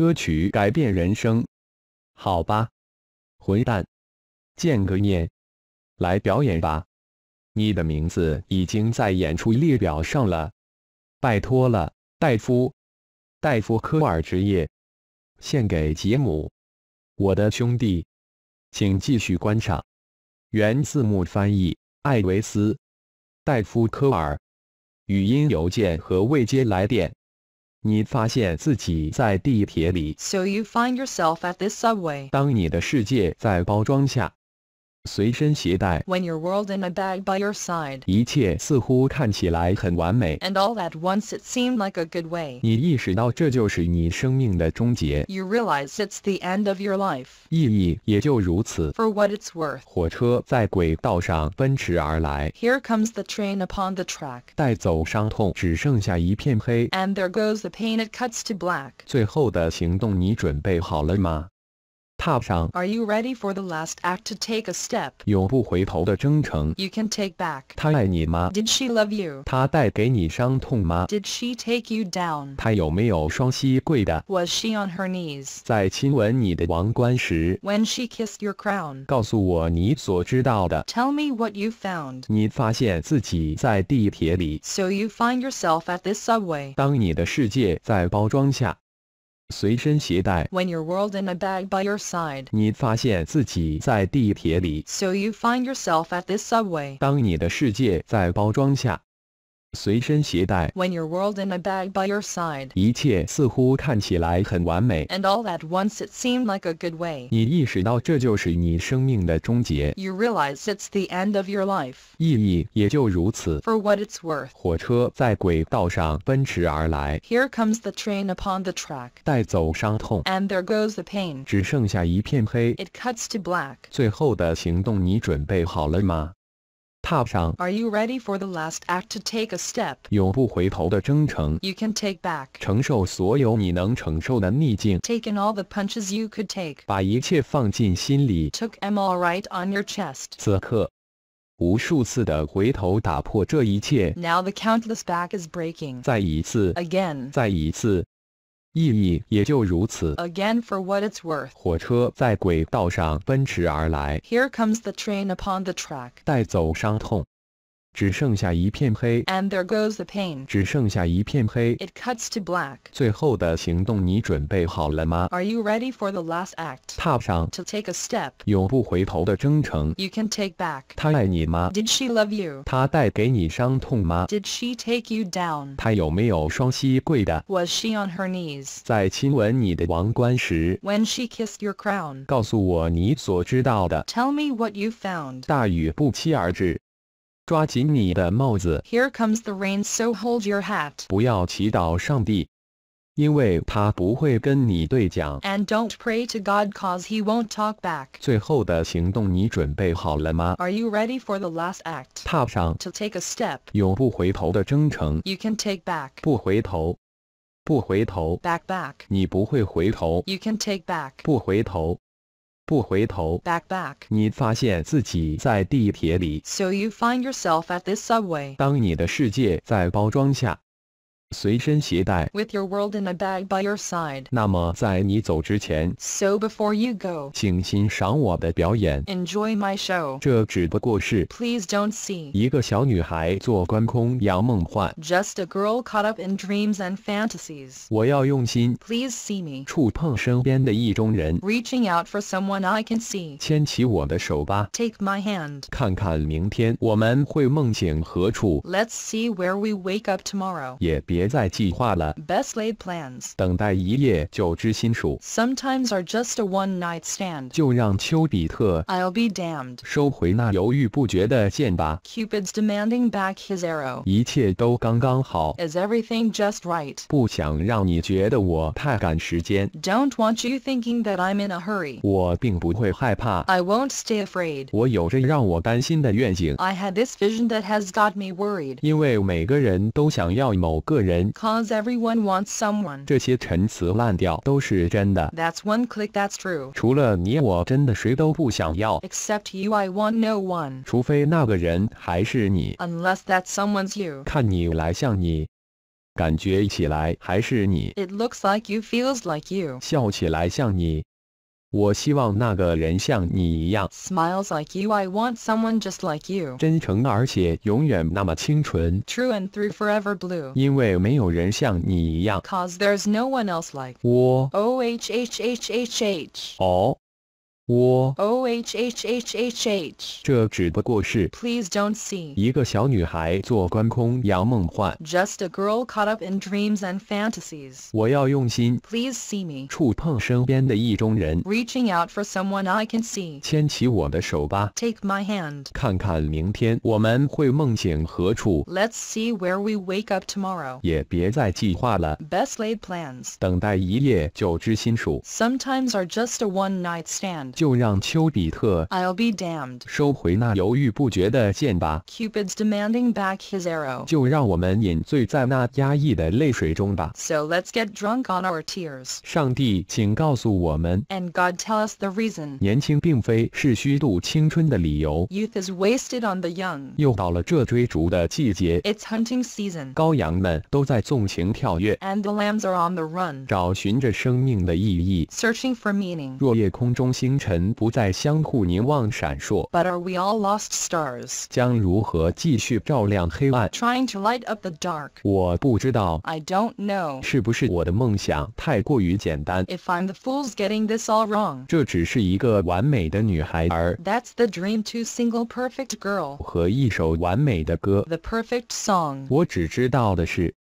歌曲改变人生，好吧，混蛋，见个面，来表演吧，你的名字已经在演出列表上了，拜托了，戴夫，戴夫科尔职业，献给吉姆，我的兄弟，请继续观赏。原字幕翻译：艾维斯，戴夫科尔，语音邮件和未接来电。你发现自己在地铁里，当你的世界在包装下。随身携带 when your world in a bag by your side，一切似乎看起来很完美。And all at once it seemed like a good way。你意识到这就是你生命的终结。You realize it's the end of your life。意义也就如此。For what it's worth。火车在轨道上奔驰而来。Here comes the train upon the track。带走伤痛，只剩下一片黑。And there goes the pain it cuts to black。最后的行动，你准备好了吗？are you ready for the last act to take a You can take back. Did she love you? Did she take you down? Was she on her knees? When she kissed your crown, tell me what you so you find yourself at this subway。当你的世界在包装下。随身携带。When your e world in a bag by your side，你发现自己在地铁里。So you find yourself at this subway。当你的世界在包装下。随身携带 when your world in a bag by your side，一切似乎看起来很完美。And all at once it seemed like a good way。你意识到这就是你生命的终结。You realize it's the end of your life。意义也就如此。For what it's worth。火车在轨道上奔驰而来。Here comes the train upon the track。带走伤痛。And there goes the pain。只剩下一片黑。It cuts to black。最后的行动，你准备好了吗？踏上 Are you ready for the last act to take a step? You can take back 承受所有你能承受的逆境。Taken all the punches you could take 把一切放进心里。Took them all right on your chest 此刻。无数次的回头打破这一切。Now the countless back is breaking. 再一次。Again. 再一次。意义也就如此。Again, for what it's worth，火车在轨道上奔驰而来。Here comes the train upon the track，带走伤痛。只剩下一片黑。And there goes the pain. 只剩下一片黑。It cuts to black.？Are you ready for the last act? 踏上。To take a step. 永不回头的征程。You can take back.？Did she love you?？Did she take you down?？Was she on her knees? 在亲吻你的王冠时。When she kissed your crown. 告诉我你所知道的。Tell me what you found. 大雨不期而至。here comes the rain, so hold your hat。不要祈祷上帝，因为他不会跟你对讲。And don't pray to God, cause he won't talk back。最后的行动，你准备好了吗？Are you ready for the last act？踏上，to take a step，永不回头的征程。You can take back，不回头。不回头，back back，你不会回头。You can take back，不回头。不回头，你发现自己在地铁里。当你的世界在包装下。随身携带，with your world in a bag by your side。那么在你走之前，so before you go，请欣赏我的表演，enjoy my show。这只不过是，please don't just a girl caught up in dreams and fantasies。我要用心，please see me，触碰身边的意中人，reaching out for someone I can see。牵起我的手吧，take my hand。看看明天我们会梦醒何处，let's see where we wake up tomorrow。也别。别再计划了。Best laid plans。等待一夜就知新熟。Sometimes are just a one night i will be damned。收回那犹豫不决的箭吧。Cupid's demanding back his arrow。一切都刚刚好。Is everything just right？不想让你觉得我太赶时间。Don't want you thinking that I'm in a hurry。我并不会害怕。I won't stay afraid。我有着让我担心的愿景。I had this vision that has got me worried。因为每个人都想要某个人。人，cause everyone wants someone，这些陈词滥调都是真的。That's one click, that's true。除了你，我真的谁都不想要。Except you, I want no one。除非那个人还是你。Unless that someone's you。看你来像你。感觉起来还是你。It looks like you, feels like you。笑起来像你。我希望那个人像你一样，smiles like you. I want someone just like you. 真诚而且永远那么清纯，true and through forever blue. 因为没有人像你一样，cause there's no one else like. 我 o h h h h h. 哦。窝。O H H H H H。这只不过是 Please don't see 一个小女孩做观空洋梦幻。Just a girl caught up in dreams and fantasies。我要用心 Please see me 触碰身边的意中人。Reaching out for someone I can see。牵起我的手吧。Take my hand。看看明天我们会梦醒何处。Let's see where we wake up tomorrow。也别再计划了。Best laid plans。等待一夜就知心数。Sometimes are just a one night stand。就让丘比特 I'll be damned 收回那犹豫不决的箭吧。Cupid's demanding back his arrow 就让我们饮醉在那压抑的泪水中吧。So let's get drunk on our tears 上帝，请告诉我们。And God tell us the reason 年轻并非是虚度青春的理由。Youth is wasted on the young 又到了这追逐的季节。It's hunting season 羔羊们都在纵情跳跃。And the lambs are on the run 找寻着生命的意义。Searching for meaning 若夜空中星辰。尘不再相互凝望闪烁。But are we all lost stars？将如何继续照亮黑暗？Trying to light up the dark。我不知道。I don't know。是不是我的梦想太过于简单？If I'm the fool's getting this all wrong。这只是一个完美的女孩儿。That's the dream to single perfect girl。和一首完美的歌。The perfect song。我只知道的是。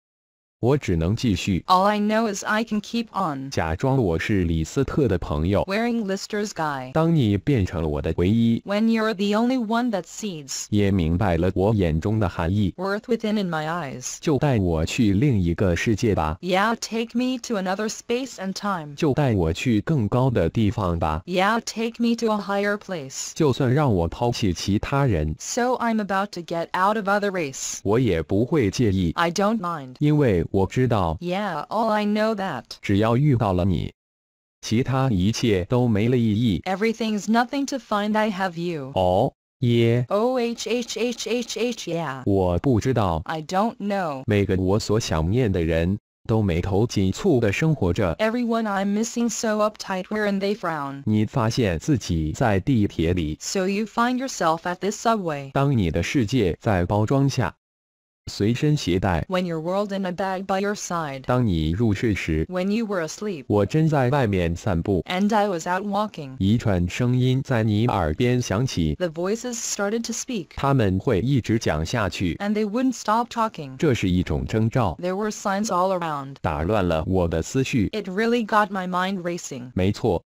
我只能继续。All I know is I can keep on. on。假装我是李斯特的朋友。Wearing Lister's guy. guy。当你变成了我的唯一。When you're the only one that sees, sees。也明白了我眼中的含义。Worth within in my eyes. eyes。就带我去另一个世界吧。Yeah, take me to another space and time. time。就带我去更高的地方吧。Yeah, take me to a higher place. place。就算让我抛弃其他人。So I'm about to get out of other race。我也不会介意。I don't mind。因为。我知道。Yeah, all I know that. 只要遇到了你，其他一切都没了意义。Everything's nothing to find. I have you. Oh, yeah. Oh, h h h h h yeah. 我不知道。I don't know. 每个我所想念的人。都眉头紧蹙地生活着。Everyone I'm missing so uptight wherein and they frown。你发现自己在地铁里。So you find yourself at this subway。当你的世界在包装下，随身携带 when your world in a bag by your side。当你入睡时。When you were asleep。我真在外面散步。And I was out walking。一串声音在你耳边响起。The voices started to speak。他们会一直讲下去。And they wouldn't stop talking。这是一种征兆。There were signs all around。打乱了我的思绪。It really got my mind racing。没错，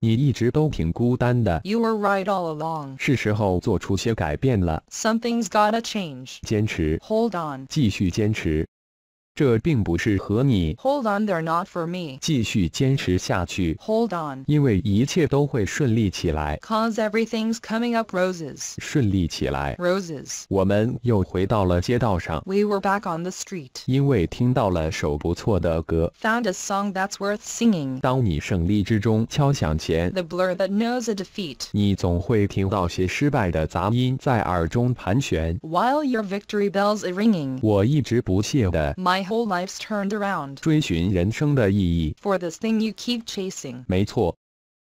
你一直都挺孤单的。是时候做出些改变了。坚持，Hold on，继续坚持。这并不是和你 Hold on, they're not for me 继续坚持下去。Hold on，因为一切都会顺利起来。Cause everything's coming up roses 顺利起来。Roses，我们又回到了街道上。We were back on the street 因为听到了首不错的歌。Found a song that's worth singing 当你胜利之钟敲响前，The blur that knows a defeat 你总会听到些失败的杂音在耳中盘旋。While your victory bells are ringing 我一直不懈的。My whole life's turned around. 追寻人生的意义。For this thing you keep chasing. 没错，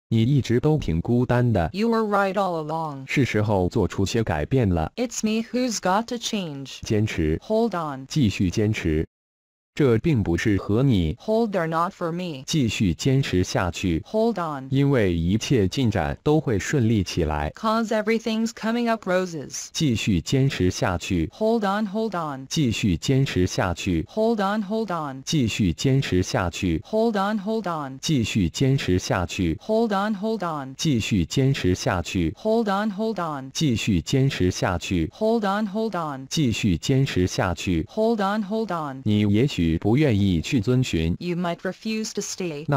你一直都挺孤单的。You were right all along. 是时候做出些改变了。It's me who's got to change. 坚持。Hold on. 继续坚持。这并不适合你。Hold are not for me。继续坚持下去。Hold on。因为一切进展都会顺利起来。Cause everything's coming up roses。继续坚持下去。Hold on, hold on。继续坚持下去。Hold on, hold on。继续坚持下去。Hold on, hold on。继续坚持下去。Hold on, hold on。继续坚持下去。Hold on, hold on。继续坚持下去。Hold on, hold on。继续坚持下去。Hold on, hold on。你也许。you might refuse to stay. And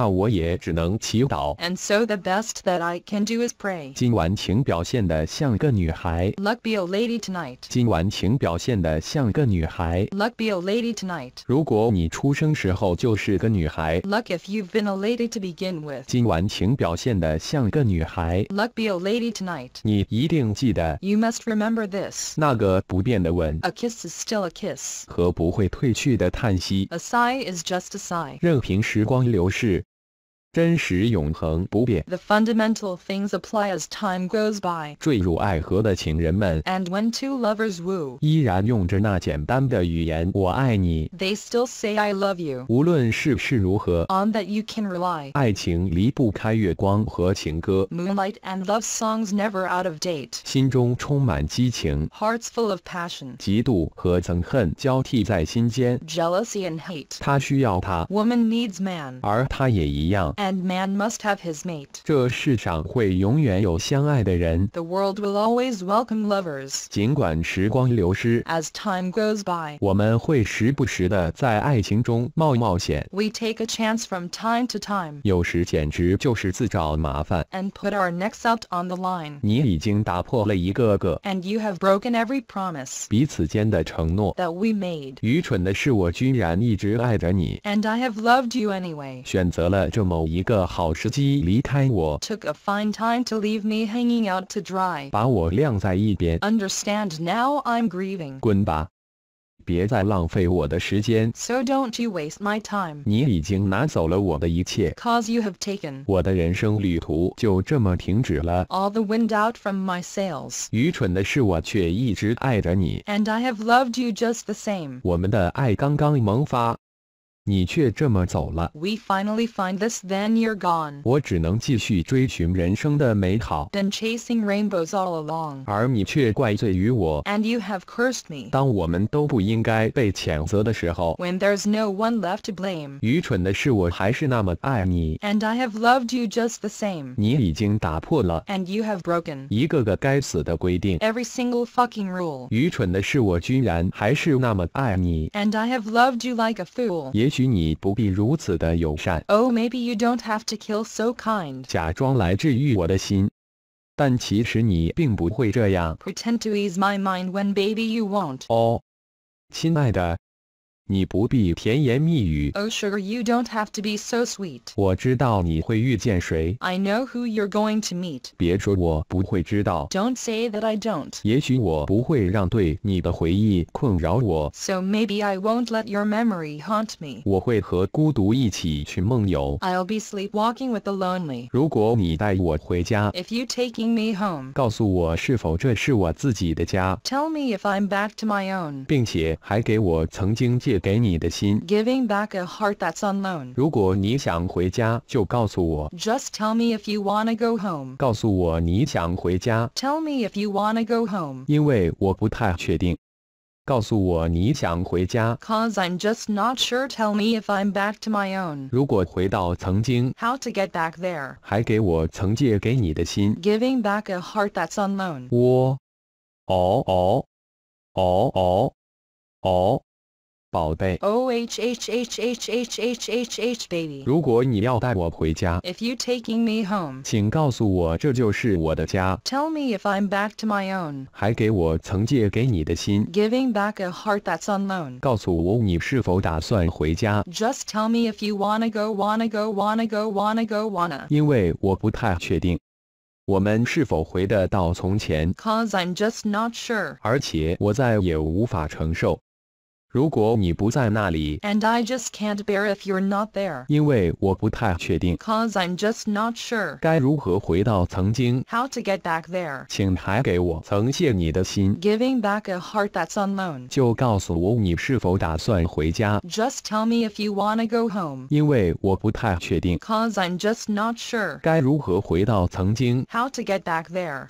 so the best that I can do is pray. Luck be a lady tonight. Luck be a lady tonight. luck if you've been a lady to begin with. Luck be a lady tonight. You must remember this. 那个不变的吻。A kiss is still a kiss. 和不会褪去的叹息。a sigh is just a sigh 任凭时光流逝 The fundamental things apply as time goes and when two lovers They still say I love you. 无论世事如何, on that you can moonlight and love songs never out of date. 心中充满激情, hearts full of passion. jealousy and hate. 她需要他, woman needs man, man。而她也一样。And and man must have his mate. The world will always welcome lovers. 尽管时光流失，As time goes take a chance from time to time. And put our necks out on the And you have broken every That we made. And I have loved you anyway. 一个好时机离开我，took a fine time to leave me hanging out to dry. Understand now I'm grieving. grieving，滚吧，别再浪费我的时间。So don't you waste my time. you have taken，我的人生旅途就这么停止了。All the wind out from my sails. sails，愚蠢的是我却一直爱着你。And I have loved you just the same，我们的爱刚刚萌发。你却这么走了。We finally find this, then you're gone. 我只能继续追寻人生的美好。Then chasing rainbows all along. 而你却怪罪于我。And you have cursed me. 当我们都不应该被谴责的时候。When there's no one left to blame. 愚蠢的是我还是那么爱你。And I have loved you just the same. 你已经打破了。And you have broken. 一个个该死的规定。Every single fucking rule. 愚蠢的是我居然还是那么爱你。And I have loved you like a fool. 也许。许你不必如此的友善。Oh, maybe you don't have to kill so kind. 假装来治愈我的心，但其实你并不会这样。Pretend to ease my mind when, baby, you won't. 哦，亲爱的，Oh sugar, you don't have to be so sweet. I know who you're going to meet. do not say that I don't. maybe I won't let your memory haunt me. i will be sleepwalking with the lonely. If you taking me home. tell me if I'm back to my own. 并且还给我曾经借。借给你的心。Giving back a heart that's on loan. 如果你想回家，就告诉我。Just tell me if you wanna go home. 告诉我你想回家。Tell me if you wanna go home. 因为我不太确定。告诉我你想回家。Cause I'm just not sure. Tell me if I'm back to my own. 如果回到曾经。How to get back there? 还给我曾借给你的心。Giving back a heart that's on loan. 我，哦哦，哦哦，哦。宝贝。O H H H H H H H H baby。如果你要带我回家，If you taking me home，请告诉我这就是我的家。Tell me if I'm back to my own。还给我曾借给你的心，Giving back a heart that's on loan。告诉我你是否打算回家，Just tell me if you wanna go, wanna go, wanna go, wanna go, wanna。因为我不太确定。我们是否回得到从前？Cause I'm just not sure。而且我再也无法承受。and I just can't bear if you're not there, because i I'm just not sure. How to get back there? there，请还给我曾谢你的心，giving back a heart that's on Just tell me if you wanna go home, because i I'm just not sure. How to get back there?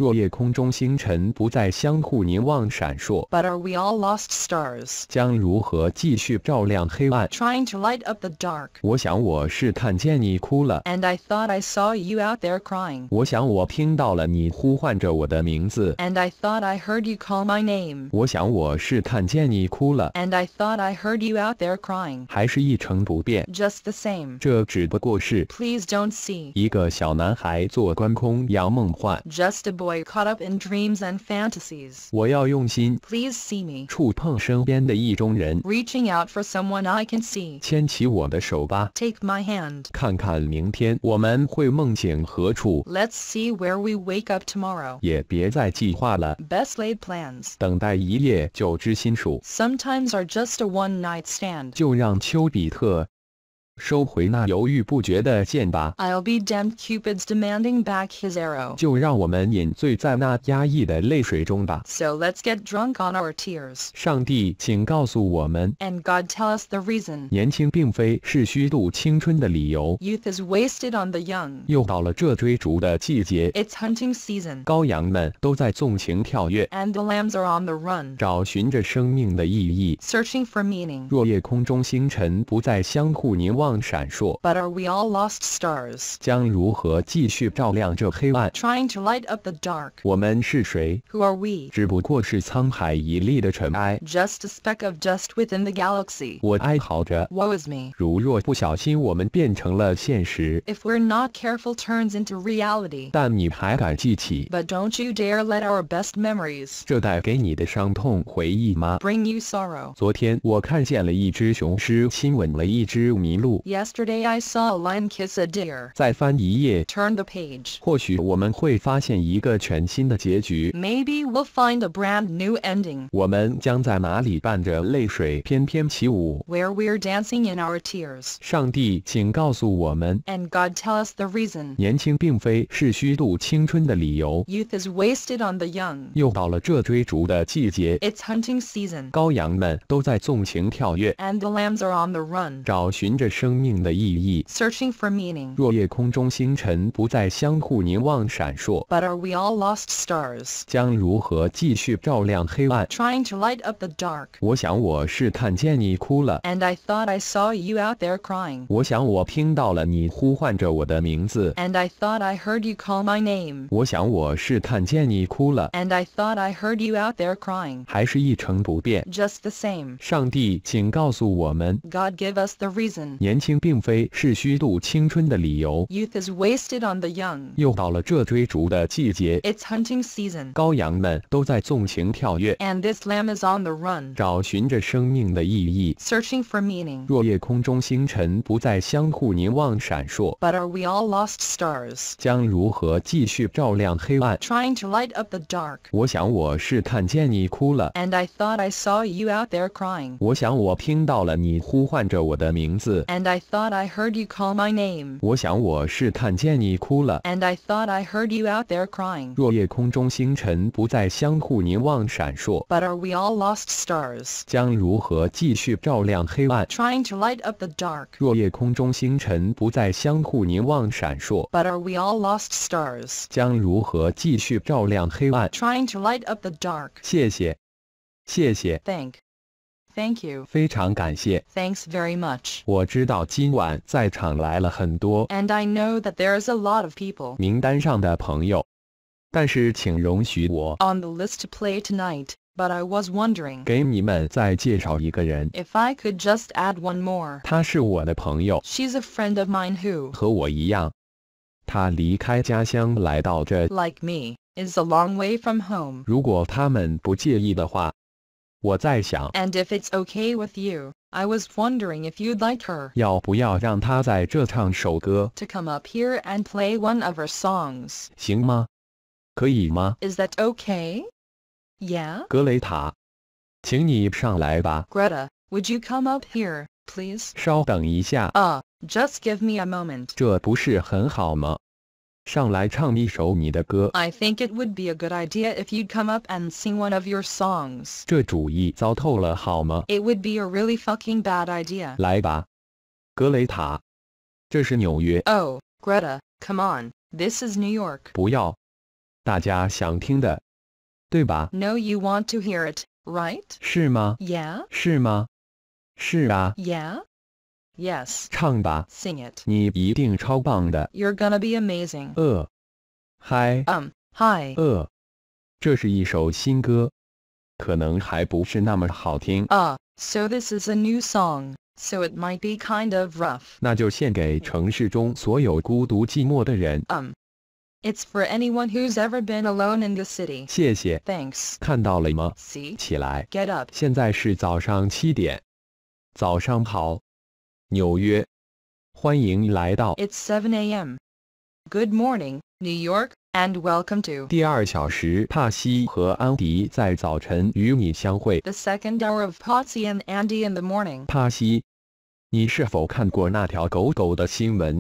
but are we all lost stars，将。如何继续照亮黑暗。Trying to light up the dark。我想我是看见你哭了。And I thought I saw you out there crying。我想我听到了你呼唤着我的名字。And I thought I heard you call my name。我想我是看见你哭了。And I thought I heard you out there crying。还是一成不变。Just the same。这只不过是。Please don't see。一个小男孩做关公杨梦幻。Just a boy caught up in dreams and fantasies。我要用心。Please see me。触碰身边的意中。Reaching out for someone I can see。牵起我的手吧。Take my hand。看看明天我们会梦醒何处。Let's see where we wake up tomorrow。也别再计划了。Best laid Sometimes are just a one night stand。就让丘比特收回那犹豫不决的箭吧！I'll be damned, Cupid's demanding back his arrow。就让我们饮醉在那压抑的泪水中吧！So let's get drunk on our tears。上帝，请告诉我们。And God tell us the reason。年轻并非是虚度青春的理由。Youth is wasted on the young。又到了这追逐的季节。It's hunting season。羔羊们都在纵情跳跃。And the lambs are on the run。找寻着生命的意义。Searching for meaning。若夜空中星辰不再相互凝望。光闪烁。But are we all lost stars? 将如何继续照亮这黑暗？Trying to light up the dark. 我们是谁？Who are we? 只不过是沧海一粟的尘埃。Just a speck of dust within the galaxy. 我哀嚎着。Woe is me. 如若不小心，我们变成了现实。If we're not careful, turns into reality. 但你还敢记起？But do don't you dare let our best memories. 这带给你的伤痛回忆吗？Bring you sorrow. 昨天我看见了一只雄狮亲吻了一只麋鹿。Yesterday I saw a lion kiss a deer. Turn the page。或许我们会发现一个全新的结局。Maybe we'll find a brand new Where we we're dancing in our tears。上帝，请告诉我们。And God tell us the reason。年轻并非是虚度青春的理由。Youth is wasted on the young。又到了这追逐的季节。It's hunting season。羔羊们都在纵情跳跃。And the lambs are on the run。找寻着生。生命的意义。Searching for meaning。若夜空中星辰不再相互凝望闪烁，But are we all lost stars？将如何继续照亮黑暗？Trying to light up the dark。我想我是看见你哭了。And I thought I saw you out there crying。我想我听到了你呼唤着我的名字。And I thought I heard you call my name。我想我是看见你哭了。And I thought I heard you out there crying。还是一成不变。Just the same。上帝，请告诉我们。God give us the reason。年年轻并非是虚度青春的理由。Youth is wasted on the young。又到了这追逐的季节。It's hunting season。羔羊们都在纵情跳跃。And this lamb is on the run。找寻着生命的意义。Searching for meaning。若夜空中星辰不再相互凝望闪烁。But are we all lost stars？将如何继续照亮黑暗？Trying to light up the dark。我想我是看见你哭了。And I thought I saw you out there crying。我想我听到了你呼唤着我的名字。And and I thought I heard you call my name. 我想我是看见你哭了。And I thought I heard you out there crying. 若夜空中星辰不再相互凝望闪烁，But are we all lost stars? 将如何继续照亮黑暗？Trying to light up the dark. 若夜空中星辰不再相互凝望闪烁，But are we all lost stars? 将如何继续照亮黑暗？Trying to light up the dark. 谢谢，谢谢。Thank. Thank you. 非常感谢。Thanks very much. 我知道今晚在场来了很多。And I know that there is a lot of people. 名单上的朋友。但是请容许我 on the list to play tonight, but I was wondering 给你们再介绍一个人 if I could just add one more. 她是我的朋友. she's a friend of mine who 和我一样，他离开家乡来到这 like me is a long way from home. 如果他们不介意的话，and if it's okay with you, I was wondering if you'd like her. to come up here and play one of her songs. Is that okay? Yeah. 格雷塔，请你上来吧。Greta, would you come up here, please? 稍等一下。Uh, just give me a moment. 这不是很好吗？I think it would be a good idea if you'd come up and sing one of your songs. It would be a really fucking bad idea. 来吧，格雷塔，这是纽约。Oh, Greta, come on, this is New York. No. you want to hear it, right? 是吗？Yeah. 是吗？是啊。Yeah. Yes. sing it. you are gonna be amazing. Um, hi. hi. 呃，这是一首新歌，可能还不是那么好听。Ah, so this is a new song. So it might be kind of rough. Um, It's for anyone who's ever been alone in the city. Thanks. 谢谢。Thanks. 看到了吗？See. Get up. 现在是早上七点。早上好。纽约。欢迎来到 It's 7 a.m. Good morning, New York, and welcome to 第二小时。帕西和安迪在早晨与你相会。The second hour of Patsy and Andy in the morning.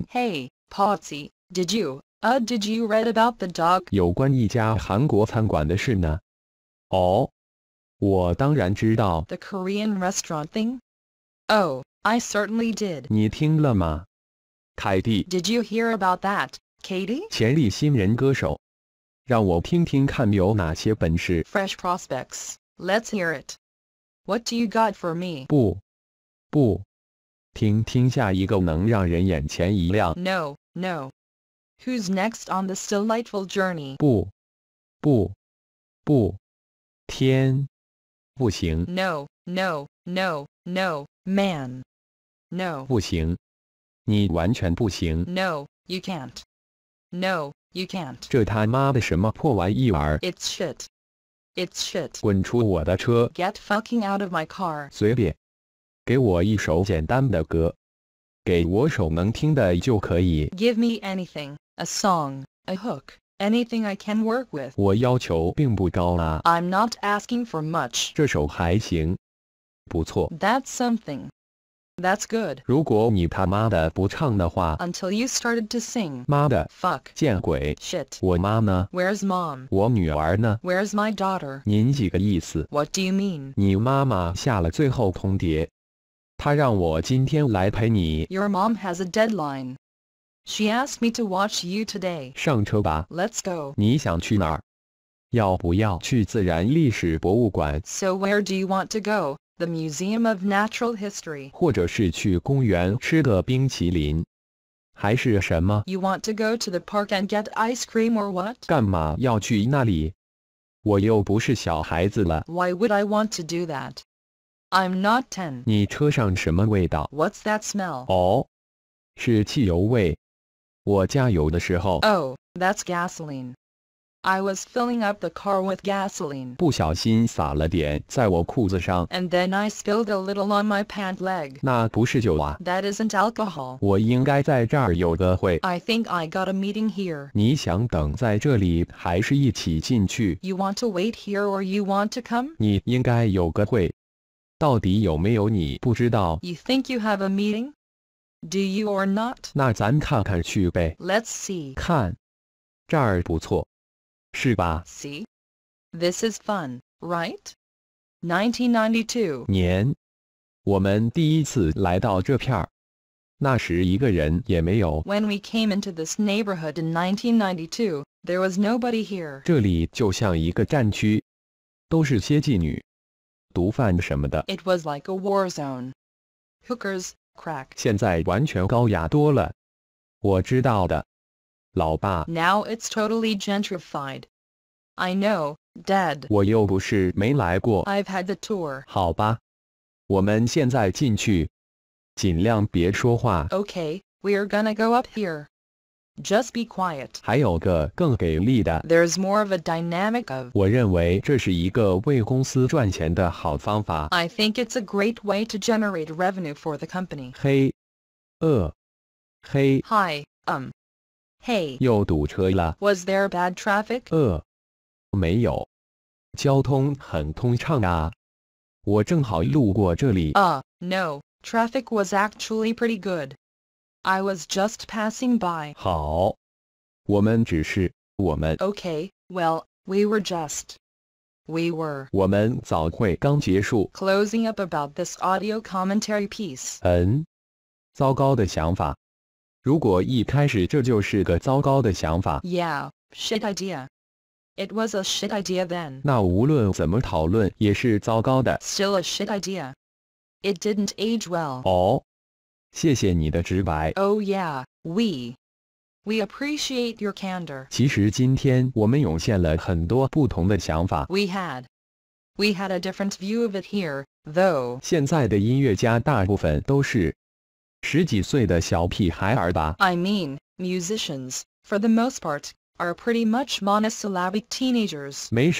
Hey, Patsy, did you? Uh, did you read about the dog? 有关一家韩国餐馆的事呢？哦，我当然知道。The Korean restaurant thing. Oh, I certainly did. Did you hear about that, Katie? 潜力新人歌手，让我听听看有哪些本事。Fresh prospects. Let's hear it. What do you got for me? 不，不，听听下一个能让人眼前一亮。No, no. Who's next on this delightful journey? 不，不，不，天，不行。No, no, no. No, man. No. 不行，你完全不行。No, you can't. No, you can't. It's shit. It's shit. Get fucking out of my car. 随便，给我一首简单的歌，给我首能听的就可以。Give me anything, a song, a hook. Anything I can work with. 我要求并不高啊。I'm not asking for much. 这首还行。that's something. That's good. until you started to sing. 妈的, fuck. 见鬼, shit. 我妈呢? Where's mom? 我女儿呢? Where's my daughter? 您几个意思? What do you mean? mean？你妈妈下了最后通牒，她让我今天来陪你。Your mom has a deadline. She asked me to watch you today. 上车吧。us go. 你想去哪儿?要不要去自然历史博物馆? So where do you want to go？the Museum of Natural History. You want to go to the park and get ice cream or what? 干嘛要去那里？我又不是小孩子了。Why would I want to do that? I'm not ten. What's that smell? 哦，是汽油味。我加油的时候。Oh, that's gasoline. I was filling up the car with gasoline. And then I spilled a little on my pant leg. That isn't alcohol. I think I got a meeting here. You want to wait here or you want to come? You think you have a meeting? Do you or not? 那咱看看去呗。us see. 看，这儿不错。是吧? See? This is fun, right? 1992年，我们第一次来到这片儿，那时一个人也没有。When we came into this neighborhood in 1992, there was nobody here. 这里就像一个战区，都是些妓女、毒贩什么的。It was like a war zone. Hookers, crack. 现在完全高雅多了。我知道的。now it's totally gentrified. I know, Dad. i have had the tour. 好吧，我们现在进去，尽量别说话。Okay, we're gonna go up here. Just be quiet. 还有个更给力的。There's more of a dynamic of. 我认为这是一个为公司赚钱的好方法。I think it's a great way to generate revenue for the company. 黑，呃，黑。Hi, uh, um. Hey. was there bad traffic? 呃，没有，交通很通畅啊。我正好路过这里。Uh, no, traffic was actually pretty good. I was just passing by. 好，我们只是我们。Okay, well, we were just. We were. 我们早会刚结束。Closing up about this audio commentary piece. 嗯，糟糕的想法。如果一开始这就是个糟糕的想法，Yeah, shit idea. It was a shit idea then. 那无论怎么讨论也是糟糕的，Still a shit idea. It didn't age well. 哦，谢谢你的直白。Oh yeah, we. We appreciate your candor. 其实今天我们涌现了很多不同的想法。We had. We had a different view of it here, though. 现在的音乐家大部分都是 I mean, musicians, for the most part, are pretty much monosyllabic teenagers. Who really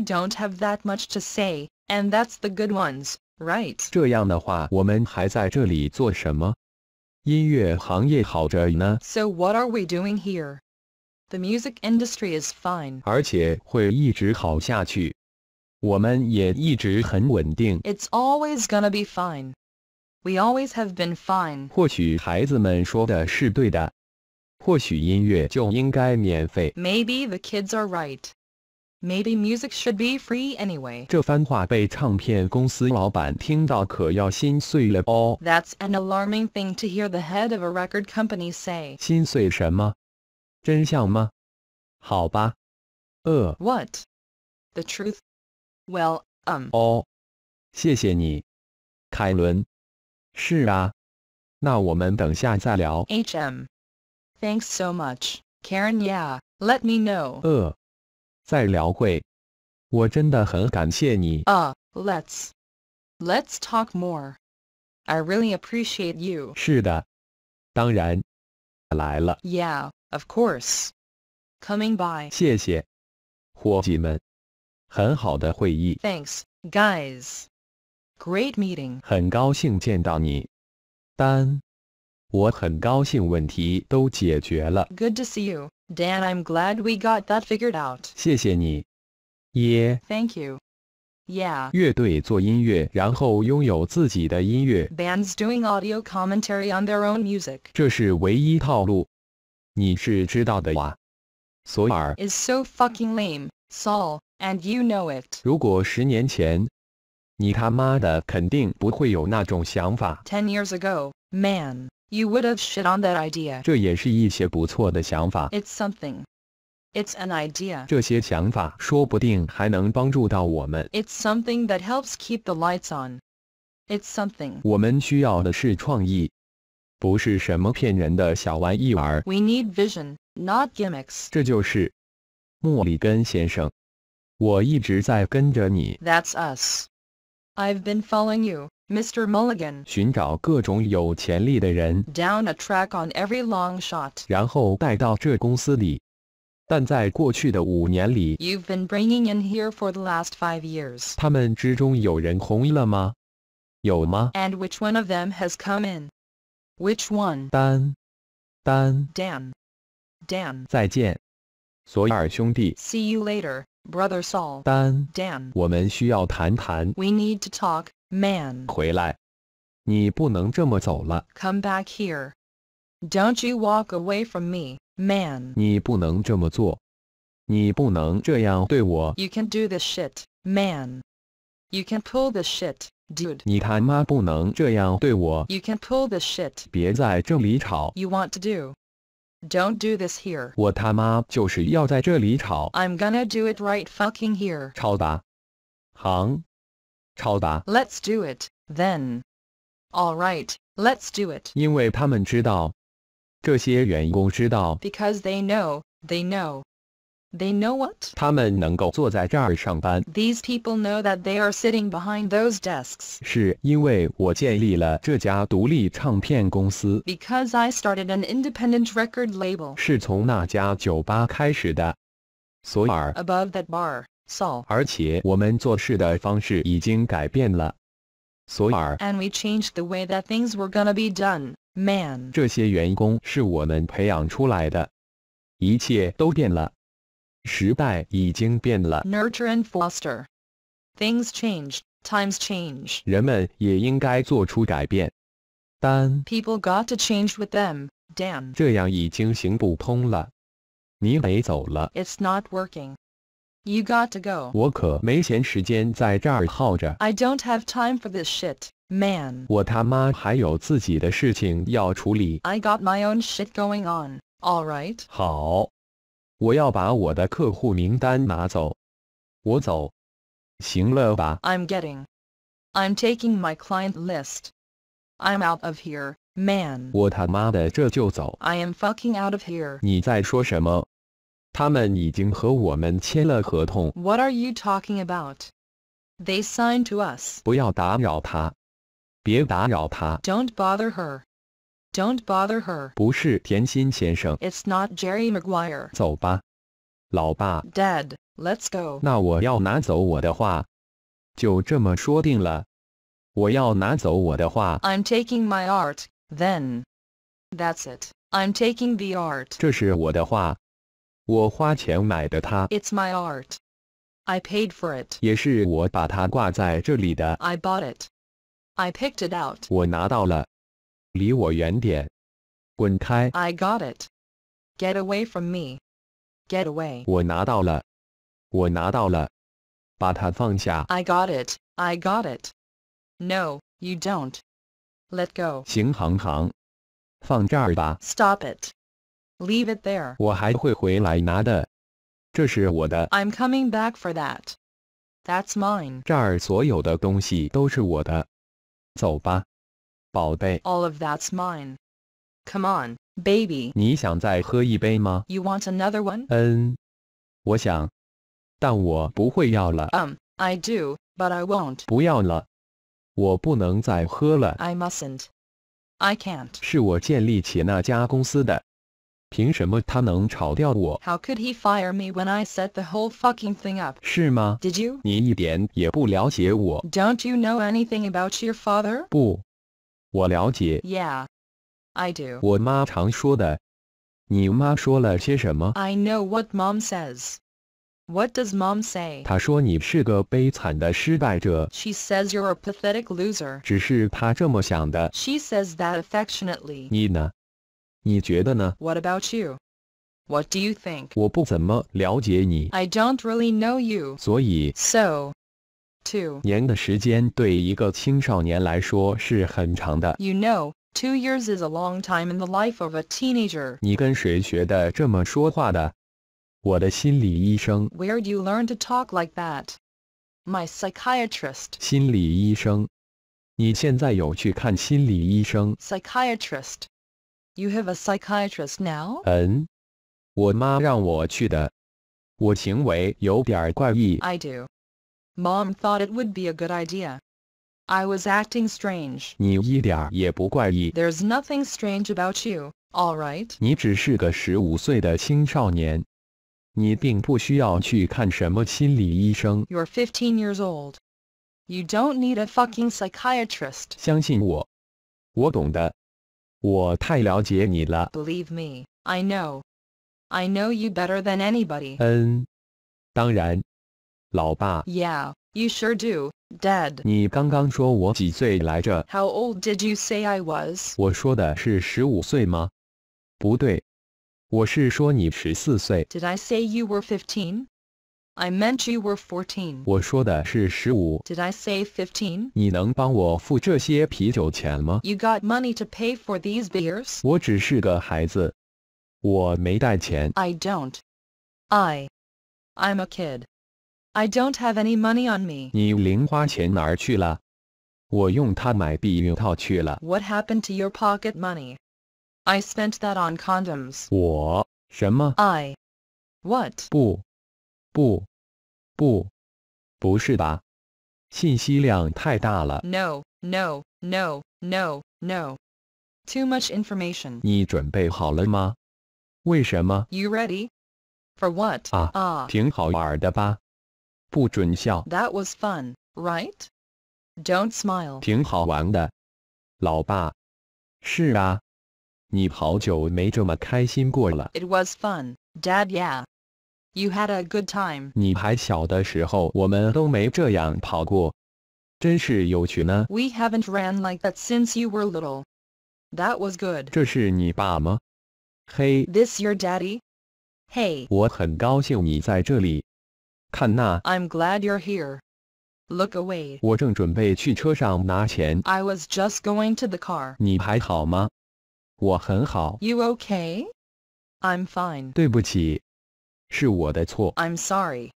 don't have that much to say, and that's the good ones, right? So what are we doing here? The music industry is fine. 而且会一直好下去。it's always gonna be fine. We always have been fine. 或许孩子们说的是对的。或许音乐就应该免费。Maybe the kids are right. Maybe music should be free anyway. That's an alarming thing to hear the head of a record company say. 心碎什么？真相吗？好吧。呃。What? The truth? Well, um. 哦，谢谢你，凯伦。是啊，那我们等下再聊。H.M. Oh, Thanks so much, Karen. Yeah, let me know. 呃，再聊会。我真的很感谢你。Uh, let's, let's talk more. I really appreciate you. 是的，当然，来了。Yeah, of course. Coming by. 谢谢，伙计们。Thanks, guys. Great meeting. 我很高兴问题都解决了. Good to see you, Dan. I'm glad we got that figured out. Thank you. Yeah. 乐队做音乐，然后拥有自己的音乐. Bands doing audio commentary on their own music. 这是唯一套路，你是知道的哇。索尔 is so fucking lame. Saul, and you know it. ten years ago, man, you would have shit on that idea. It's something. It's an idea. It's something that helps keep the lights on. It's something. We need vision, not gimmicks. 这就是莫里根先生。我一直在跟着你。That's us. I've been following you, Mr. Mulligan. Down a track on every long shot. 然后带到这公司里。但在过去的五年里，You've been bringing in here for the last five years. 他们之中有人红了吗？有吗？And which one of them has come in? Which one? Dan. Dan. Dan. Dan. 丹，丹，Dan，Dan。再见，索尔兄弟。See you later. Brother Saul. Dan. Dan. We need to talk, man. Come back here. Don't you walk away from me, man. You can do this shit, man. You can pull this shit, dude. You can pull this shit. You want to do. Don't do this here. i am gonna do it right fucking here. let us do it, then. Alright, let's do it. Because they know, they know. They know what these people know that they are sitting behind those desks. because I started an independent record label. Above that bar, Saul. And we changed the way that things were gonna be done, man. 这些员工是我们培养出来的，一切都变了。Nurture and foster. Things change, times change. 人们也应该做出改变。但 people got to change with them. Dan Damn. It's not working. You got to go. I do don't have time for this shit, man. I got my own shit going on. All right. 好。我要把我的客户名单拿走。我走。行了吧？I'm getting. I'm taking my client list. I'm out of here, man. 我他妈的这就走。I am fucking out of here. 你在说什么？他们已经和我们签了合同。What are you talking about? They signed to us. 不要打扰他。别打扰他。Don't bother her. Don't bother her. It's not Jerry Maguire. Dad, let let's go. 那我要拿走我的画，就这么说定了。我要拿走我的画。I'm taking my art, then. That's it. I'm taking the art. 这是我的画，我花钱买的它。It's my art. I paid for it. I bought it. I picked it out. 我拿到了。离我远点！滚开！I got it. Get away from me. Get away. 我拿到了，我拿到了，把它放下。I got it. I got it. No, you don't. Let go. 行行行，放这儿吧。Stop it. Leave it there. 我还会回来拿的，这是我的。I'm coming back for that. That's mine. 这儿所有的东西都是我的。走吧。all of that's mine. Come on, baby. You want another one? Um, I do, but I won't. 不要了，我不能再喝了。I mustn't. I can't. How could he fire me when I set the whole fucking thing up? Did you? 你一点也不了解我。Don't you know anything about your father? 不。yeah, I do. I know what mom says. What does mom say? She says you're a pathetic loser. She says that affectionately. What about you? What do you think? I do don't really know you. so, two You know, two years is a long time in the life of a teenager. Where do you learn to talk like that? My psychiatrist. 心理医生。你现在有去看心理医生？Psychiatrist. You have a psychiatrist now? 嗯，我妈让我去的。我行为有点怪异。I do. Mom thought it would be a good idea. I was acting strange. 你一点也不怪异. There's nothing strange about you, alright? 你只是个15岁的青少年。你并不需要去看什么心理医生. You're 15 years old. You don't need a fucking psychiatrist. 相信我。我懂的。我太了解你了. Believe me, I know. I know you better than anybody. 嗯。当然。老爸。Yeah, you sure do, Dad.？How old did you say I was? 我说的是十五岁吗？不对，我是说你十四岁。Did I say you were fifteen? I meant you were fourteen. 我说的是十五。Did I say fifteen? You. got money to pay for these beers? 我只是个孩子，我没带钱。I don't. I. I'm a kid. I don't have any money on me. What happened to your pocket money? I spent that on condoms. 我什么？I what? 不不不，不是吧？信息量太大了。No no no no no. Too much information. 你准备好了吗？为什么？You ready? For what? 啊啊，挺好玩的吧？that was fun, right? Don't smile. 挺好玩的，老爸。是啊，你好久没这么开心过了。It was fun, Dad. Yeah. You had a good time. 你还小的时候，我们都没这样跑过，真是有趣呢。We haven't ran like that since you were little. That was good. This your daddy? Hey. 我很高兴你在这里。看那。I'm glad you're here. Look away. 我正准备去车上拿钱。I was just going to the car. 你还好吗？我很好。You okay? I'm fine. 对不起，是我的错。I'm sorry.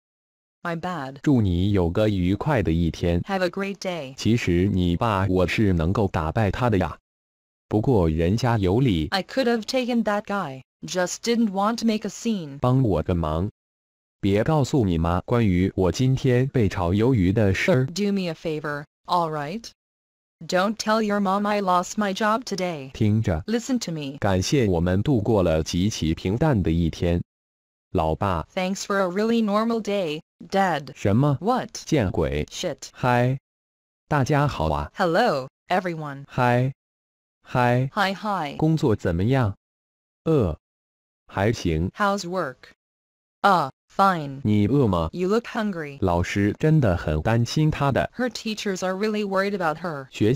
My bad. 祝你有个愉快的一天。Have a great day. 其实你爸我是能够打败他的呀，不过人家有理。I could have taken that guy, just didn't want to make a scene. 帮我个忙。别告诉你妈关于我今天被炒鱿鱼的事儿。Do me a favor, all right? Don't tell your mom I lost my job today. 听着，Listen to me. 感谢我们度过了极其平淡的一天，老爸。Thanks for a really normal day, Dad. 什么？What? 见鬼！Shit. 什么？What？见鬼！Shit！嗨，大家好啊。Hello, everyone. Hi. 工作怎么样？呃，还行。How's work? 啊、uh,。Fine. You look hungry. Her teachers are really worried about her. No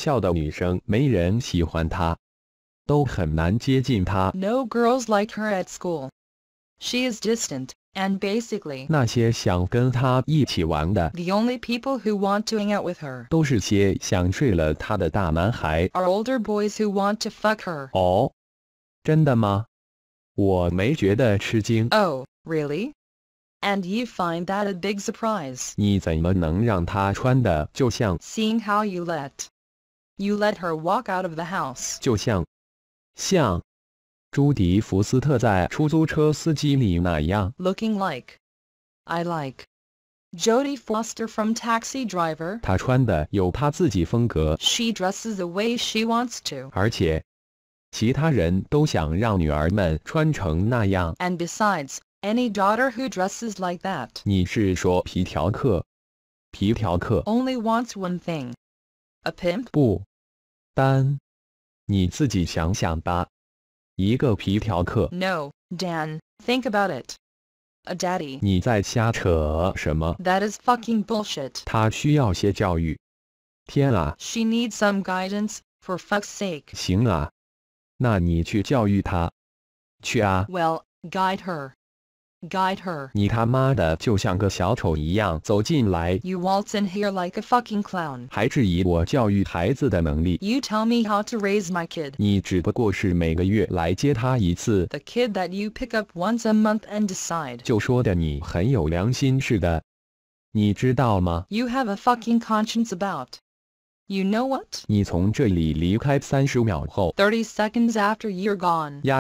girls like her at school. She is distant. And basically, the only people who want to hang out with her Are older boys who want to fuck her. Oh, really? and you find that a big surprise. 你怎么能让她穿的就像 Seeing how you let you let her walk out of the house. 就像像朱迪福斯特在出租车司机里那样 Looking like I like Jodie Foster from Taxi Driver. She dresses the way she wants to. 而且其他人都想让女儿们穿成那样 And besides, any daughter who dresses like that 你是说皮条客皮条客 only wants one thing. A pimp? 不单你自己想想吧一个皮条客 No, Dan, think about it. A daddy. 你在瞎扯什么 That is fucking bullshit. 他需要些教育天啊 She needs some guidance, for fuck's sake. 行啊那你去教育他去啊 Well, guide her. Guide her. 你他妈的就像个小丑一样走进来。You waltz in here like a fucking clown. 还质疑我教育孩子的能力。You tell me how to raise my kid. 你只不过是每个月来接他一次。The kid that you pick up once a month and decide. You have a fucking conscience about. You know what? Thirty seconds after you're gone, we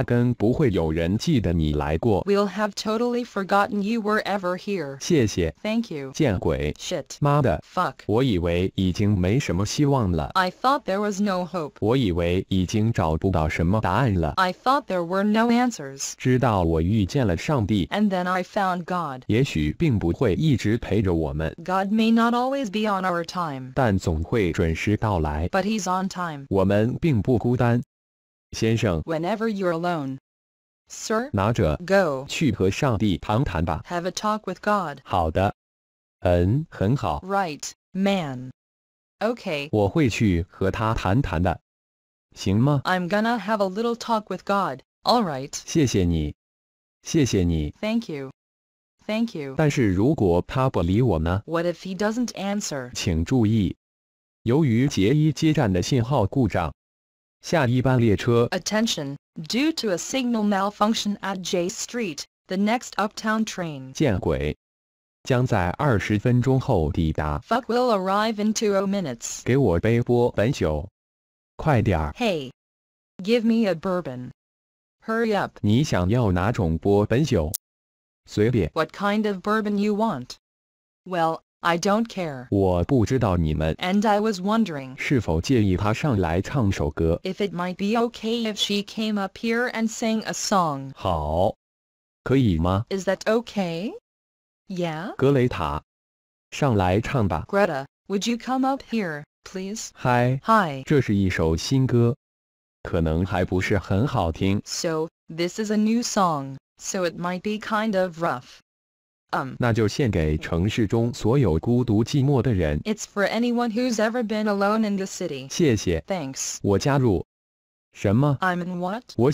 will have totally forgotten you were ever here. Thank you. Shit. here。谢谢。Thank I thought there was no hope. I thought there were no answers. And then I found God. God may not always be on our time。但总会准。时到来。But he's on time. 我们并不孤单，先生。Whenever you're alone, sir. 拿着，go 去和上帝谈谈吧。Have a talk with God. 好的，嗯，很好。Right, man. Okay. i am gonna have a little talk with God. All right. 谢谢你，谢谢你。Thank you. Thank you.？What if he doesn't answer? 请注意，由于杰伊接站的信号故障，下一班列车 due to a signal malfunction at J Street, the next uptown train 见鬼，将在二十分钟后抵达。Fuck will arrive in two minutes. 给我杯波本酒，快点儿。Hey, give me a bourbon. Hurry up. 你想要哪种波本酒？随便。What kind of bourbon you want? Well, I don't care. And I was wondering If it might be okay if she came up here and sang a song. Is that okay? Yeah. Greta, would you come up here, please? Hi. Hi. So, this is a new song, so it might be kind of rough. Um, 那就献给城市中所有孤独寂寞的人。It's for anyone who's ever been alone in the city. 谢谢 thanks i 我加入。什么？I'm in what? I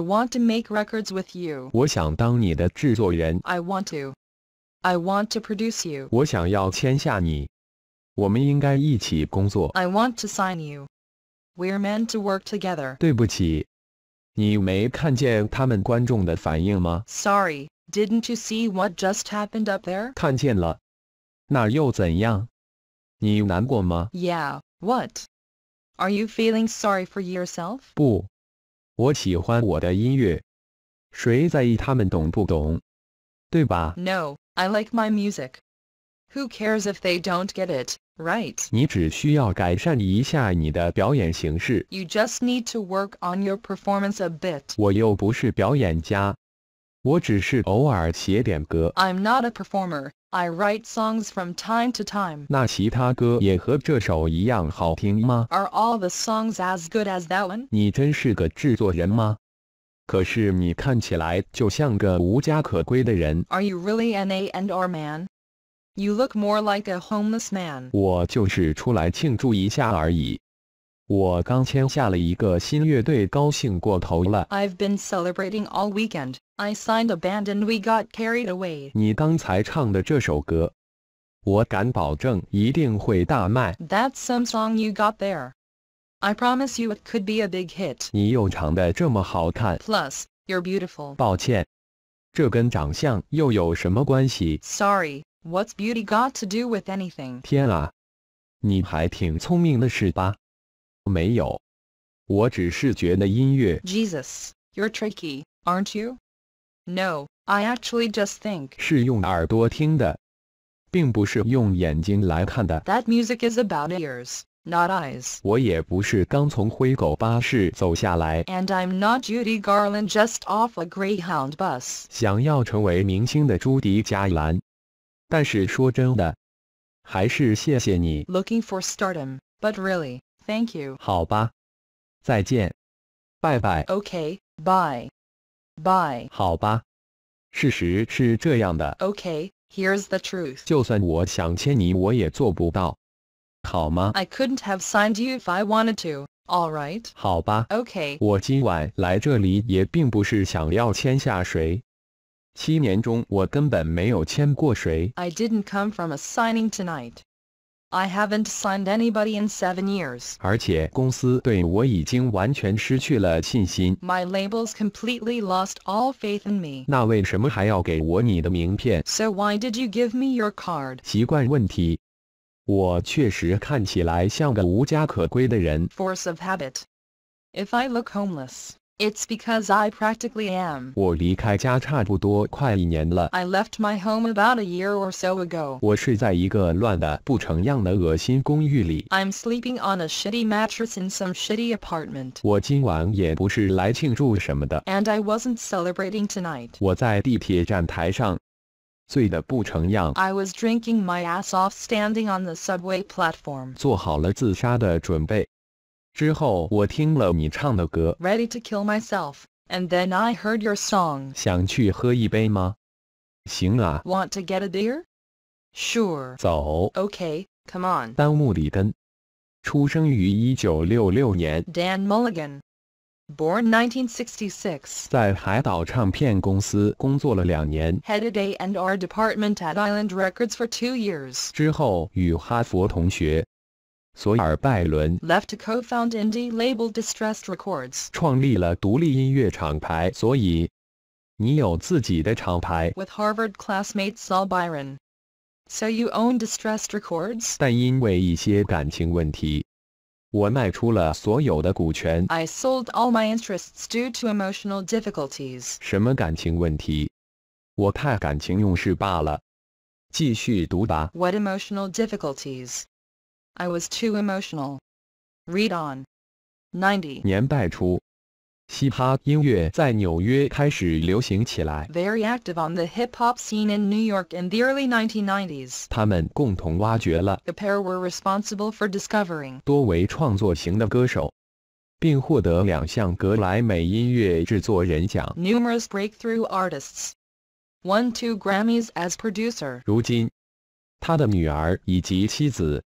want to make records with you. I want to. I want to produce you. I want to sign you. We're meant to work together. Sorry. Didn't you see what just happened up there? Yeah. what? Are you feeling sorry for yourself? No. I like my music. Who cares if they don't get it, right? 你只需要改善一下你的表演形式。You just need to work on your performance a bit. 我又不是表演家。我只是偶尔写点歌。I'm not a performer. I write songs from time to time. 那其他歌也和这首一样好听吗？Are all the songs as good as that one? 你真是个制作人吗？可是你看起来就像个无家可归的人。Are you really an A&R man? You look more like a homeless man. 我就是出来庆祝一下而已。我刚签下了一个新乐队，高兴过头了。I've been celebrating all weekend. I signed a band and we got carried away. That's some song you got there. I promise you it could be a big hit. Plus, you you're beautiful. Sorry, what's beauty got to do with anything? Jesus, you're tricky, aren't you? No, I actually just think. 是用耳朵听的，并不是用眼睛来看的。That music is about ears, not eyes. 我也不是刚从灰狗巴士走下来。And I'm not Judy Garland just off a Greyhound bus. 想要成为明星的朱迪·加兰，但是说真的，还是谢谢你。Looking for stardom, but really, thank you. 好吧，再见，拜拜。Okay, bye. By. 好吧，事实是这样的。Okay, here's the truth. 就算我想签你，我也做不到，好吗 I couldn't have signed you if I wanted to. All right. 好吧，Okay. 我今晚来这里也并不是想要签下谁。七年中，我根本没有签过谁。I didn't come from a signing tonight. I haven't signed anybody in seven years. My labels completely lost all faith in me. So why did you give me your card? Force of habit. If I look homeless. It's because I practically am. 我离开家差不多快一年了。I left my home about a year or so ago. i am sleeping on a shitty mattress in some shitty apartment. 我今晚也不是来庆祝什么的。And I wasn't celebrating tonight. 我在地铁站台上。醉得不成样。I was drinking my ass off standing on the subway platform. 做好了自杀的准备。之后我听了你唱的歌《Ready to Kill myself, and then I heard your song. song。想去喝一杯吗？行啊。Want to get a beer? Sure. Sure。走。Okay, come on. Dan on。丹·穆里根，出生于1966年。Dan Mulligan。Born 1966，在海岛唱片公司工作了两年，headed A and R department at Island Records for two years. 之后与哈佛同学。索尔·拜伦 left to co-found indie label Distressed Records，创立了独立音乐厂牌。所以，你有自己的厂牌。With Harvard classmate Saul Byron, so you own Distressed Records. I sold all my interests due to emotional difficulties。什么感情问题？我太感情用事罢了。继续读吧。What emotional difficulties? I was too emotional. Read on. 90. Very active on the hip-hop scene in New York in the early 1990s. 他们共同挖掘了 The pair were responsible for discovering Numerous breakthrough artists. Won two Grammys as producer. 如今，他的女儿以及妻子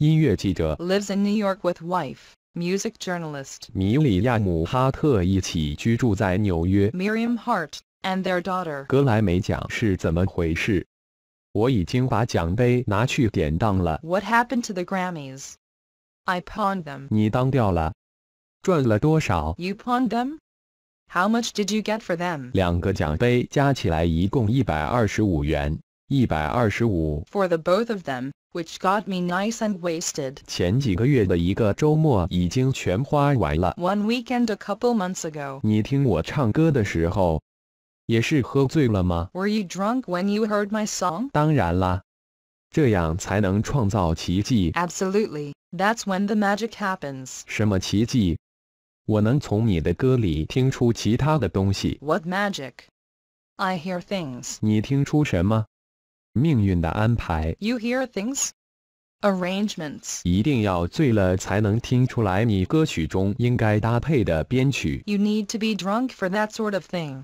音乐记者 lives in New York with wife, music journalist 米里亚姆·哈特一起居住在纽约。Miriam Hart and their daughter 格莱美奖是怎么回事？我已经把奖杯拿去典当了。What happened to the Grammys? I pawned them. 你当掉了。赚了多少？You pawned them. How much did you get for them? 两个奖杯加起来一共一百二十五元。一百二十五。For the both of them which got me nice and wasted. 前几个月的一个周末已经全花完了。One weekend a couple months ago. Were you drunk when you heard my song? 当然啦，这样才能创造奇迹。Absolutely, that's when the magic happens. 什么奇迹？我能从你的歌里听出其他的东西。What magic? I hear things. 你听出什么？you hear things, arrangements. You need to be drunk for that sort of thing.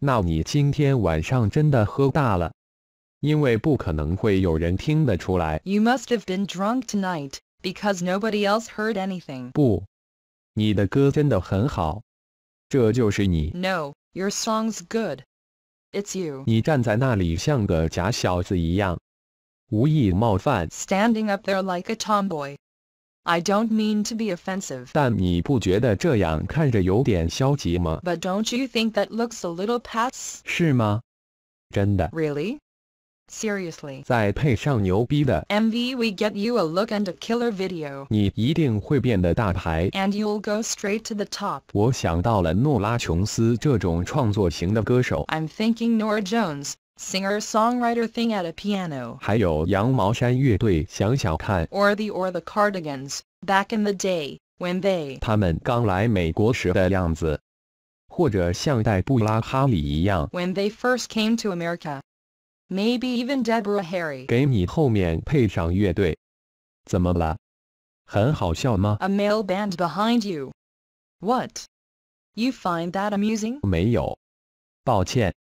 You must have been drunk tonight because nobody else heard anything. No, your song's good. It's you. 你站在那里像个假小子一样。无意冒犯 standing up there like a tomboy. I don't mean to be offensive. But do don't you think that looks a little pats? 是吗？真的？Really? Seriously. MV we get you a look and a killer video. and you'll go straight to the top. I'm thinking Nora Jones, singer-songwriter thing at a piano. the or the Cardigans back in the day when they When they first came to America, maybe even Deborah Harry. A male band behind you. What? You find that amusing? 没有，抱歉。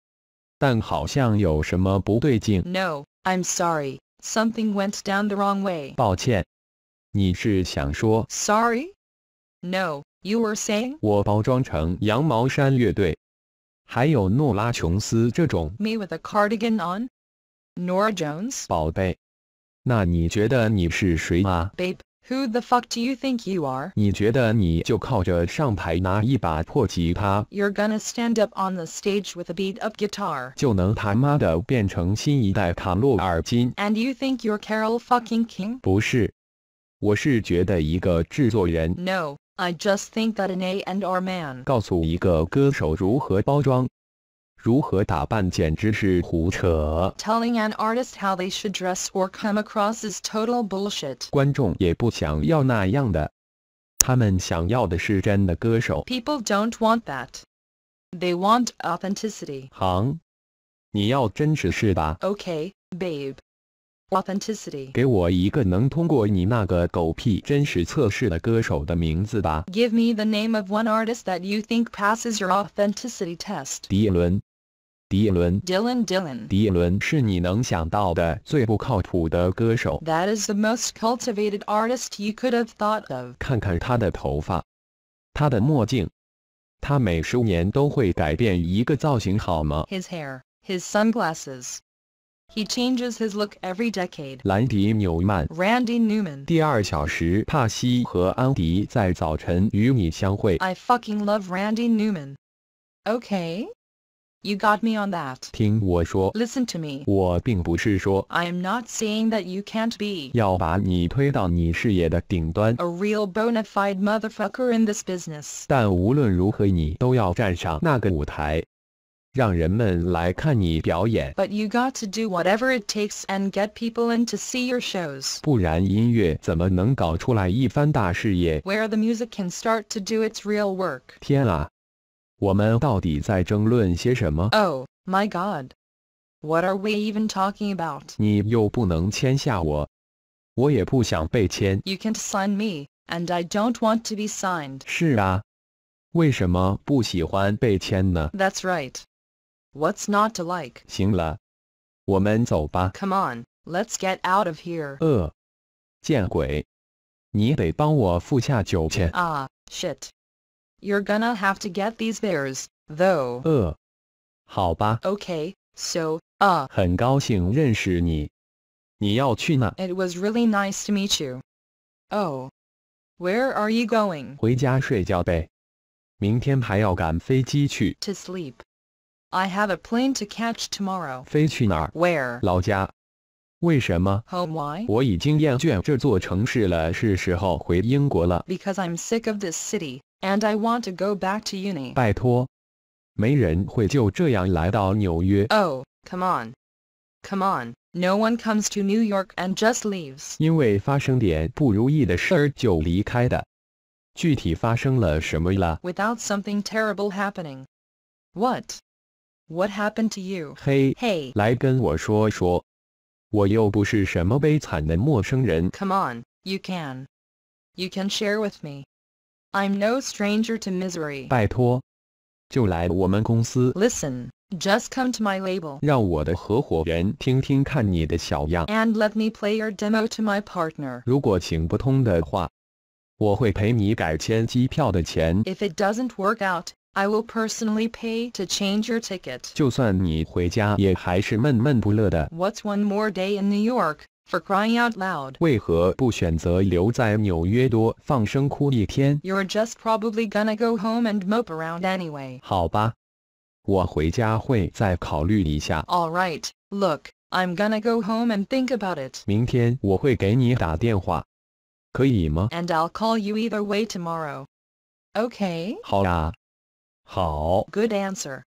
但好像有什么不对劲。No, I'm sorry. Something went down the wrong way. 抱歉，你是想说 Sorry? No, you were saying. 我包装成羊毛衫乐队，还有诺拉琼斯这种。Me with a cardigan on. Nora Jones. 宝贝，那你觉得你是谁啊？Babe, who the fuck do you think you are? you are gonna stand up on the stage with a beat-up And you think you're Carol fucking I just think that an A and R man 告诉一个歌手如何包装如何打扮简直是胡扯。Telling an artist how they should dress or come across is total bullshit。观众也不想要那样的，他们想要的是真的歌手。People don't want that. They want authenticity. 行，你要真实是吧？Okay, babe. Authenticity. 给我一个能通过你那个狗屁真实测试的歌手的名字吧。Give me the name of one artist that you think passes your authenticity test. 迪伦。Dylan, Dylan Dylan，迪伦是你能想到的最不靠谱的歌手。That is the most cultivated artist you could have thought of。看看他的头发，他的墨镜，他每十年都会改变一个造型，好吗？His hair, his sunglasses. He changes his look every decade. 兰迪·纽曼 Randy Newman。第二小时，帕西和安迪在早晨与你相会。I fucking love Randy Newman. Okay. You got me on that. Listen to me. I am not saying that you can't be. A real bona fide motherfucker in this business. But you got to do whatever it takes and get people in to see your shows. Where the music can start to do its real work. 天啊！Oh my God! What are we even talking about? 你又不能签下我，我也不想被签。You can't sign me, and I don't want to be signed. That's right. What's not to like? 行了，我们走吧。Come on, let's get out of here. 呃，见鬼！你得帮我付下酒钱。Ah, shit. You're gonna have to get these bears, though. Uh. Okay, so, uh. 很高兴认识你。你要去哪？It was really nice to meet you. Oh, where are you going? To sleep. I have a plane to catch tomorrow. 飞去哪儿？Where? 老家。为什么？Home why？我已经厌倦这座城市了，是时候回英国了。Because I'm sick of this city and I want to go back to uni. Oh, come on, come on. No one comes to New York and just leaves. Without something terrible happening. What? What happened to you? Hey, 嘿，嘿，来跟我说说。我又不是什么悲惨的陌生人。Come on, you can. You can share with me. I'm no stranger to misery. 拜托，就来我们公司。Listen, just come to my label. 让我的合伙人听听看你的小样。And let me play your demo to my partner. If it doesn't work out, I will personally pay to change your ticket. 就算你回家也还是闷闷不乐的。What's one more day in New York? For crying out loud. you are just probably gonna go home and mope around anyway. 好吧，我回家会再考虑一下。All right, look, I'm gonna go home and think about it. And i I'll call you either way tomorrow. Okay. Good answer.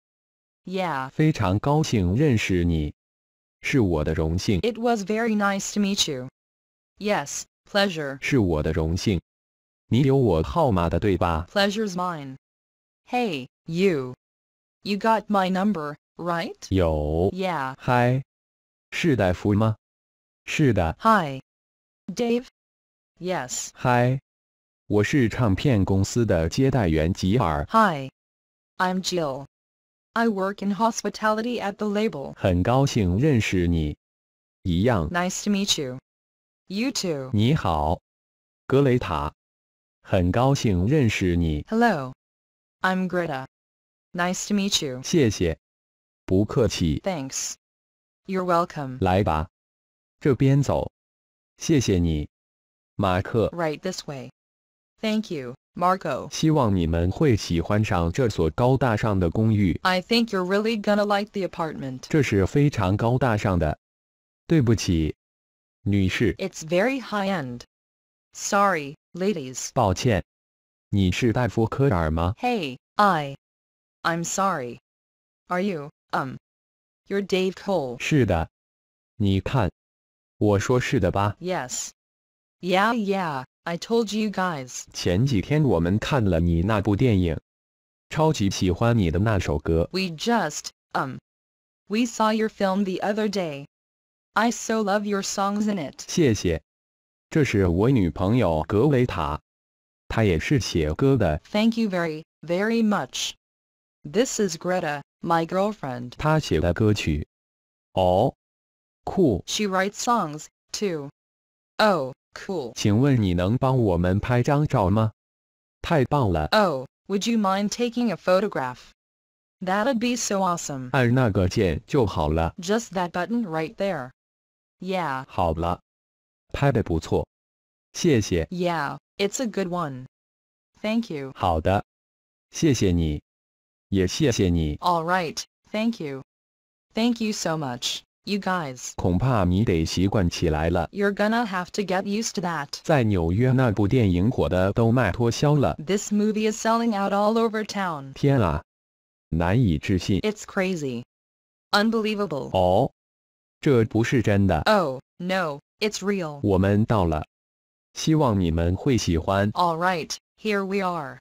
Yeah. 非常高兴认识你。it was very nice to meet you. Yes, pleasure. Pleasure's mine. Hey, you. You got my number, right? Yeah. Hi. 是戴夫吗？是的。Hi. Dave. Yes. Hi. 我是唱片公司的接待员吉尔。Hi. I'm Jill. I work in hospitality at the label. Nice to meet you. You too. 你好，格雷塔。很高兴认识你。Hello. I'm Greta. Nice to meet you. 谢谢。不客气。Thanks. You're welcome. 来吧，这边走。谢谢你，马克。Right this way. Thank you. Marco. I think you're really gonna like the apartment. It's very high end. Sorry, ladies. 抱歉。你是戴夫科尔吗？Hey, I. I'm sorry. Are you? Um. You're Dave Cole. Yes. Yeah, yeah. I told you guys. 前几天我们看了你那部电影，超级喜欢你的那首歌。We just um, we saw your film the other day. I so love your songs in it. 谢谢，这是我女朋友格维塔，她也是写歌的。Thank you very very much. This is Greta, my girlfriend. 她写的歌曲。哦，酷。She writes songs too. Oh. Cool. 请问你能帮我们拍张照吗？太棒了。Oh, would you mind taking a photograph? That'd be so awesome. 按那个键就好了。Just that button right there. Yeah. 好了。拍得不错。谢谢。Yeah, it's a good one. Thank you. 好的，谢谢你，也谢谢你。All right, thank you. Thank you so much. You guys. you are gonna have to get used to that. 在纽约那部电影火的都卖脱销了。This movie is selling out all over town. It's crazy. Unbelievable. Oh no, it's real. All right, here we are.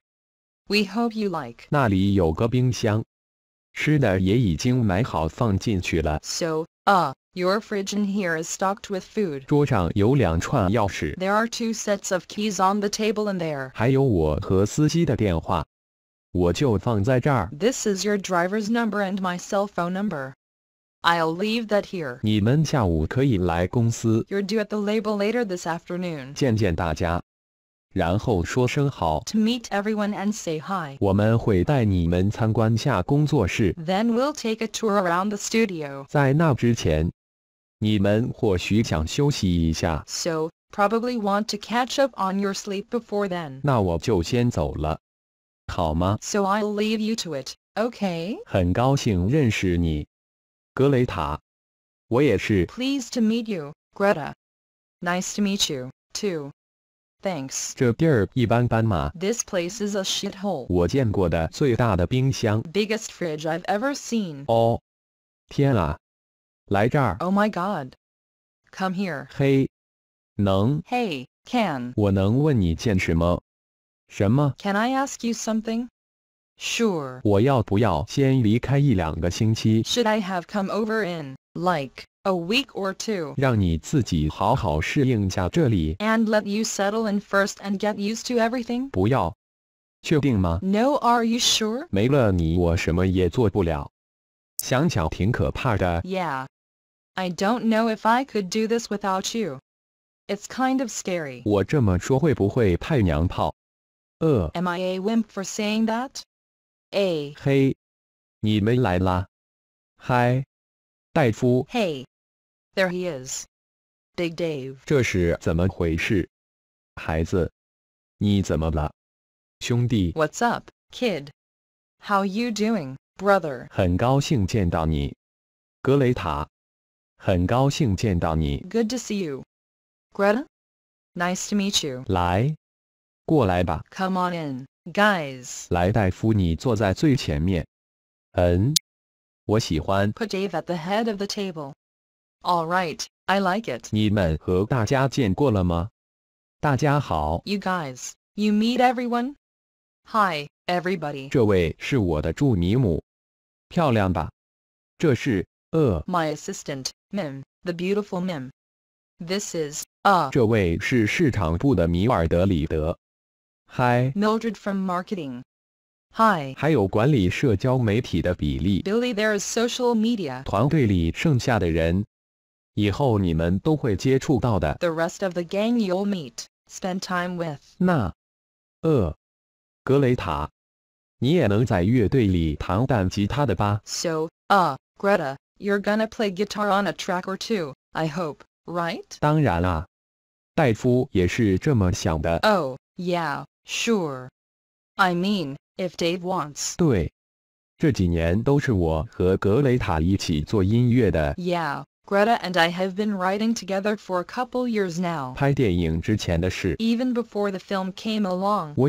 We hope you like. 那里有个冰箱，吃的也已经买好放进去了。So. Ah, your fridge in here is stocked with food. There are two sets of keys on the table in there. This is your driver's number and my cell phone number. I'll leave that here. you are due at the label later this afternoon. 然后说声好。To meet everyone and say hi. 我们会带你们参观下工作室。Then we'll take a tour around the studio. 在那之前，你们或许想休息一下。So probably want to catch up on your sleep before then. 那我就先走了，好吗？So I'll leave you to it. Okay. 很高兴认识你，格雷塔。我也是。Pleased to meet you, Greta. Nice to meet you, too. Thanks. This place is a shithole. Biggest fridge I've ever seen. Oh my god. Come here. Hey, can. Can I ask you something? Sure. Should I have come over in like a week or two. and let you settle in first and get used to everything. No, are you sure? 没了你我什么也做不了。想想挺可怕的。Yeah. I don't know if I could do this without you. It's kind of scary. Am I a wimp for saying that? A. 嘿，你们来啦！嗨，戴夫。Hey. There he is. Big Dave. What's up, kid? How you doing, brother? 很高兴见到你，格雷塔。很高兴见到你。Good to see you, Greta. Nice to meet you. 来，过来吧。Come on in, guys. 来，戴夫，你坐在最前面。嗯，我喜欢。Put Dave at the head of the table. All right, I like it. 你们和大家见过了吗？大家好。You guys, you meet everyone? Hi, everybody. My assistant, Mim, the beautiful Mim. This is uh. 这位是市场部的米尔德里德。Hi. Mildred from marketing. Hi. 还有管理社交媒体的比利。Billy, there is social media. 团队里剩下的人以后你们都会接触到的。The rest of the gang you'll meet, spend time with. 那，呃，格雷塔，你也能在乐队里弹弹吉他的吧？So, uh, Greta, you're gonna play guitar on a track or two, I hope, right? 当然啦，戴夫也是这么想的。Oh, yeah, sure. I mean, if Dave wants. 对，这几年都是我和格雷塔一起做音乐的。Yeah. Greta and I have been writing together for a couple years now. Even before the film came along. So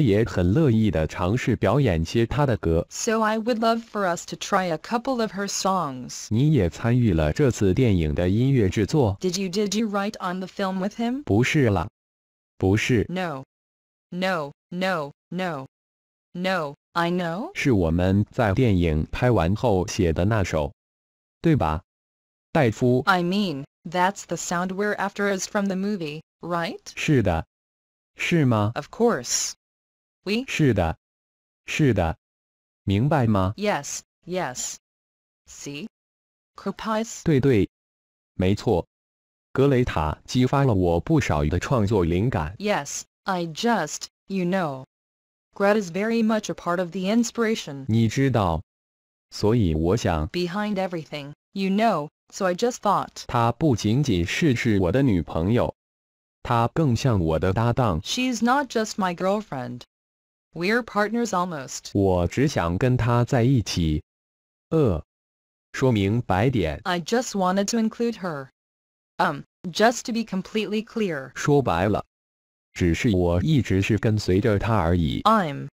I would love for us to try a couple of her songs. Did you did you write on the film with him? No, no, no, no, no. I know. 是我们在电影拍完后写的那首，对吧？戴夫。I mean, that's the sound we're after is from the movie, right? 是的。是吗？Of course. We. 是的。是的。明白吗？Yes, yes. See? Kupais. 对对。没错。格雷塔激发了我不少的创作灵感。Yes, I just, you know. Greta is very much a part of the inspiration. 你知道。所以我想。Behind everything, you know, so I just thought. she's not just my girlfriend. We're partners almost. I just wanted to include her. Um, just to be completely clear. i am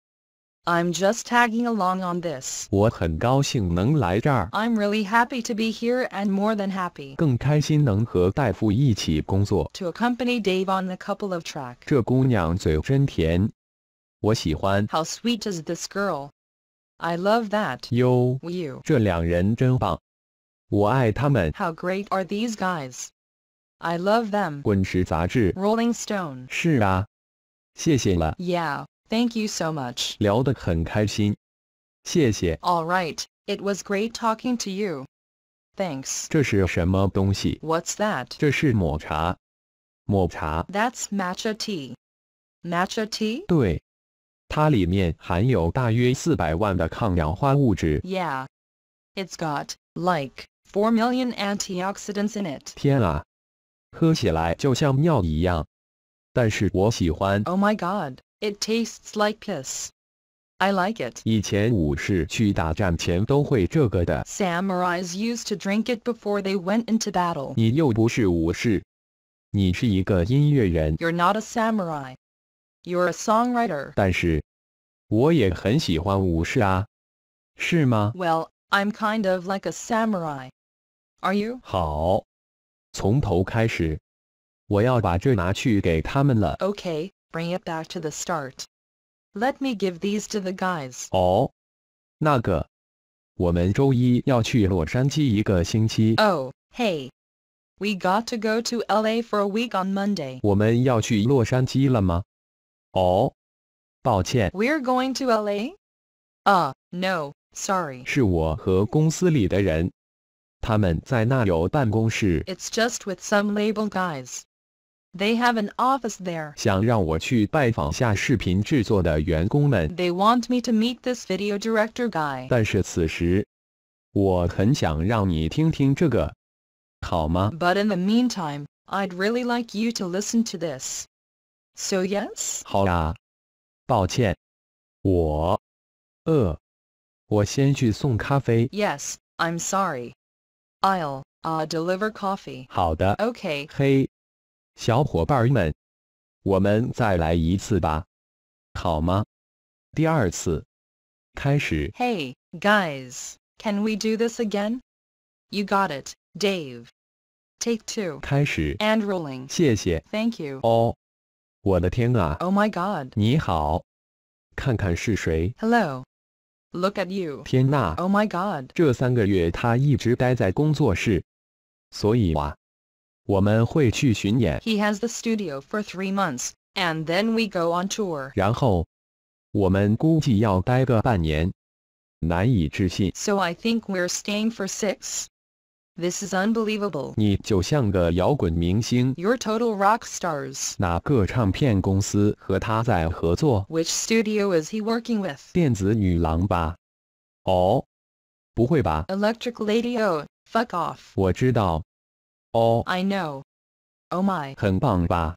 I'm just tagging along on this. i am really happy to be here and more than happy. To accompany Dave on a couple of tracks. How sweet is this girl? I love that. you. 哟，you. How great are these guys? I love them. Rolling Stone. Yeah. Thank you so much. Alright, it was great talking to you. Thanks. 这是什么东西？What's that? That's matcha tea. Matcha tea? it It's got, like, 4 million antioxidants in it. 天啊，喝起来就像尿一样，但是我喜欢。Oh my god. It tastes like piss. I like it. 以前武士去打仗前都会这个的。Samurais used to drink it before they went into battle. you are not a samurai. You're a songwriter. Well, i I'm kind of like a samurai. Are you? Okay bring it back to the start. Let me give these to the guys. 哦，那个，我们周一要去洛杉矶一个星期。Oh, hey. We got to go to LA for a week on Monday. we are going to LA? Uh, ah, no, sorry. 是我和公司里的人，他们在那有办公室。It's just with some label guys. They have an office there. They want me to meet this video director guy. But in the meantime, I'd really like you to listen to this. So yes? Yes, i I'm sorry. I'll uh deliver coffee. Okay. Hey. 小伙伴们，我们再来一次吧，好吗？第二次，开始。Hey guys, can we do this again? You got it, Dave. Take two. 开始。And rolling. 谢谢。Thank you. 哦，我的天啊！Oh my god. 你好。看看是谁。Hello. Look at you. 天呐！Oh my god. 这三个月他一直待在工作室，所以哇。He has the studio for three months, and then we go on tour. 然后，我们估计要待个半年，难以置信。So I think we're staying for six. This is unbelievable. 你就像个摇滚明星。You're total rock stars. 哪个唱片公司和他在合作？Which studio is he working with? 电子女郎吧？哦，不会吧？Electric Lady O, fuck off. 我知道。Oh, I know. Oh my. 很棒吧？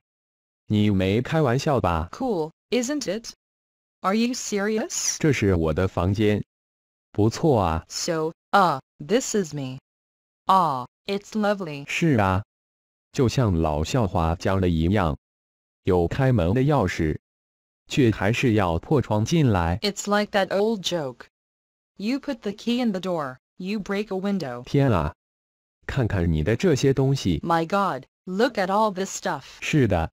你没开玩笑吧 Cool, isn't it? Are you serious? 这是我的房间。不错啊。So, uh, this is me. Ah, it's lovely. 是啊，就像老笑话讲的一样，有开门的钥匙，却还是要破窗进来。It's like that old joke. You put the key in the door, you break a window. 天啊！看看你的这些东西。My God, look at all this stuff. 是的，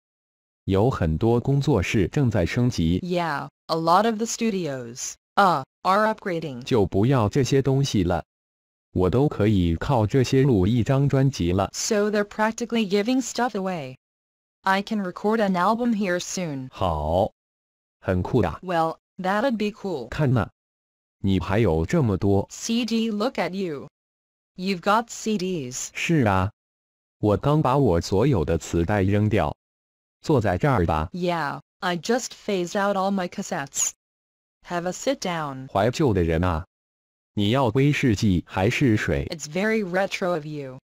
有很多工作室正在升级。Yeah, a lot of the studios, uh, are upgrading. 就不要这些东西了。我都可以靠这些录一张专辑了。So they're practically giving stuff away. I can record an album here soon. 好，很酷呀。Well, that'd be cool. 看呐，你还有这么多 CD. Look at you. You've got CDs. 是啊，我刚把我所有的磁带扔掉。坐在这儿吧。Yeah, I just phased out all my cassettes. Have a sit down. 怀旧的人啊，你要威士忌还是水？It's very retro of you.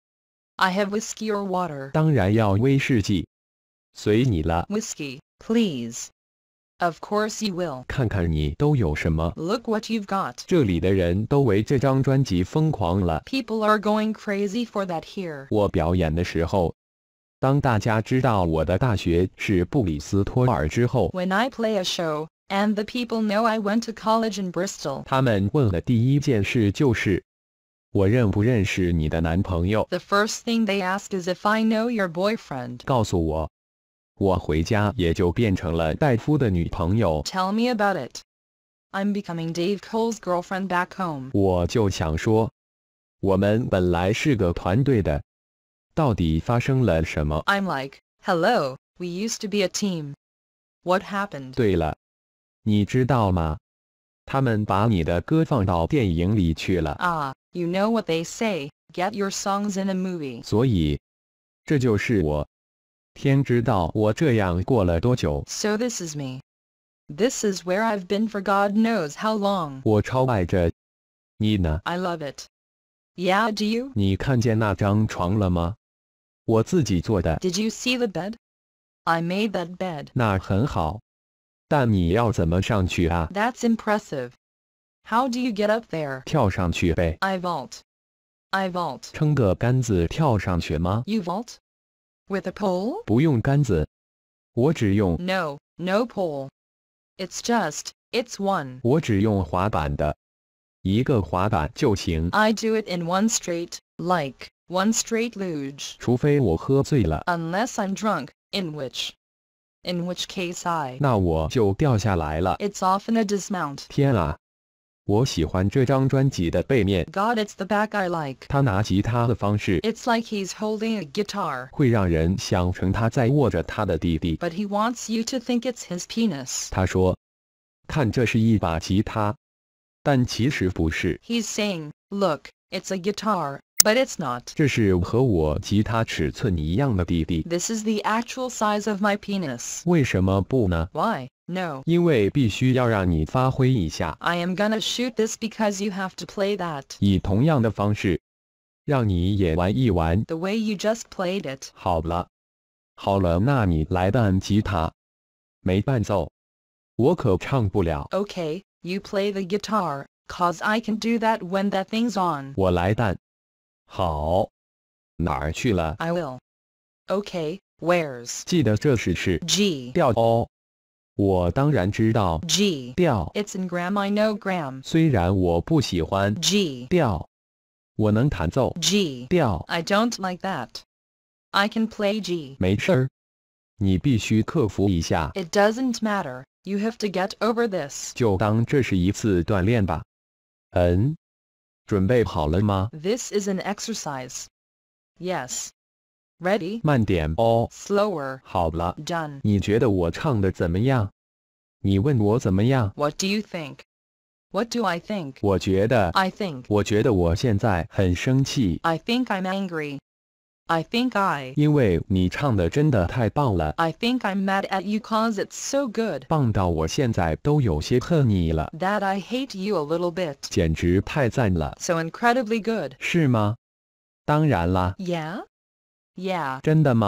I have whiskey or water. 当然要威士忌，随你了。Whiskey, please. Of course you will. Look what you've got. people are going crazy for that here. when I play a show and the people know I went to college in The first thing they ask is if I know your boyfriend. 我回家也就变成了戴夫的女朋友。Tell me about it. I'm becoming Dave Cole's girlfriend back home. 我就想说，我们本来是个团队的，到底发生了什么？I'm like, hello, we used to be a team. What happened? 对了，你知道吗？他们把你的歌放到电影里去了。Ah, you know what they say. Get your songs in a movie. 所以，这就是我 so this is me. This is where I've been for God knows how long. I love it. Yeah, do you? 你看见那张床了吗？我自己做的。Did you see the bed? I made that bed. That's impressive. How do you get up there? 跳上去呗。I vault. I vault. 撑个杆子跳上去吗？You vault. With a pole? 不用杆子，我只用。No, no pole. It's just, it's one. 我只用滑板的，一个滑板就行。I do it in one straight, like one straight luge. 除非我喝醉了。Unless I'm drunk, in which, in which case I. 那我就掉下来了。It's often a dismount. 天啊！我喜欢这张专辑的背面。God, it's the back I like.，It's like he's holding a guitar. guitar，会让人想成他在握着他的弟弟。But he wants you to think it's his penis. penis。他说，看这是一把吉他，但其实不是。He's saying, look, it's a guitar, but it's not. This is the actual size of my penis. Why? No. I am gonna shoot this because you have to play that. The way you just played it. Okay, you play the guitar. Cause I can do that when that thing's on. 我来弹。好，哪儿去了？I will. Okay, where's? 记得这是是 G 调哦。我当然知道 G 调。It's in gram. I know gram. 虽然我不喜欢 G 调，我能弹奏 G 调。I don't like that. I can play G. 没事儿，你必须克服一下。It doesn't matter. You have to get over this. 就当这是一次锻炼吧。嗯。准备好了吗？This is an exercise. Yes. Ready? 慢点哦。Slower. 好了。Done. 你觉得我唱的怎么样？你问我怎么样？What do you think? What do I think? I think. 我觉得我现在很生气。I think I'm angry. I think I 因为你唱的真的太棒了。I think I'm mad at you cause it's so good. 棒到我现在都有些恨你了。That I hate you a little bit. 简直太赞了。So incredibly good. 是吗？当然啦。Yeah. Yeah. Really?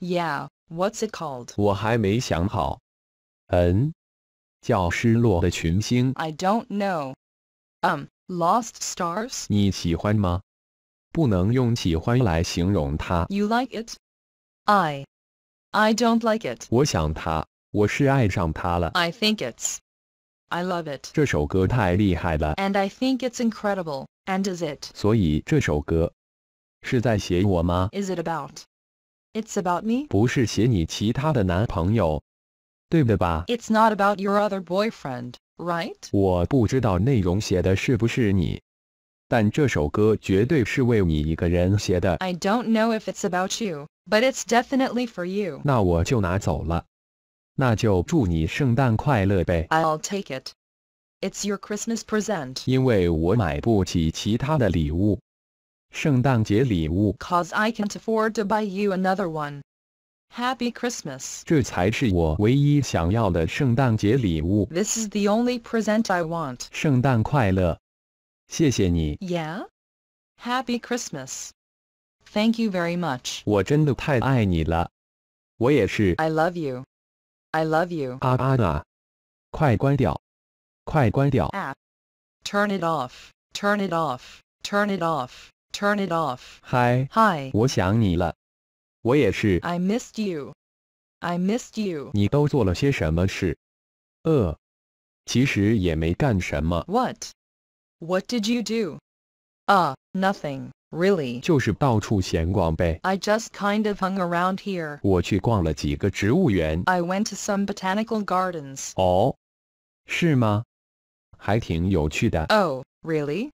Yeah. What's it called? 我还没想好。嗯，叫失落的群星。I don't know. Um. Lost stars. 你喜欢吗？不能用喜欢来形容它。You like it? I, I don't like it. 我想它，我是爱上它了。I think it's, I love it. 这首歌太厉害了。And I think it's incredible. And is it? 所以这首歌是在写我吗？Is it about? It's about me. 不是写你其他的男朋友，对的吧？It's not about your other boyfriend right? 我不知道内容写的是不是你，但这首歌绝对是为你一个人写的。I don't know if it's about you, but it's definitely for you. 那我就拿走了。那就祝你圣诞快乐呗。I'll take it. It's your Christmas present. 因为我买不起其他的礼物。圣诞节礼物。Cause I can't afford to buy you another one. Happy Christmas. This is the only present I want. 圣诞快乐。谢谢你。Yeah. Happy Christmas. Thank you very much. 我真的太爱你了。我也是。I love you. I love you. 啊啊啊！快关掉！快关掉！App. Turn it off. Turn it off. Turn it off. Turn it off. Hi. Hi. 我想你了。I missed you. I missed you. 你都做了些什么事？呃，其实也没干什么。What? What did you do? Uh, nothing, really. 就是到处闲逛呗。I just kind of hung around here. I went to some botanical gardens. 哦，是吗？还挺有趣的。Oh, really?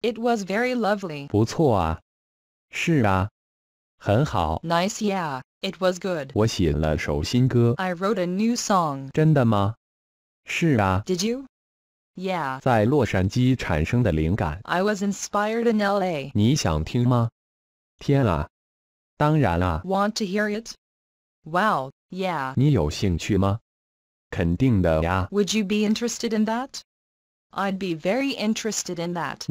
It was very lovely. 不错啊。是啊。Nice, yeah, it was good. I wrote a new song. Did you? Yeah. I was inspired in L.A. Want to hear it? Wow, yeah. Would you be interested in that? I'd be very interested in that.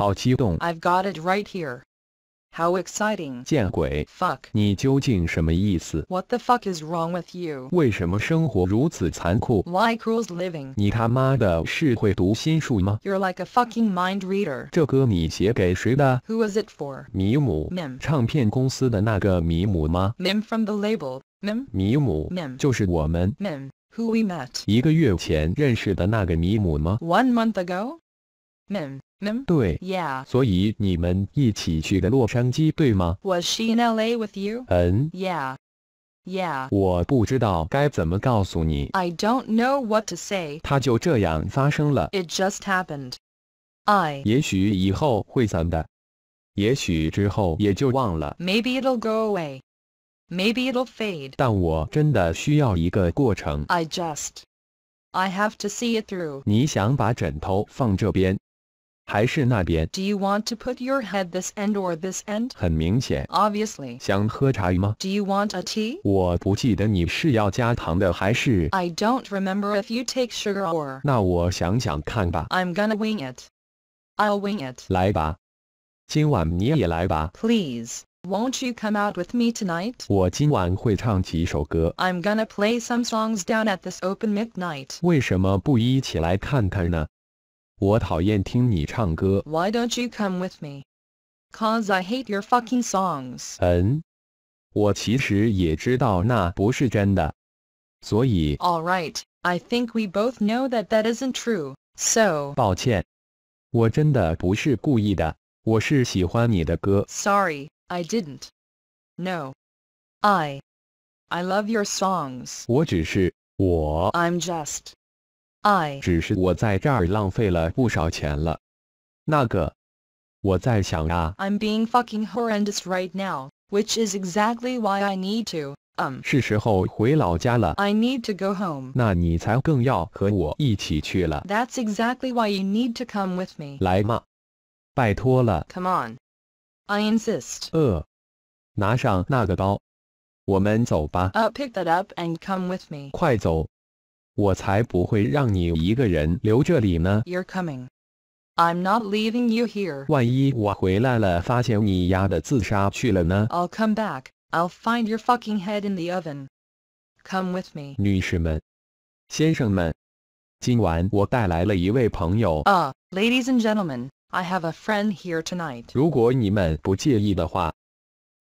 i have got it right here. How exciting! What the fuck is wrong with Why cruel you are like a fucking mind was it Mim. from the label。Mim。米姆。Mim。就是我们。Mim。Who we met？一个月前认识的那个米姆吗？One month ago。Mim。them? 对。Yeah. Was she in LA with you? 嗯。Yeah. Yeah. I do don't know what to say. It just happened. I. Maybe it it'll go away. Maybe it'll fade. I just. I have to see it through. 你想把枕头放这边。do you want to put your head this end or this end? Obviously, do you want a tea? I do don't remember if you take sugar or. i am gonna wing it. I'll wing it. 来吧，今晚你也来吧。Please, won't you come out with me tonight? tonight？我今晚会唱几首歌。I'm gonna play some songs down at this open midnight. 为什么不一起来看看呢？why do don't you come with me? Cause I hate your fucking songs. 嗯，我其实也知道那不是真的，所以。All right, I think we both know that that isn't true. So. 抱歉，我真的不是故意的，我是喜欢你的歌。Sorry, I didn't. No, I, I love your songs. i am just. I 只是我在这儿浪费了不少钱了。那个，我在想啊。I'm being fucking horrendous right now, which is exactly why I need to. Um. 是时候回老家了。I need to go home. 那你才更要和我一起去了。That's exactly why you need to come with me. 来嘛，拜托了。Come on. I insist. 呃，拿上那个包，我们走吧。Uh, pick that up and come with me. 快走。我才不会让你一个人留这里呢。You're coming. I'm not leaving you here. 万一我回来了，发现你丫的自杀去了呢？I'll come back. I'll find your fucking head in the oven. Come with me. ladies and gentlemen, I have a friend here tonight. 如果你们不介意的话，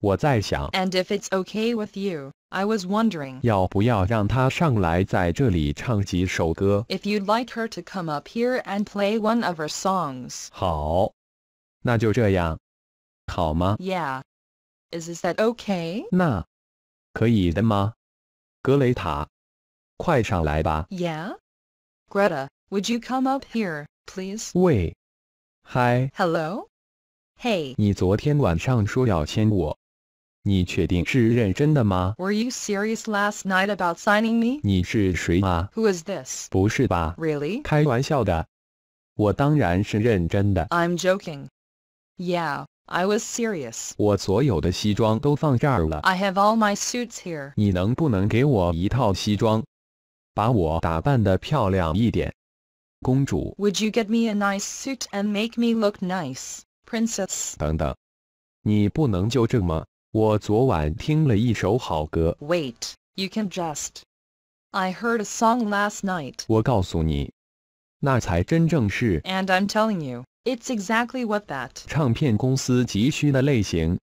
我在想。And if it's okay with you, I was wondering 要不要让她上来在这里唱几首歌 if you'd like her to come up here and play one of her songs. 好，那就这样，好吗？Yeah. Is, is that okay? 那可以的吗？格雷塔，快上来吧。Yeah? Greta, would you come up here, please? Hi Hello Hey. 你昨天晚上说要牵我，were you serious last night about signing me? Who is this? me？你是谁啊？Who is this？不是吧？Really？开玩笑的。我当然是认真的。I'm joking. Yeah, I was serious. 我所有的西装都放这儿了。I have all my suits here. 你能不能给我一套西装，把我打扮的漂亮一点，公主？Would you get me a nice suit and make me look nice, princess. princess？等等，你不能就这么。Wait, you can just. I heard a song last night. And i I'm telling you, it's exactly what that. 唱片公司急需的类型。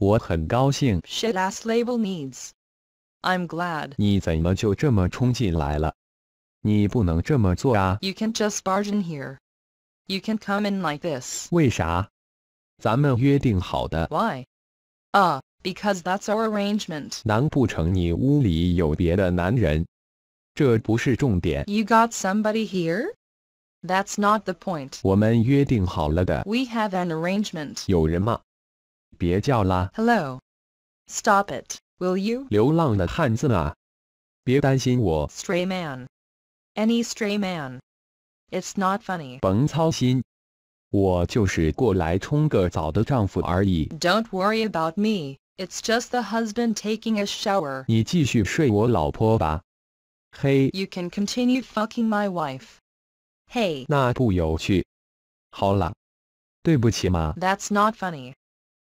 我很高兴。Shit ass label needs. I'm glad. 你怎么就这么冲进来了？你不能这么做啊。You can just barge in here. You can come in like this. 为啥？咱们约定好的。Why? Ah, uh, because that's our arrangement. You got somebody here? That's not the point. We have an arrangement. Hello. Stop it, will you? Stray man. Any stray man. It's not funny. 甭操心，do not worry about me, it's just the husband taking a shower. Hey. You can continue fucking my wife. Hey. That's not funny.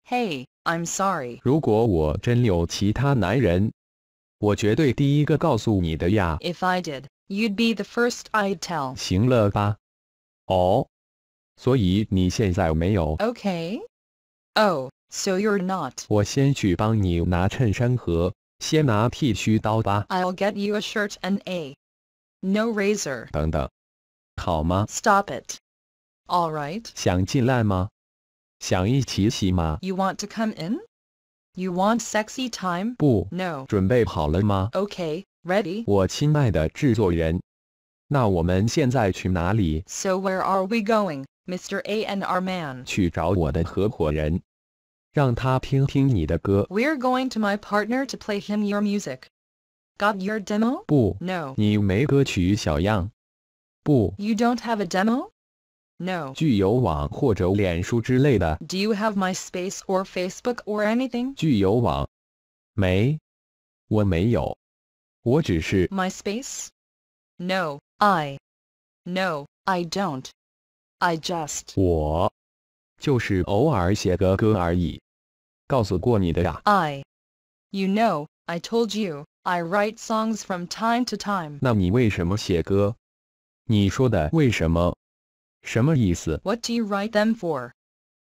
Hey, I'm sorry. If I did, you'd be the first I'd tell. 行了吧。哦。Okay. Oh, so you're not. i will get you a shirt and a no razor. Stop it. All You want to come in? You want sexy time? 不，No. Okay, ready. So where are we going? Mr. A&R Man. 去找我的合伙人，让他听听你的歌。We're going to my partner to play him your music. Got your demo? No. 不，No. 你没歌曲小样。不，You don't have a demo? No. 具有网或者脸书之类的。Do you have MySpace or Facebook or anything? 具有网，没，我没有，我只是。MySpace? No, I. No, I don't. I just 我就是偶尔写个歌而已，告诉过你的呀。I you know I told you I write songs from time to time。那你为什么写歌？你说的为什么？什么意思？What do you write them for?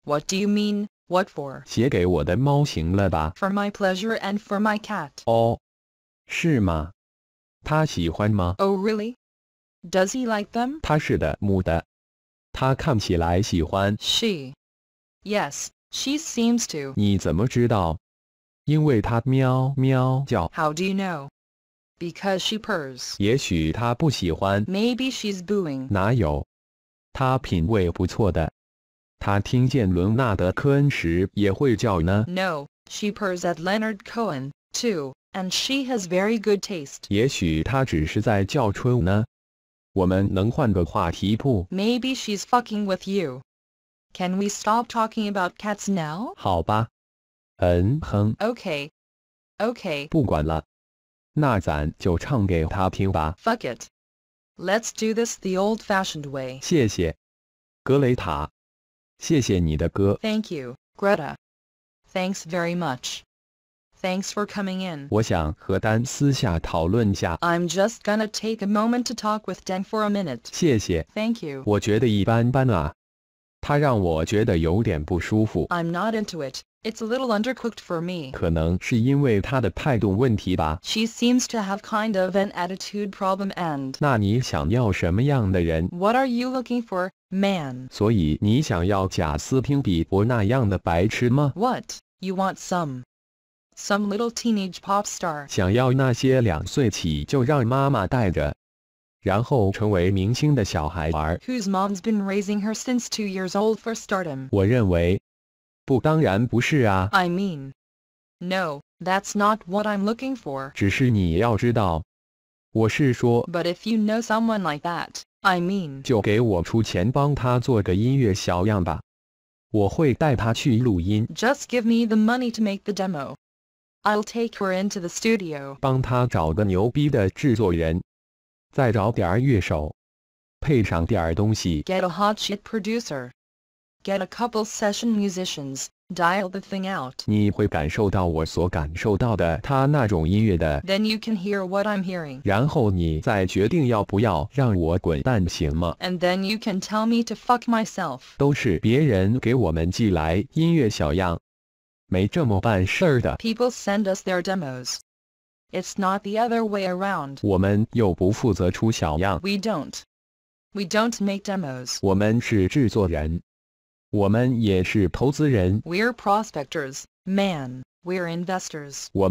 What do you mean? What for? 写给我的猫行了吧？For my pleasure and for my cat. 哦，是吗？他喜欢吗？Oh really? Does he like them? 他是的，母的。她看起来喜欢. She, yes, she seems to. 你怎么知道？因为她喵喵叫。How do you know? Because she purrs. Maybe she's booing. 哪有？她品味不错的。她听见伦纳德·科恩时也会叫呢。No, she purrs at Leonard Cohen too, and she has very good taste. 也许她只是在叫春呢。Maybe she's fucking with you. Can we stop talking about cats now? 好吧。嗯哼。Okay. Okay. 不管了。那咱就唱给他听吧。Fuck it. Let's do this the old-fashioned way. 谢谢，格雷塔。谢谢你的歌。Thank you, Greta. Thanks very much. Thanks for coming in. i am just gonna take a moment to talk with Dan for a minute. Thank you. i am not into it. It's a little undercooked for me. She seems to have kind of an attitude problem and. What are you looking for, man? What? You want some some little teenage pop star. 想要那些两岁起就让妈妈带着，然后成为明星的小孩儿。Whose mom's been raising her since two years old for stardom. 我认为，不，当然不是啊。I mean, no, that's not what I'm looking for. 只是你要知道，我是说。But if you know someone like that, I mean，就给我出钱帮他做个音乐小样吧。我会带他去录音。Just give me the money to make the demo. I'll take her into the studio. 帮她找个牛逼的制作人，再找点乐手，配上点东西。Get a hot shit producer. Get a couple session musicians. Dial the thing out. Then you can hear what I'm hearing. 然后你再决定要不要让我滚蛋，行吗？And then you can tell me to fuck myself. 都是别人给我们寄来音乐小样。没这么办事儿的。People send us their demos. It's not the other way around. 我们又不负责出小样。We don't. We don't make demos. 我们是制作人，我们也是投资人。We're prospectors, man. We're investors. we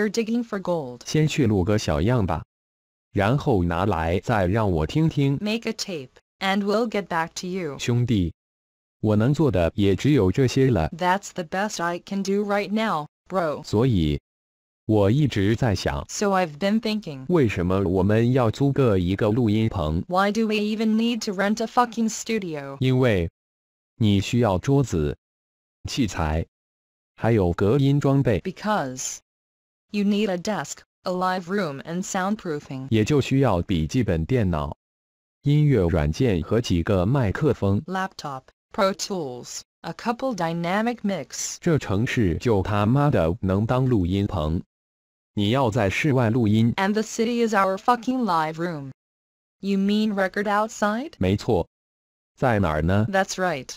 are digging for gold. 先去录个小样吧，然后拿来再让我听听。Make a tape, and we'll get back to you. 兄弟，我能做的也只有这些了。That's the best I can do right now, bro. 所以，我一直在想。So I've been thinking. why do we even need to rent a fucking studio? 因为，你需要桌子、器材，还有隔音装备。Because you need a desk, a live room, and soundproofing. 也就需要笔记本电脑、音乐软件和几个麦克风。Laptop. Pro Tools, a couple dynamic mix。这城市就他妈的能当录音棚，你要在室外录音。And the city is our fucking live room. You mean record outside? That's right.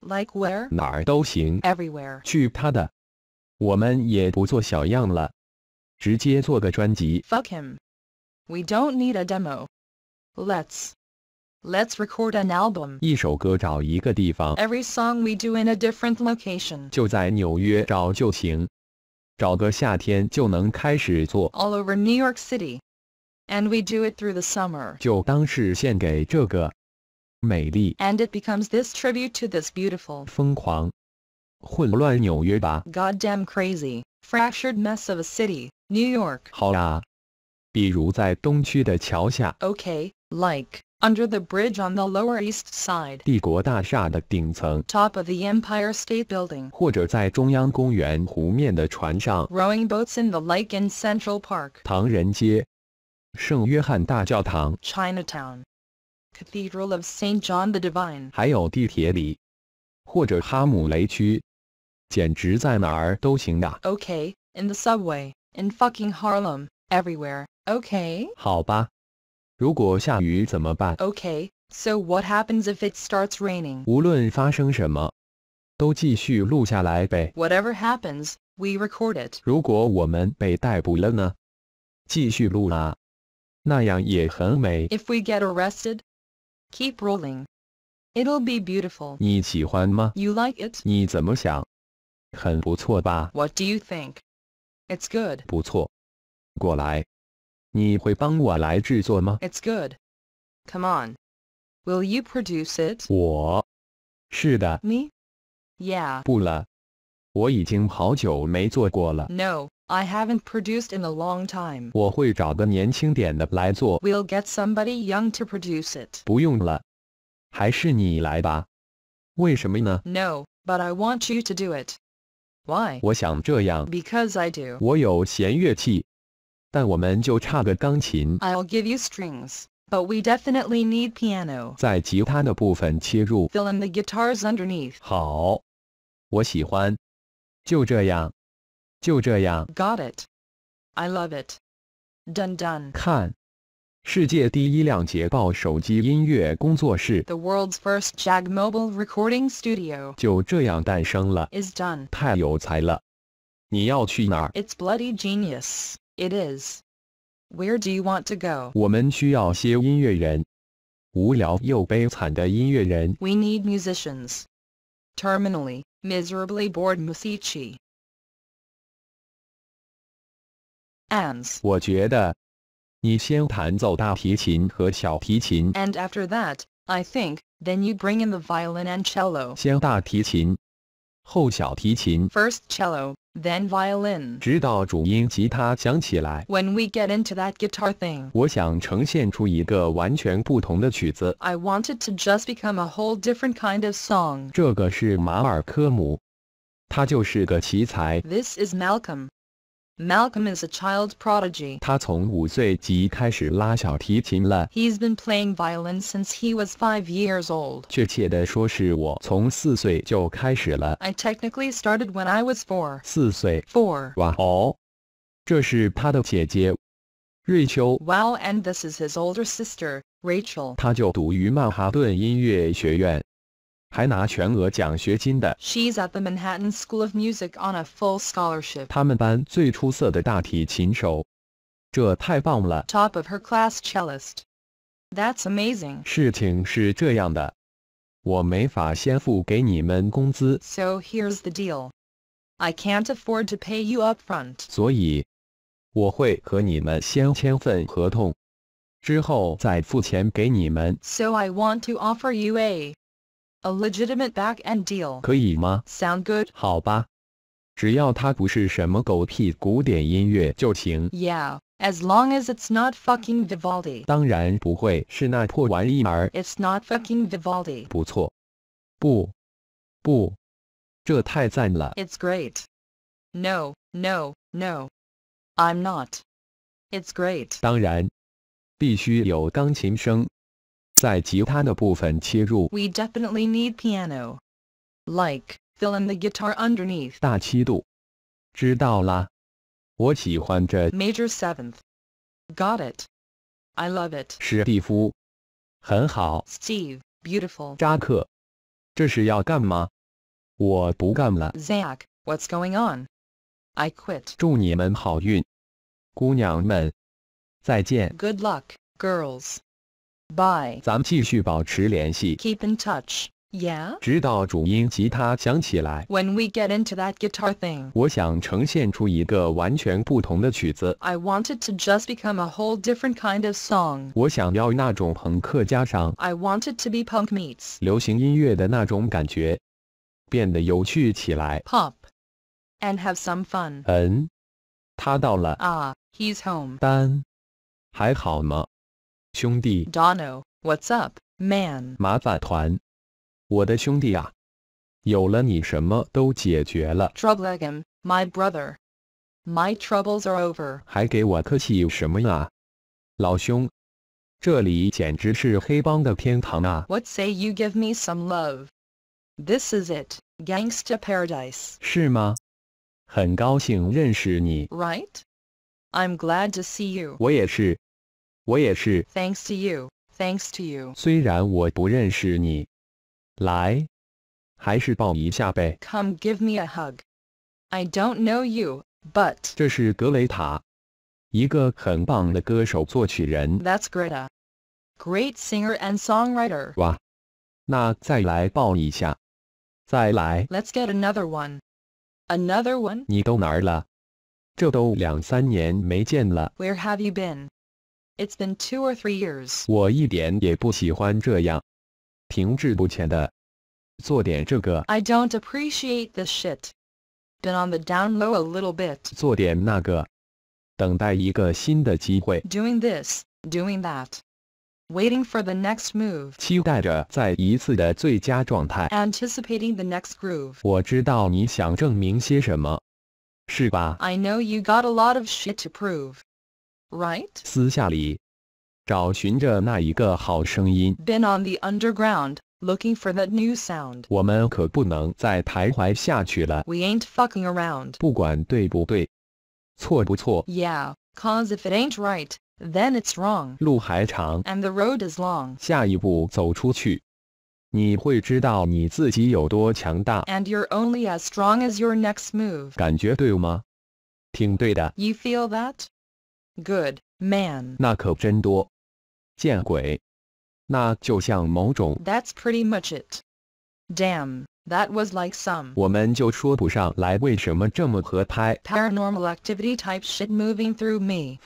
Like where? 哪儿都行。Everywhere. 去他的！我们也不做小样了，直接做个专辑。Fuck him. We don't need a demo. Let's. Let's record an album. Every song we do in a different location. All over New York City. And we do it through the summer. And it becomes this tribute to this beautiful. Goddamn crazy, fractured mess of a city, New York. like under the bridge on the Lower East Side 帝国大厦的顶层 top of the Empire State Building 或者在中央公园湖面的船上 rowing boats in the lake in Central Park 唐人街圣约翰大教堂 Chinatown Cathedral of St. John the Divine 还有地铁里或者哈姆雷区简直在哪儿都行的 OK in the subway in fucking Harlem everywhere OK 好吧如果下雨怎么办？Okay, so what happens if it starts raining? Whatever happens, we record it. if we get arrested, keep rolling. It'll be beautiful. You like it? What do you think? It's good. 不错。过来。it's good. Come on. Will you produce it? Me? Yeah. 不了。我已经好久没做过了。No, I haven't produced in a long time. 我会找个年轻点的来做。We'll get somebody young to produce it. No, but I want you to do it. Why? 我想这样。Because I do. 我有弦乐器。但我们就差个钢琴。I'll give you strings, but we definitely need piano. 在吉他的部分切入。Fill in the guitars underneath. 好，我喜欢。就这样，就这样。Got it. I love it. Done done. 看，世界第一辆捷豹手机音乐工作室，The world's first Jag mobile recording studio. studio，就这样诞生了。Is done. It's bloody genius. It is. Where do you want to go? 我们需要些音乐人，无聊又悲惨的音乐人。We need musicians. Terminally, miserably bored musici. Ands. 我觉得，你先弹奏大提琴和小提琴。And after that, I think, then you bring in the violin and cello. 先大提琴，后小提琴。First cello, then violin. When we get into that guitar thing. want wanted to just become a whole different kind of song. This is Malcolm. Malcolm is a child prodigy. he has been playing violin since he was five years old. I technically started when I was four. 四岁。Four. Wow, and this is his older sister, Rachel. 还拿全额奖学金的。She's at the Manhattan School of Music on a full scholarship. 他们班最出色的大提琴手，这太棒了。Top of her class cellist. That's amazing. 事情是这样的，我没法先付给你们工资。So here's the deal. I can't afford to pay you up front. 所以，我会和你们先签份合同，之后再付钱给你们。So I want to offer you a a legitimate back-end deal. Sound good? 好吧，只要它不是什么狗屁古典音乐就行。Yeah, as long as it's not fucking Vivaldi. It's not fucking Vivaldi. It's great. No, no, no. I'm not. It's great. 当然，必须有钢琴声。we definitely need piano. Like, fill in the guitar underneath. Major seventh. Got it. I love it. 史蒂夫。很好。Steve, beautiful. 扎克。这是要干嘛？我不干了。Zach, what's going on? I quit. 祝你们好运，姑娘们，再见。Good luck, girls. Bye. keep in touch. Yeah. When we get into that guitar thing, I wanted to just become a whole different kind of song. I wanted to be punk meets 流行音乐的那种感觉，变得有趣起来。Pop and have some fun。嗯，他到了。Ah, he's home。丹，还好吗？what's up, man？麻烦团，我的兄弟啊，有了你什么都解决了。Trouble again, my brother. My troubles are over. 还给我客气什么啊，老兄，这里简直是黑帮的天堂啊！What say you give me some love? This is it, gangster paradise. 是吗？很高兴认识你。Right? I'm glad to see you. 我也是。我也是。Thanks to you, thanks to you。虽然我不认识你，来，还是抱一下呗。Come give me a hug. I don't know you, but 这是格雷塔，一个很棒的歌手作曲人。That's Greta, great singer and songwriter. 哇，那再来抱一下，再来。Let's get another one. Another one. 你都哪儿了？这都两三年没见了。Where have you been? It's been two or three years. 我一点也不喜欢这样，停滞不前的。做点这个。I don't appreciate this shit. Been on the down low a little bit. 做点那个，等待一个新的机会。Doing this, doing that. Waiting for the next move. 期待着再一次的最佳状态。Anticipating the next groove. I know you got a lot of shit to prove right? 私下里，找寻着那一个好声音。Been on the underground, looking for that new sound. 我们可不能再徘徊下去了。We ain't fucking around. 不管对不对，错不错？Yeah, cause if it ain't right, then it's wrong. 路还长，and the road is long. 下一步走出去。你会知道你自己有多强大，and you're only as strong as your next move。感觉对吗？挺对的。You feel that? Good man. That's pretty much it. Damn, that was like some. Paranormal activity type shit moving through me.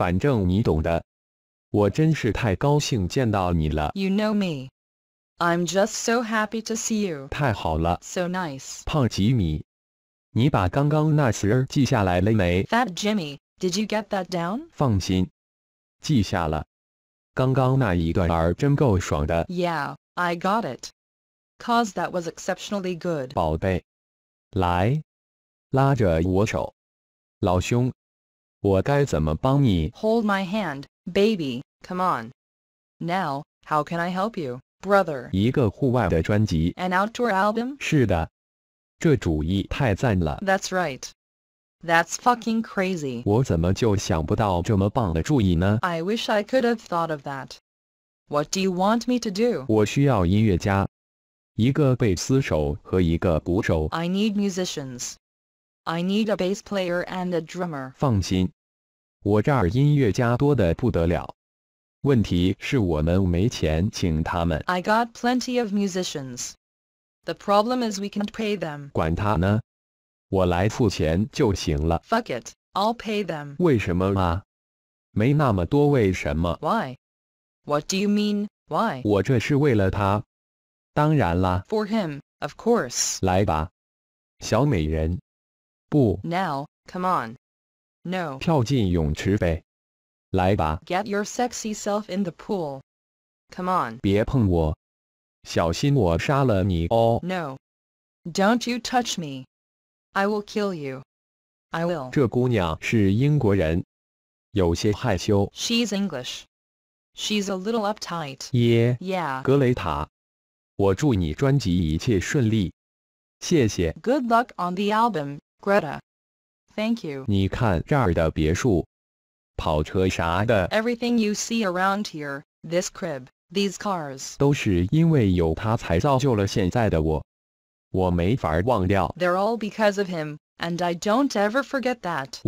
you know me. I'm just so happy to see you. So nice. Fat Jimmy. Did you get that down? 放心，记下了。刚刚那一段儿真够爽的。Yeah, I got it. Cause that was exceptionally good. 宝贝，来，拉着我手，老兄，我该怎么帮你？Hold my hand, baby. Come on. Now, how can I help you, brother? 一个户外的专辑。An outdoor album? 是的，这主意太赞了。That's right. That's fucking crazy. 我怎么就想不到这么棒的主意呢? I wish I could have thought of that. What do you want me to do? 我需要音乐家，一个贝斯手和一个鼓手。I need musicians. I need a bass player and a drummer. 放心，我这儿音乐家多的不得了。问题是我们没钱请他们。I got plenty of musicians. The problem is we can't pay them. 管他呢。我来付钱就行了。Fuck it, I'll pay them. 为什么啊？没那么多为什么？Why? What do you mean? Why? 我这是为了他。当然啦。For him, of course. 来吧，小美人。不。Now, come on. No. 跳进泳池呗。来吧。Get your sexy self in the pool. Come on. 别碰我，小心我杀了你哦。No. Don't you touch me. I will kill you. I will. 这姑娘是英国人，有些害羞。She's English. She's a little uptight. Yeah. Yeah. 格雷塔，我祝你专辑一切顺利，谢谢。Good luck on the album, Greta. Thank you. 你看这儿的别墅、跑车啥的，Everything you see around here, this crib, these cars, cars，都是因为有她才造就了现在的我。they are all because of him, and I don't ever forget that.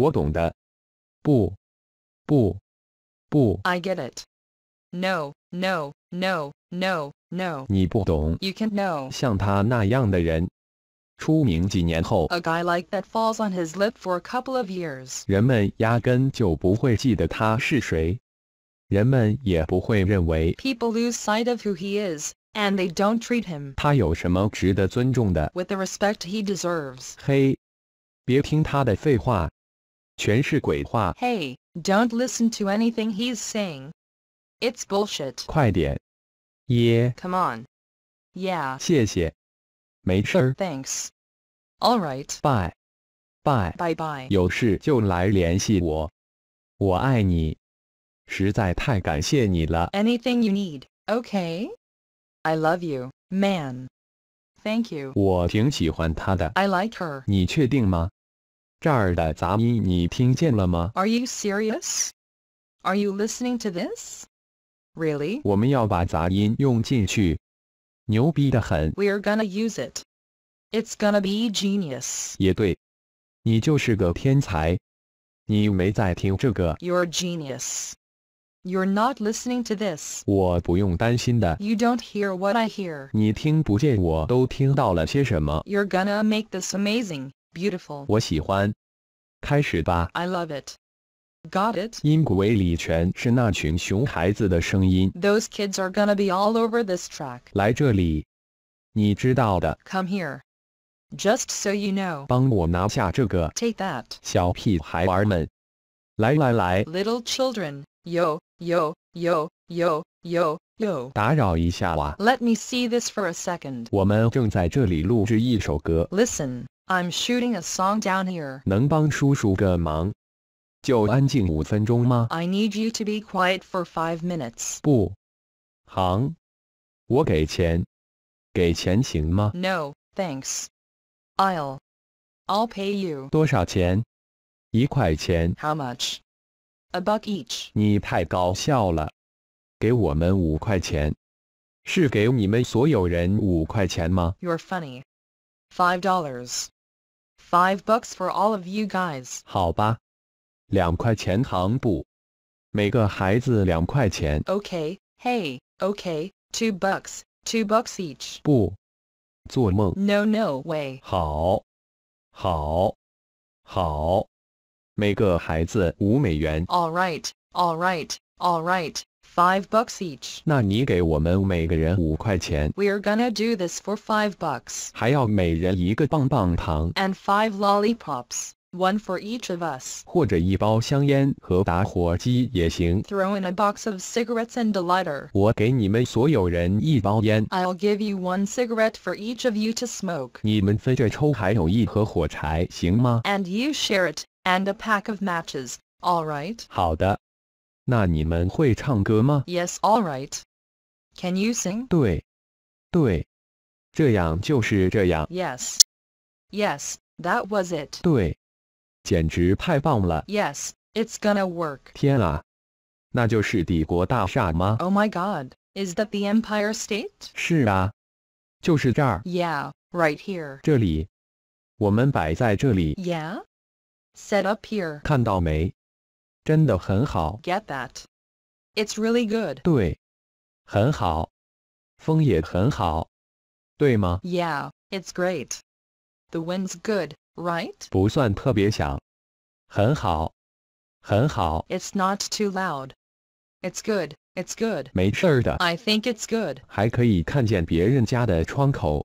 I get it. No, no, no, no, no. You can know. a guy like that falls on his lip for a couple of years. 人们压根就不会记得他是谁，人们也不会认为。People lose sight of who he is and they don't treat him with the respect he deserves. Hey, do don't listen to anything he's saying. It's bullshit. Come on. Yeah, 谢谢，没事儿 thanks. All bye 拜拜，Bye-bye. 有事就来联系我，我爱你，实在太感谢你了。Anything you need, okay? I love you, man. Thank you. 我挺喜欢她的。I like her. 你确定吗？这儿的杂音你听见了吗？Are you serious? Are you listening to this? Really? 我们要把杂音用进去，牛逼的很。We're gonna use it. It's gonna be genius. 也对，你就是个天才。你没在听这个。You're a genius. You're not listening to this. You do don't hear what I hear. you are gonna make this amazing, beautiful. I love it. Got it? those kids are gonna be all over this track. Come here. Just so you know. Take that. Little children, yo. Yo, yo, yo, yo, yo. 打扰一下哇。Let me see this for a second. 我们正在这里录制一首歌。Listen, I'm shooting a song down here. 能帮叔叔个忙？就安静五分钟吗？I need you to be quiet for five minutes. 不，行，我给钱，给钱行吗？No, thanks. I'll, I'll pay you. 多少钱？一块钱。How much? buck each. you are funny. Five dollars. Five bucks for all of you guys. Okay. Hey. Okay. Two bucks. Two bucks each. 不，做梦。No, no way. 好，好，好。每个孩子五美元. right, all right, all right, all right. Five bucks each. we are gonna do this for five bucks. And five lollipops. One for each of us. Throw in a box of cigarettes and a lighter. i will give you one cigarette for each of you to smoke. And you share it and a pack of matches, all right. 好的。那你们会唱歌吗？Yes. all right. Can you sing? 对，对，这样就是这样。Yes, yes, that was it. 对，简直太棒了。Yes, it's gonna work. 天啊，那就是帝国大厦吗？Oh my God, is that the Empire State? 是啊，就是这儿。Yeah, right here. 这里，我们摆在这里。Yeah. Set up here. Get that? It's really good. Yeah, it's great. The wind's good, right? It's not too loud. It's good. It's good. I think it's good. 还可以看见别人家的窗口，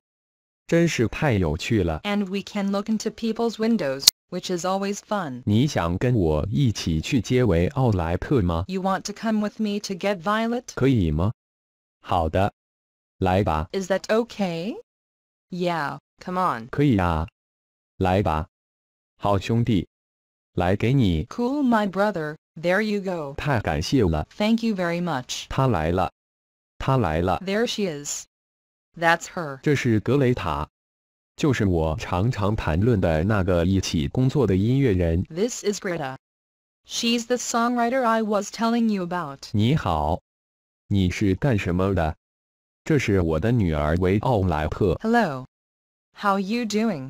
真是太有趣了。And we can look into people's windows which is always fun. 你想跟我一起去接维奥莱特吗? You want to come with me to get Violet? 可以吗?好的。来吧。Is that okay? Yeah, come on. 可以啊。来吧。好兄弟。来给你。Cool, my brother. There you go. 太感谢了。Thank you very much. 她来了。她来了。There she is. That's her. 这是格雷塔。就是我常常谈论的那个一起工作的音乐人。This is Greta. She's the songwriter I was telling you about. 你好，你是干什么的？这是我的女儿维奥莱特。Hello. How you doing?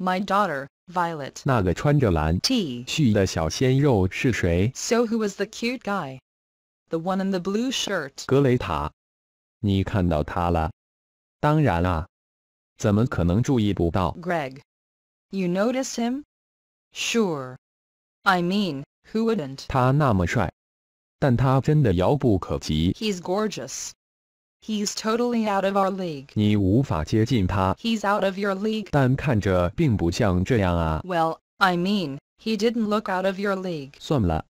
My daughter, Violet. 那个穿着蓝 T 恤的小鲜肉是谁？So who was the cute guy? The one in the blue shirt. 格雷塔，你看到他了？当然啦、啊。Greg, you notice him? Sure. I mean, who wouldn't? 他那么帅，但他真的遥不可及。He's gorgeous. He's totally out of our league. 你无法接近他。He's out of your league. 但看着并不像这样啊。Well, I mean, he didn't look out of your league. 算了，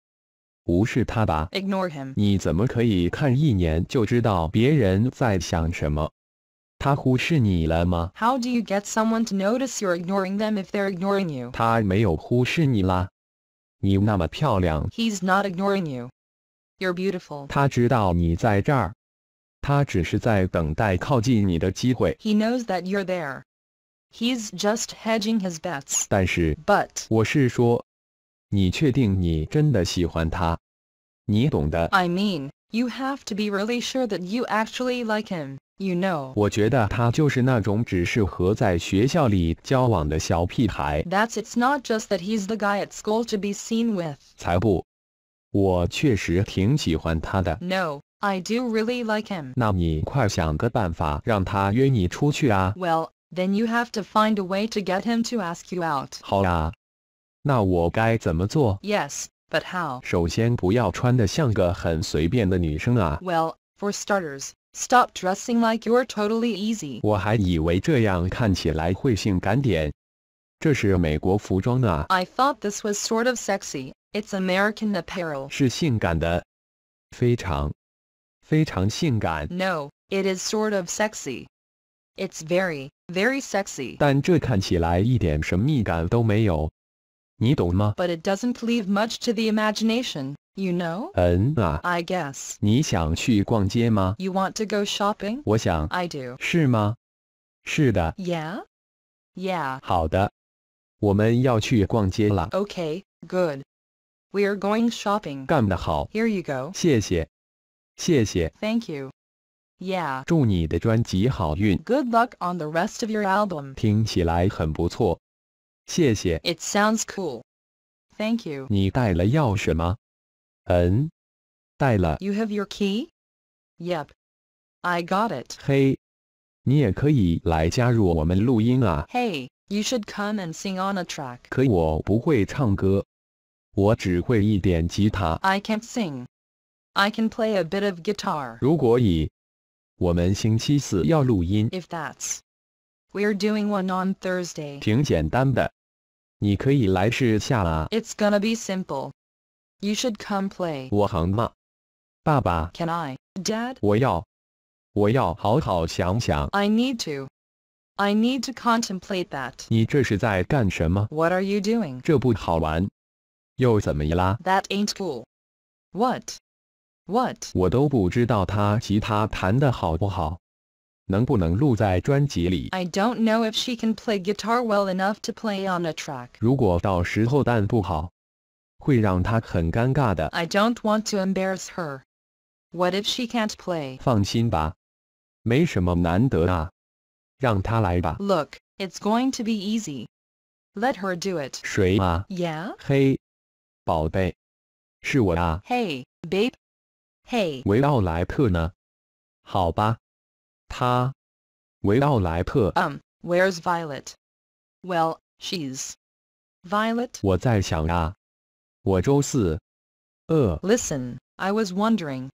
无视他吧。Ignore him. 你怎么可以看一眼就知道别人在想什么？他忽视你了吗？How do you get someone to notice you're ignoring them if they're ignoring you？他没有忽视你啦。你那么漂亮。He's not ignoring you. You're beautiful. 他知道你在这儿，他只是在等待靠近你的机会。He knows that you're there. He's just hedging his bets. 但是，But 我是说，你确定你真的喜欢他？你懂的。I mean. You have to be really sure that you actually like him, you know. That's it's not just that he's the guy at school to be seen with. 才不，我确实挺喜欢他的。No, I do really like him. 那你快想个办法让他约你出去啊。Well, then you have to find a way to get him to ask you out. Yes, but how? for starters, stop dressing like you're totally easy. I thought this was sort of sexy. It's American apparel. No, it is sort of sexy. It's very, very sexy. 但这看起来一点神秘感都没有。你懂吗? But it doesn't leave much to the imagination, you know? I guess. You want to go shopping? I do. 是吗？是的。Yeah. Yeah. Okay, good. We are going shopping. Here you go. Thank you. Yeah. 祝你的专辑好运。Good luck on the rest of your album. 听起来很不错。谢谢。It sounds cool. Thank you. 你带了钥匙吗？嗯，带了。You have your key? Yep. I got it. 嘿，你也可以来加入我们录音啊。Hey, you should come and sing on a track. 可我不会唱歌，我只会一点吉他。I can't sing. I can play a bit of guitar. 如果以我们星期四要录音。If that's we're doing one on Thursday. It's going gonna be simple. You should come play. Can I, Dad? 我要，我要好好想想。I need to. I need to contemplate that. What are you doing? That ain't cool. What? What? 我都不知道他吉他弹得好不好。能不能录在专辑里？I don't know if she can play guitar well enough to play on a track. I do don't want to embarrass her. What if she can't play? play？放心吧，没什么难得啊，让她来吧。Look, it's going to be easy. Let her do it. Yeah. Hey, babe. Hey. Hey。维奥莱特呢？好吧。where's Violet? Well, she's. Violet. 我在想啊。我周四。呃。Listen, I was wondering.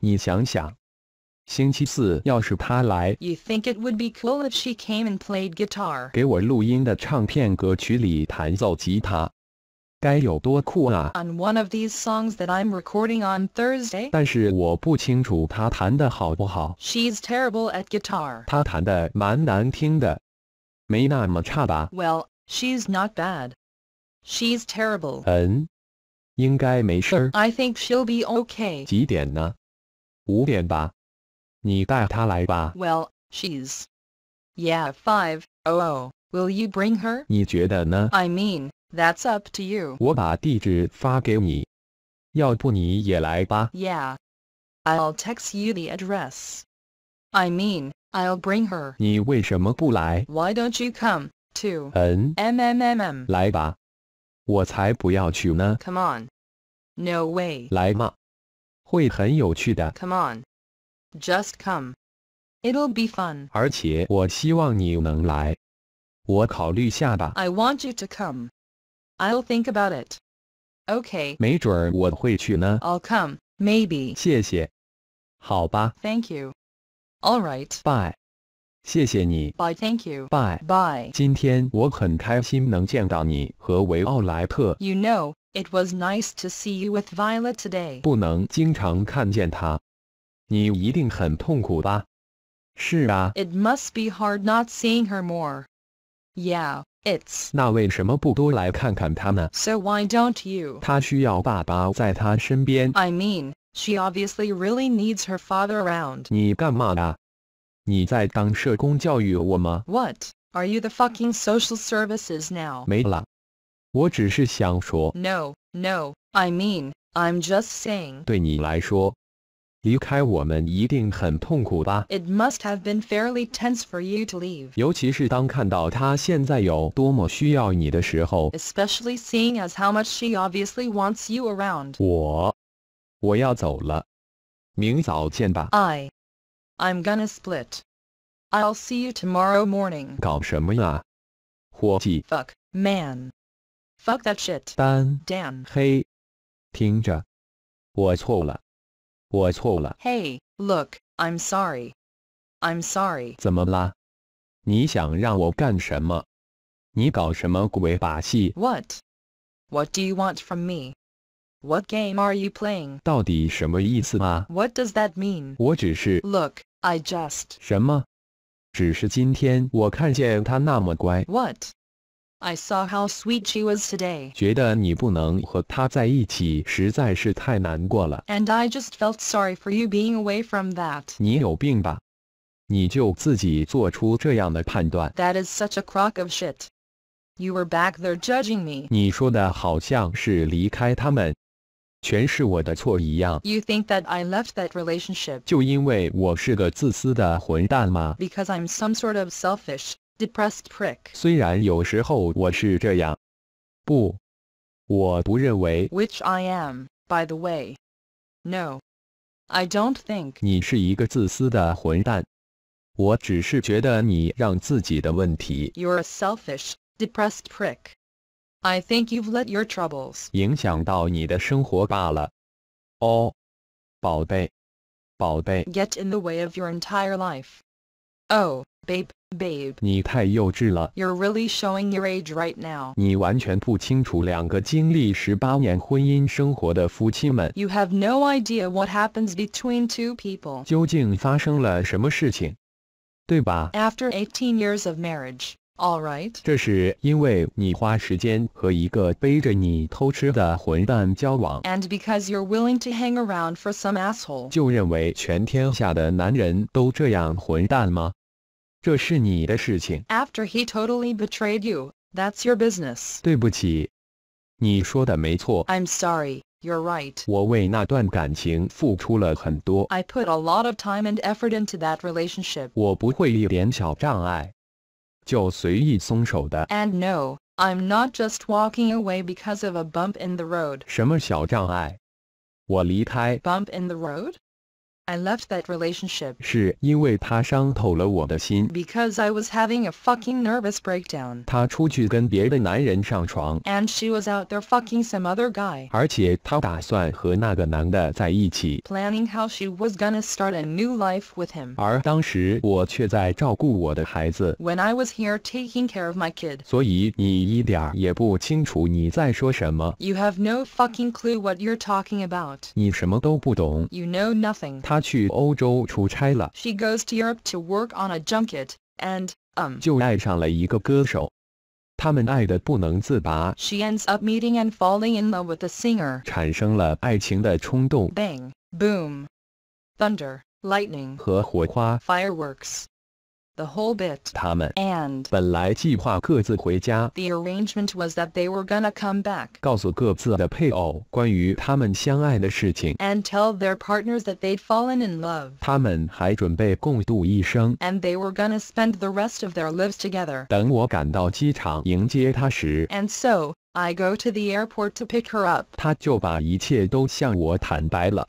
you think it would be cool if she came and played guitar？给我录音的唱片歌曲里弹奏吉他。该有多酷啊！On one of these songs that I'm recording on Thursday，但是我不清楚她弹的好不好。She's terrible at guitar，她弹的蛮难听的，没那么差吧？Well, she's not bad. She's terrible. 嗯，应该没事儿。I think she'll be okay. 几点呢？五点吧。你带她来吧。Well, she's yeah five. Oh, oh. Will you bring her? 你觉得呢？I mean. That's up to you. 我把地址发给你，要不你也来吧。Yeah. I'll text you the address. I mean, I'll bring her. 你为什么不来 Why don't you come, too? 嗯，MMMM. 来吧。我才不要去呢。Come on. No way. 来嘛，会很有趣的。Come on. Just come. It'll be fun. 而且我希望你能来。我考虑下吧。I want you to come. I'll think about it. Okay. i will come. Maybe. Thank you. All right. Bye. Bye, Thank you. Bye. Bye. You know, it was nice to see you with Violet today. It must be hard not seeing her more. Yeah. It's So why don't you? I mean, she obviously really needs her father around. What? Are you the fucking social services now? 没了，我只是想说。No, no. I mean, I'm just saying. 对你来说，it must have been fairly tense for you to leave. Especially seeing as how much she obviously wants you around. i I'm gonna split. I'll see you tomorrow morning。搞什么呀，伙计？Fuck, man. Fuck that shit. 丹，Dan，黑，听着，我错了。Hey, look, I'm sorry. I'm sorry. 怎么啦？你想让我干什么？你搞什么鬼把戏？What? What do you want from me? What game are you playing? What does that mean? 我只是 Look, I just 什么？只是今天我看见他那么乖。What? I saw how sweet she was today. And I just felt sorry for you being away from that. That is such a crock of shit. You were back there judging me. You think that I left that relationship? because i I'm some sort of selfish depressed Which I am, by the way. No, I don't think. you are a selfish, depressed prick. I think you've let your troubles 影响到你的生活罢了。哦，宝贝，宝贝。Get in the way of your entire life. Oh, babe babe. you are really showing your age right now. You have no idea what happens between two people. After 18 years of marriage. All right，这是因为你花时间和一个背着你偷吃的混蛋交往，and because you're willing to hang around for some asshole，就认为全天下的男人都这样混蛋吗？after he totally betrayed you, that's your business. i am sorry, you're right. I put a lot of time and effort into that relationship. And no, I'm not just walking away because of a bump in the road. Bump in the road? I left that relationship. because I was having a fucking nervous breakdown. and she was out there fucking some other guy. Planning how she was gonna start a new life with him. When I was here taking care of my kid. You have no fucking clue what you're talking about. You know nothing. 他 she goes to Europe to work on a junket, and um ends up meeting and falling in love with singer. singer，产生了爱情的冲动，Bang, boom, thunder, lightning fireworks the whole bit. 他们 and The arrangement was that they were gonna come back. And tell their partners that they'd fallen in love. And they were gonna spend the rest of their lives together. And so. I go to the airport to pick her up.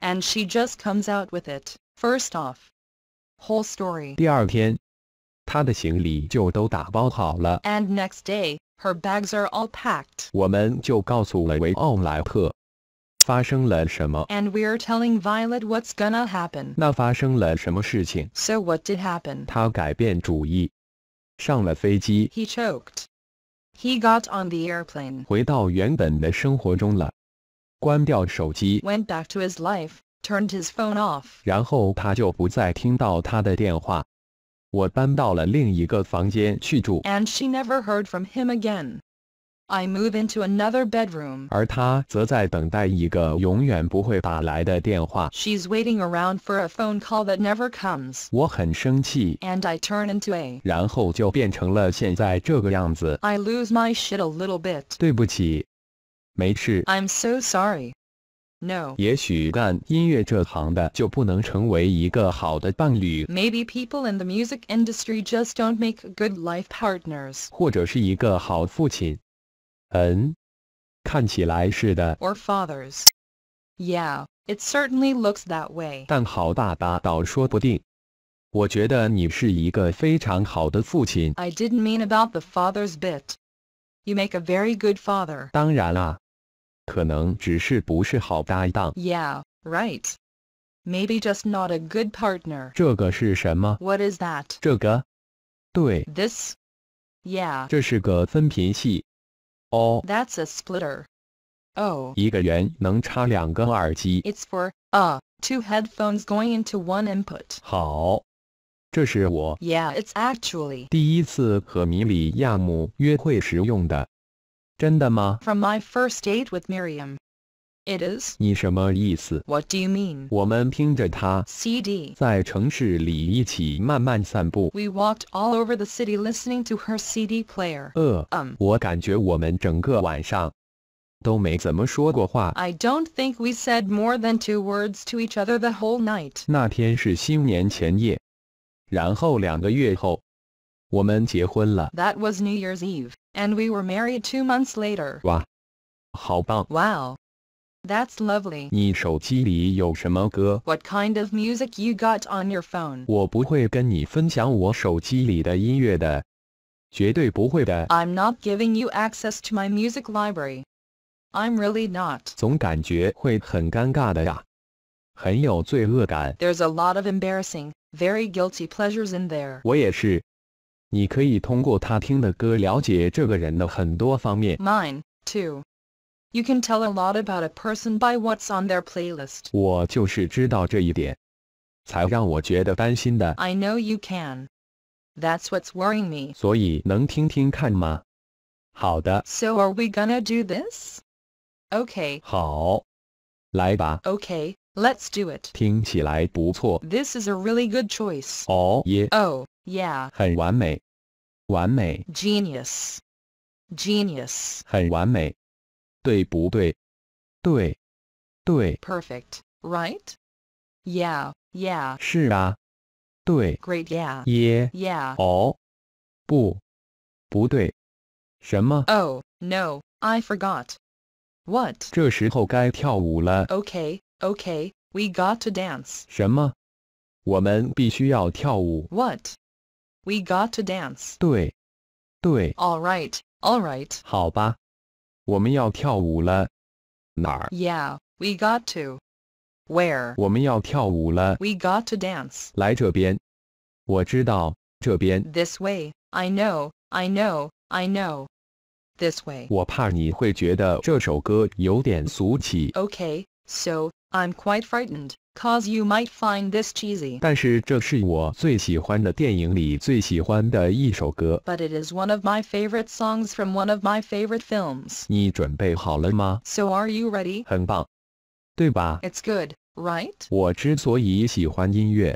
And she just comes out with it. First off, whole story. 第二天,她的行李就都打包好了。And next day, her bags are all packed. And we we're telling Violet what's gonna happen. So what did happen? 他改变主意，上了飞机。He choked. He got on the airplane. 回到原本的生活中了，关掉手机。Went back to his life. Turned his phone off. 然后他就不再听到他的电话。and she never heard from him again. I move into another bedroom. she's waiting around for a phone call that never comes. And I turn into a. 然后就变成了现在这个样子。I lose my shit a little bit. 对不起。没事。I'm so sorry. No. 也许干音乐这行的就不能成为一个好的伴侣。Maybe people in the music industry just don't make good life partners. or fathers. Yeah, it certainly looks that way. I did didn't mean about the father's bit. You make a very good father. 当然啦、啊。可能只是不是好搭档。Yeah, right. Maybe just not a good partner. what is that? This, Yeah. Oh. That's a splitter. Oh. It's for uh two headphones going into one input. 好。这是我。Yeah, it's actually 第一次和米里亚姆约会时用的。from my first date with Miriam. It What do you mean? 我们听着它。CD. We walked all over the city listening to her CD player. 呃 um I 我感觉我们整个晚上都没怎么说过话。I don't think we said more than two words to each other the whole night. That was New Year's Eve. And we were married two months later. Wow, That's lovely. What kind of music you got on your phone? 我不会跟你分享我手机里的音乐的，绝对不会的。I'm not giving you access to my music library. I'm really not. 总感觉会很尴尬的呀，很有罪恶感。There's a lot of embarrassing, very guilty pleasures in there. 我也是。你可以通过他听的歌了解这个人的很多方面。Mine too. You can tell a lot about a person by what's on their playlist. 我就是知道这一点，才让我觉得担心的。I know you can. That's what's worrying me. 所以能听听看吗？好的。So are we gonna do this? Okay. 好，来吧。Okay. Let's do it. This is a really good choice. Oh yeah. Oh yeah. 很完美，完美。Genius. Genius. Genius. 很完美，对不对？对，对。Perfect, right? Yeah, yeah. Great, yeah. Yeah, yeah. Oh. Oh, no, I forgot. What? 这时候该跳舞了。Okay. Okay, we got to dance. 什么？我们必须要跳舞。What? We got to dance. 对，对。All right, all right. 好吧，我们要跳舞了。哪儿？Yeah, we got to. Where? 我们要跳舞了。We got to dance. 来这边。我知道，这边。This way. I know, I know, I know. This way. 我怕你会觉得这首歌有点俗气。Okay, so I'm quite frightened, cause you might find this cheesy. But it is one of my favorite songs from one of my favorite films. 你准备好了吗 So are you ready? It's good, right?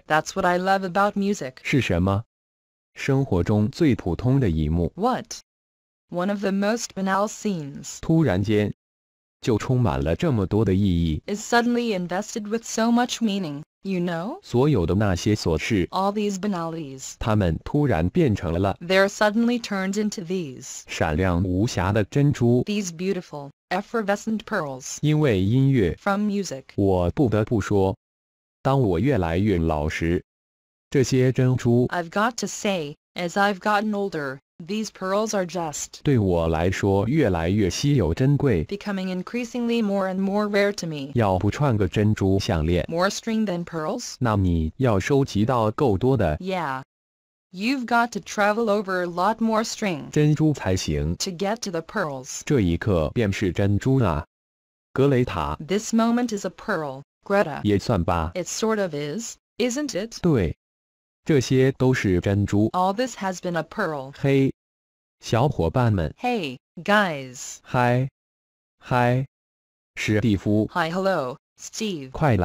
That's what I love about music. What? One of the most banal scenes. 突然间 is suddenly invested with so much meaning, you know? All these banalities, they are suddenly turned into These beautiful, effervescent pearls. i music，我不得不说，当我越来越老时，这些珍珠，I've got to say, as I've gotten older。these pearls are just 对我来说越来越稀有珍贵 becoming increasingly more and more rare to me. 要不串个珍珠项链 more string than pearls? 那你要收集到够多的 Yeah. You've got to travel over a lot more string 珍珠才行 to get to the pearls. 这一刻便是珍珠啦。格雷塔 This moment is a pearl, Greta. 也算吧 It sort of is, isn't it? 对 all this has been a pearl. Hey, guys. Hi, hello, Steve. Come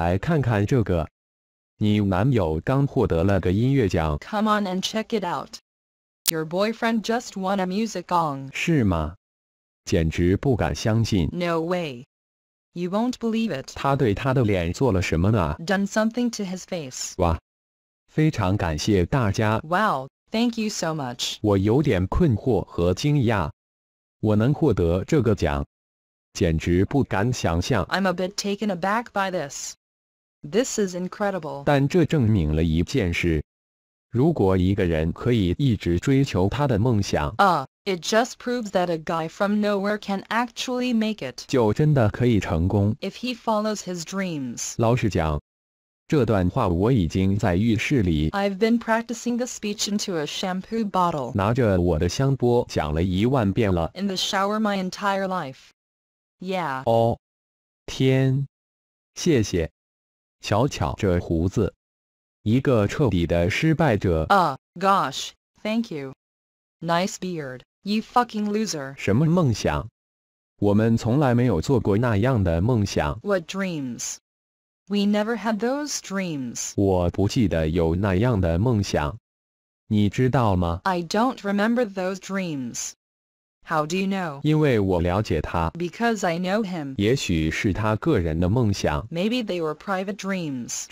on and check it out. Your boyfriend just won a music gong. No way. You won't believe it. Done something to his face. 非常感谢大家。Wow, thank you so much. 我有点困惑和惊讶，我能获得这个奖，简直不敢想象。I'm a bit taken aback by this. This is incredible. 但这证明了一件事。如果一个人可以一直追求他的梦想，uh, it just proves that a guy from nowhere can actually make it，就真的可以成功。If he follows his dreams. dreams，老实讲，这段话我已经在浴室里，I've been practicing the speech into a shampoo bottle，拿着我的香波讲了一万遍了。In the shower my entire life. Yeah. gosh. thank you. Nice beard, you fucking loser. 什么梦想？我们从来没有做过那样的梦想。What dreams? We never had those dreams. I do don't remember those dreams. How do you know? Because I know him. Maybe they were private dreams.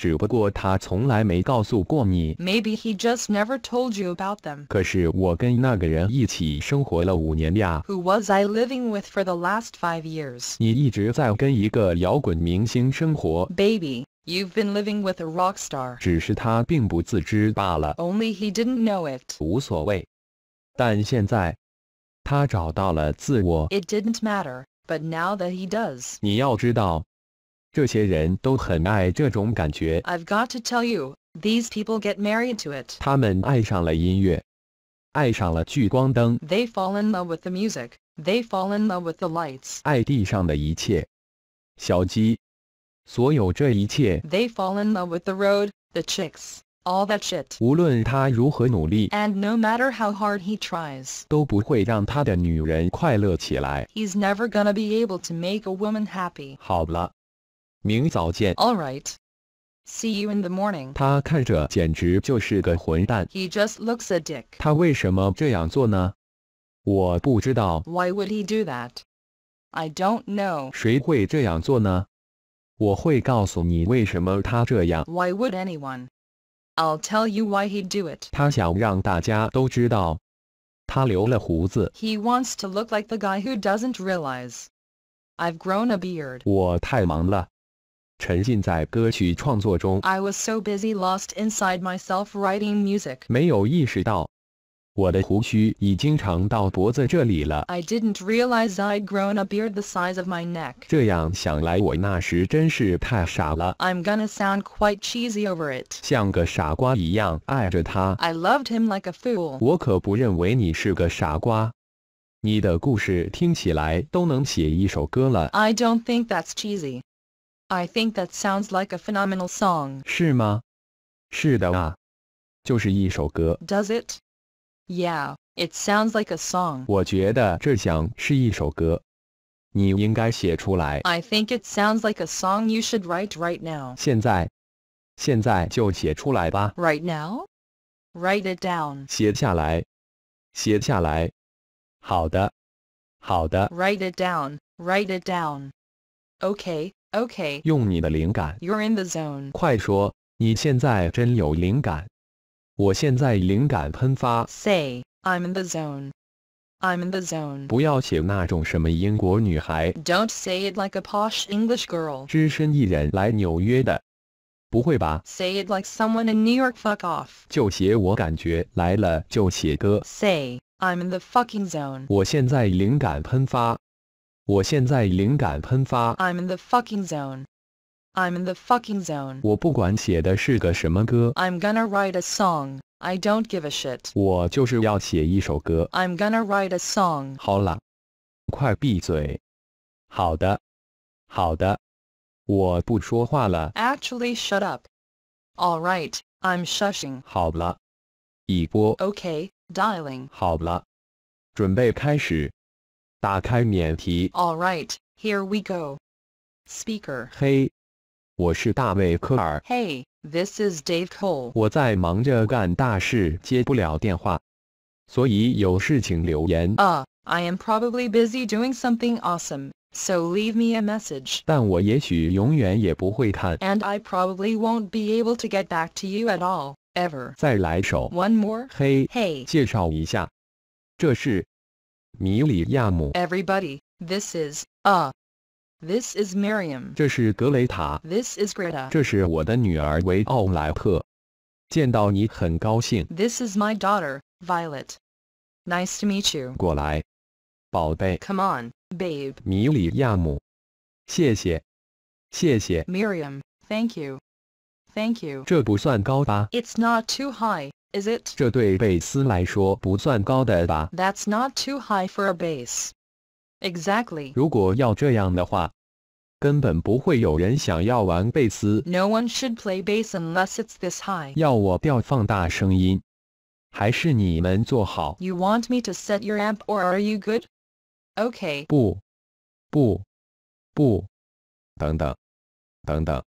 Maybe he just never told you about them. 可是我跟那个人一起生活了五年呀。Who was I living with for the last five years? Baby. you You've been living with a rock star. 只是他并不自知罢了。Only he didn't know it. 无所谓。但现在 it did didn't matter, but now that he does. i have got to tell you, these people get married to it. They fall in love with the music. They fall in love with the lights. They fall in love with the road, the chicks all that shit. 无论他如何努力，and no matter how hard he tries，都不会让他的女人快乐起来。He's never gonna be able to make a woman happy。好了，明早见。All right. See you in the morning. 他看着简直就是个混蛋。He just looks a dick. 他为什么这样做呢？我不知道。Why would he do that? I don't know. 谁会这样做呢？我会告诉你为什么他这样。Why would anyone? I'll tell you why he'd do it. 他想让大家都知道，他留了胡子。He wants to look like the guy who doesn't realize I've grown a beard. 我太忙了，沉浸在歌曲创作中，I was so busy lost inside myself writing music. 没有意识到我的胡须已经长到脖子这里了。I didn't realize I'd grown a beard the size of my neck。这样想来，我那时真是太傻了。I'm gonna sound quite cheesy over it。像个傻瓜一样爱着他。I loved him like a fool。我可不认为你是个傻瓜。你的故事听起来都能写一首歌了。I don't think that's cheesy. I think that sounds like a phenomenal song. 是吗？是的啊，就是一首歌。Does it? Yeah, it sounds like a song. 我觉得这像是一首歌。你应该写出来。I think it sounds like a song you should write right now. 现在，现在就写出来吧。Right now? Write it down. 写下来，写下来。好的，好的。Write it down. Write it down. Okay, okay. 用你的灵感。You're in the zone. 快说，你现在真有灵感。Say i I'm in the zone. I'm in the zone. 不要写那种什么英国女孩. do not say it like a posh English girl. 只身一人来纽约的。不会吧？Say it like someone in New York. Fuck off. 就写我感觉来了就写歌. Say i I'm in the fucking zone. 我现在灵感喷发。我现在灵感喷发. am in the fucking zone. I'm in the fucking zone. i am gonna write a song. I don't give a shit. i am gonna write a song. Actually, shut up. All right, I'm shushing. Okay, dialing. 好了，准备开始。打开免提。All right, here we go. Speaker. 嘿。我是大卫·科尔。Hey, this is Dave Cole。我在忙着干大事，接不了电话，所以有事请留言。Uh, I am probably busy doing something awesome, so leave me a message. 但我也许永远也不会看。And I probably won't be able to get back to you at all, ever. One more. Hey, hey. 介绍一下，这是米里亚姆。Everybody, this is uh. This is Miriam. This is Greta. This is my daughter, Violet. Nice to meet you. Come on, babe. Miriam, thank you. Thank you. It's not too high, is it? That's not too high for a bass. Exactly. 如果要这样的话，根本不会有人想要玩贝斯。No one should play bass unless it's this high.？You want me to set your amp or are you good? Okay. 不，不，不，等等，等等，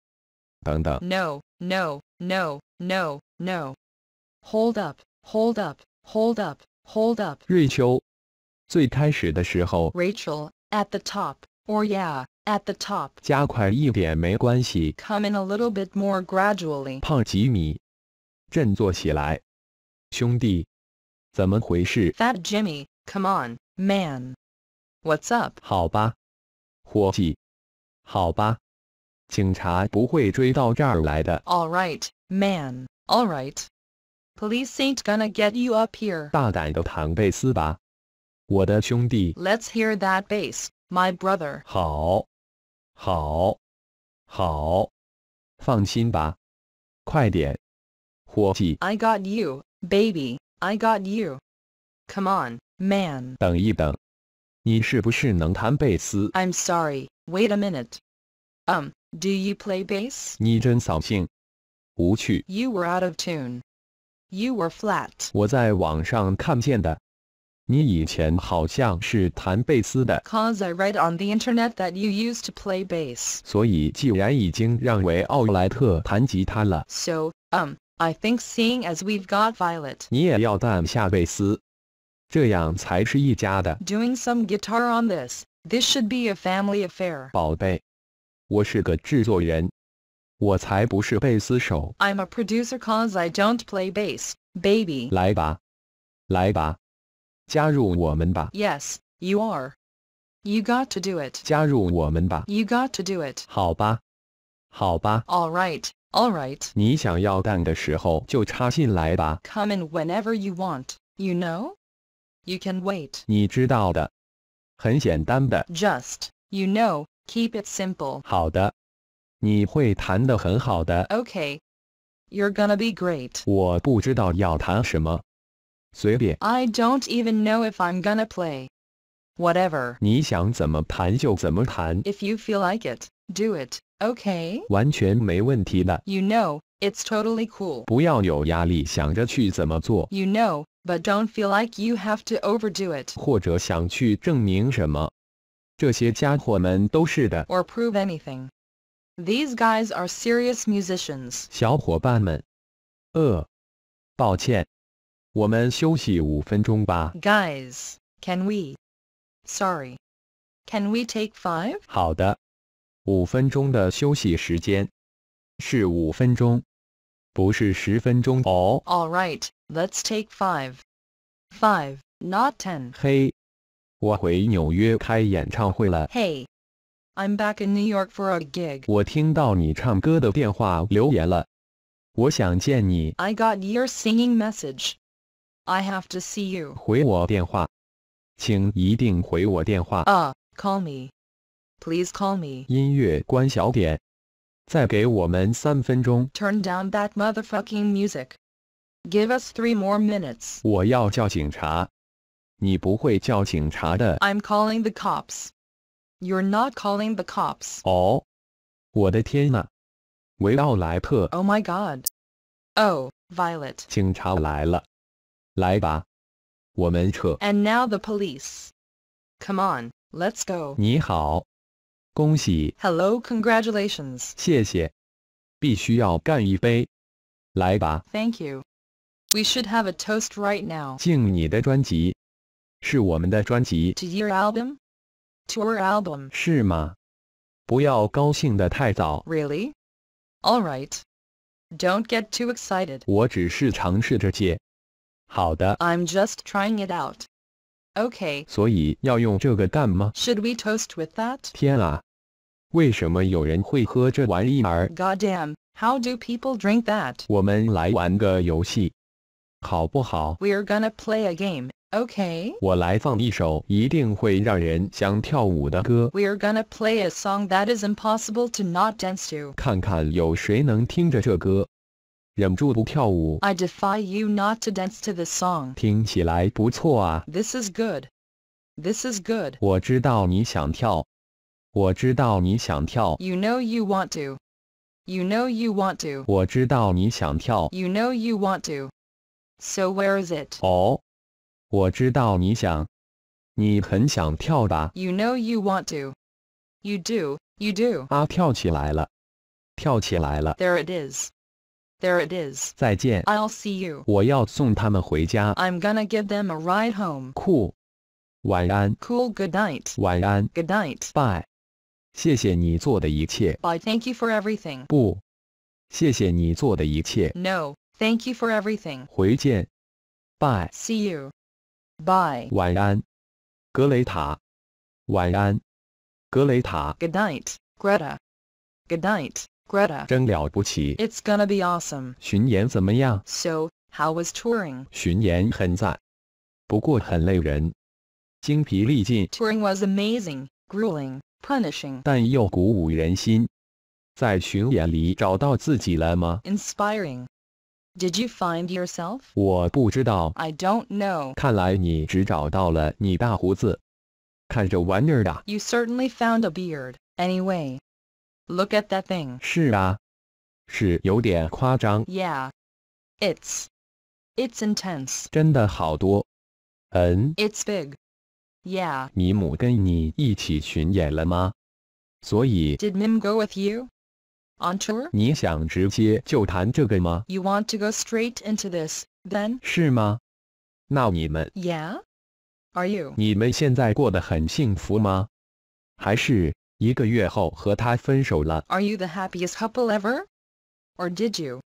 等等。No, no, no, no, no. Hold up, hold up, hold up, hold up. 瑞秋，Rachel, at the top or yeah at the top. Come in a little bit more Jimmy, come on man. What's up? man. All right. Police ain't gonna get you up 大胆的唐贝斯吧。我的兄弟。Let's hear that bass, my brother. 好，好，好，放心吧，快点，伙计。I got you, baby. I got you. Come on, man. 等一等，你是不是能弹贝斯？I'm sorry. Wait a minute. Um, do you play bass? 你真扫兴，无趣。You were out of tune. You were flat. 我在网上看见的。Cause I read on the internet that you used to play bass. So, um, I think seeing as we've got Violet. Doing some guitar on this. This should be a family affair. i am a producer cause I don't play bass, baby. 来吧，来吧。Yes, you are. You got to do it. You got to do it. 好吧，好吧。All right, all All right. Come in whenever you want. You know, you can wait. Just, you know, keep it simple. Okay. you you're gonna be great. 我不知道要弹什么。I don't even know if I'm gonna play. Whatever. If you feel like it, do it, okay? You know, it's totally cool. You know, but don't feel like you have to overdo it Or prove anything. These guys are serious musicians. 小伙伴们。呃，抱歉，Guys, can we? Sorry. Can we take five? All right, let's take five. Five, not 10 Hey, 嘿，我回纽约开演唱会了。Hey, I'm back in New York for a gig. 我听到你唱歌的电话留言了，我想见你。I got your singing message. I have to see you. call me. Please call me. 音乐关小点，再给我们三分钟。Turn down that motherfucking music. Give us three more minutes. 我要叫警察。你不会叫警察的。I'm calling the cops. You're not calling the cops. 哦，我的天呐！维奥莱特。Oh my God. Oh, Violet. 警察来了。and now the police. Come on, let's go. Hello, congratulations. Thank you. We should have a toast right now. To your album? To our album. Really? All right. Don't get too excited. 我只是尝试着借。i am just trying it out. Okay. Should we toast with that? 天啊！为什么有人会喝这玩意儿？God Goddamn, How do people drink that? we are gonna play a game. Okay. 我来放一首一定会让人想跳舞的歌。We're gonna play a song that is impossible to not dance to. 看看有谁能听着这歌忍住不跳舞。I defy you not to dance to this song. 听起来不错啊。This is good. This is good. 我知道你想跳。我知道你想跳。You know you want to. You know you want to. 我知道你想跳。You know you want to. So where is it?？You know you want to. You do. You do. 啊，跳起来了，跳起来了。There it is. There it i 再见。I'll see you. i am gonna give them a ride home. Cool. Cool. Good night. Good night. Bye. Bye. Thank you for everything. No. Thank you for everything. Bye. See you. Bye. Good night, Greta. Good night. Greta. it's going gonna be awesome. so how was touring? Touring was amazing, grueling, punishing. Inspiring. Did you find yourself? 我不知道。I don't know. 看来你只找到了你大胡子。看着玩意儿的。You certainly found a beard. Anyway. Look at that thing. 是啊，是有点夸张。Yeah, it's it's intense. 真的好多。嗯。It's big. Yeah. 尼姆跟你一起巡演了吗？所以。Did Mim go with you? On tour? 你想直接就谈这个吗？You want to go straight into this, then? 是吗？那你们？Yeah. Are you? 你们现在过得很幸福吗？还是一个月后和他分手了。Are you the happiest couple ever? Or did you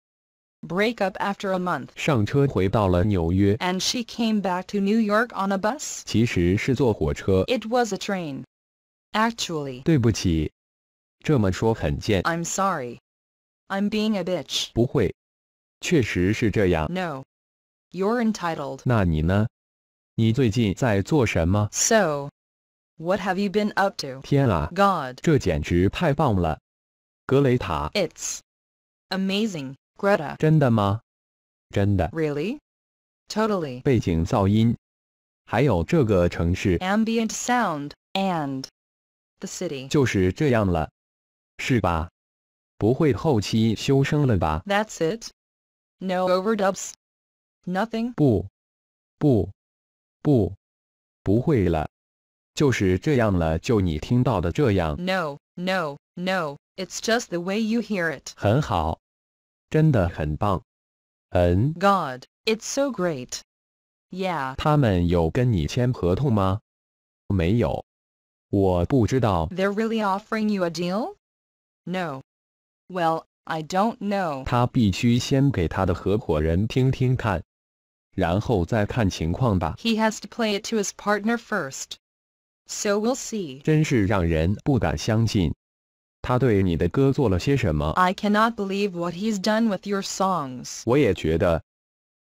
break up after a month? 上车回到了纽约。And she came back to New York on a bus? 其实是坐火车。It was a train. Actually. 对不起，这么说很贱。I'm sorry. I'm being a bitch. 不会，确实是这样。No. You're entitled. 那你呢？你最近在做什么？So. What have you been up to? It's amazing, Really? Totally. 背景噪音，还有这个城市 ambient sound and the city That's it. No overdubs. Nothing. 不，不，不，不会了。就是这样了，就你听到的这样。No, no, no, it's just the way you hear it. 很好，真的很棒。嗯。God, it's so great. Yeah. 他们有跟你签合同吗？没有。我不知道。They're really offering you a deal? No. Well, I don't know. 他必须先给他的合伙人听听看，然后再看情况吧。He has to play it to his partner first. So we'll see. I cannot believe what he's done with your songs. 我也觉得，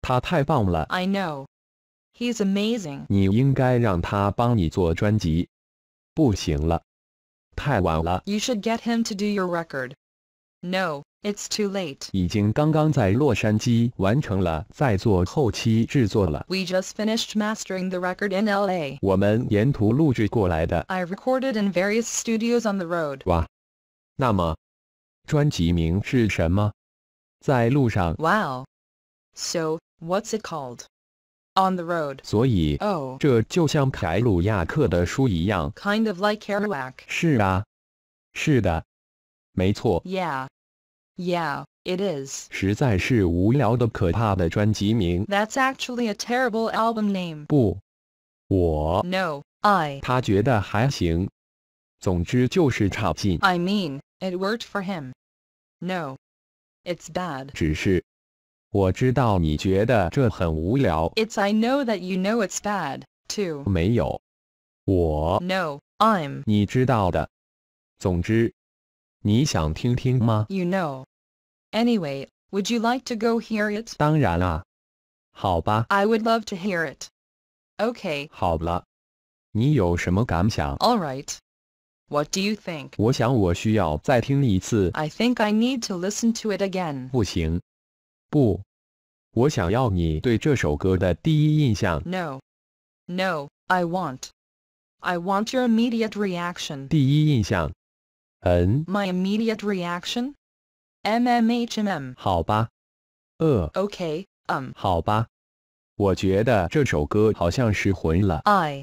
他太棒了。I know. He's amazing. 你应该让他帮你做专辑。不行了，太晚了。You should get him to do your record. No. It's too late. We just finished mastering the record in L.A. I recorded in various studios on the road. Wow. So what's it called? On the road. 所以，oh, Kind of like Kerouac. 是啊，是的，没错。Yeah. Yeah, it That's actually a terrible album name. No, I. I mean, it worked for him. No, it's bad. 只是，我知道你觉得这很无聊。It's I know that you know it's bad too. No, i I'm. You know. Anyway, would you like to go hear it? 当然啦。好吧。I would love to hear it. Okay. 好了。你有什么感想？All right. What do you think? 我想我需要再听一次。I think I need to listen to it again. 不行。不。我想要你对这首歌的第一印象。No. No, I want. I want your immediate reaction. 第一印象。嗯。My immediate reaction? mmhm。好吧。呃。Okay. Um. 好吧。我觉得这首歌好像是混了。I.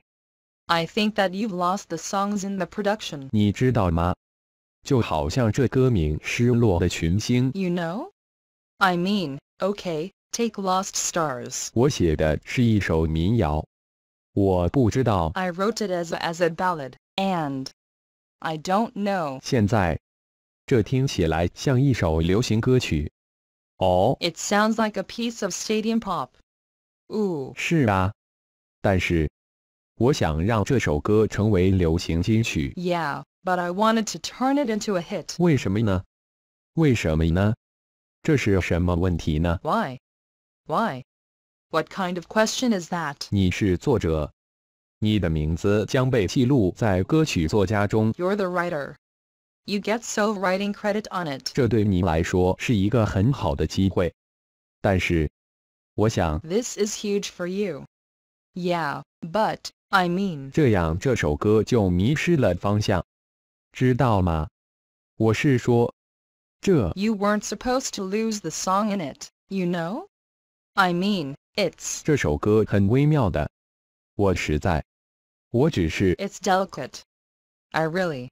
I think that you've lost the songs in the production. 你知道吗？就好像这歌名《失落的群星》。You know? I mean, okay, take Lost Stars. 我写的是一首民谣。我不知道。I wrote it as a, as a ballad, and I don't know. 现在这听起来像一首流行歌曲。哦，It sounds like a piece of stadium pop. Ooh，是啊，但是我想让这首歌成为流行金曲。Yeah, but I wanted to turn it into a hit. 为什么呢？为什么呢？这是什么问题呢？Why? Why? What kind of question is that? 你是作者，你的名字将被记录在歌曲作家中。You're the writer. You get so writing credit on it. 这对你来说是一个很好的机会，但是，我想 This is huge for you. Yeah, but I mean 这样这首歌就迷失了方向，知道吗？我是说，这 you weren't supposed to lose the song in it, you know? I mean, it's 这首歌很微妙的，我实在，我只是 it's delicate. I really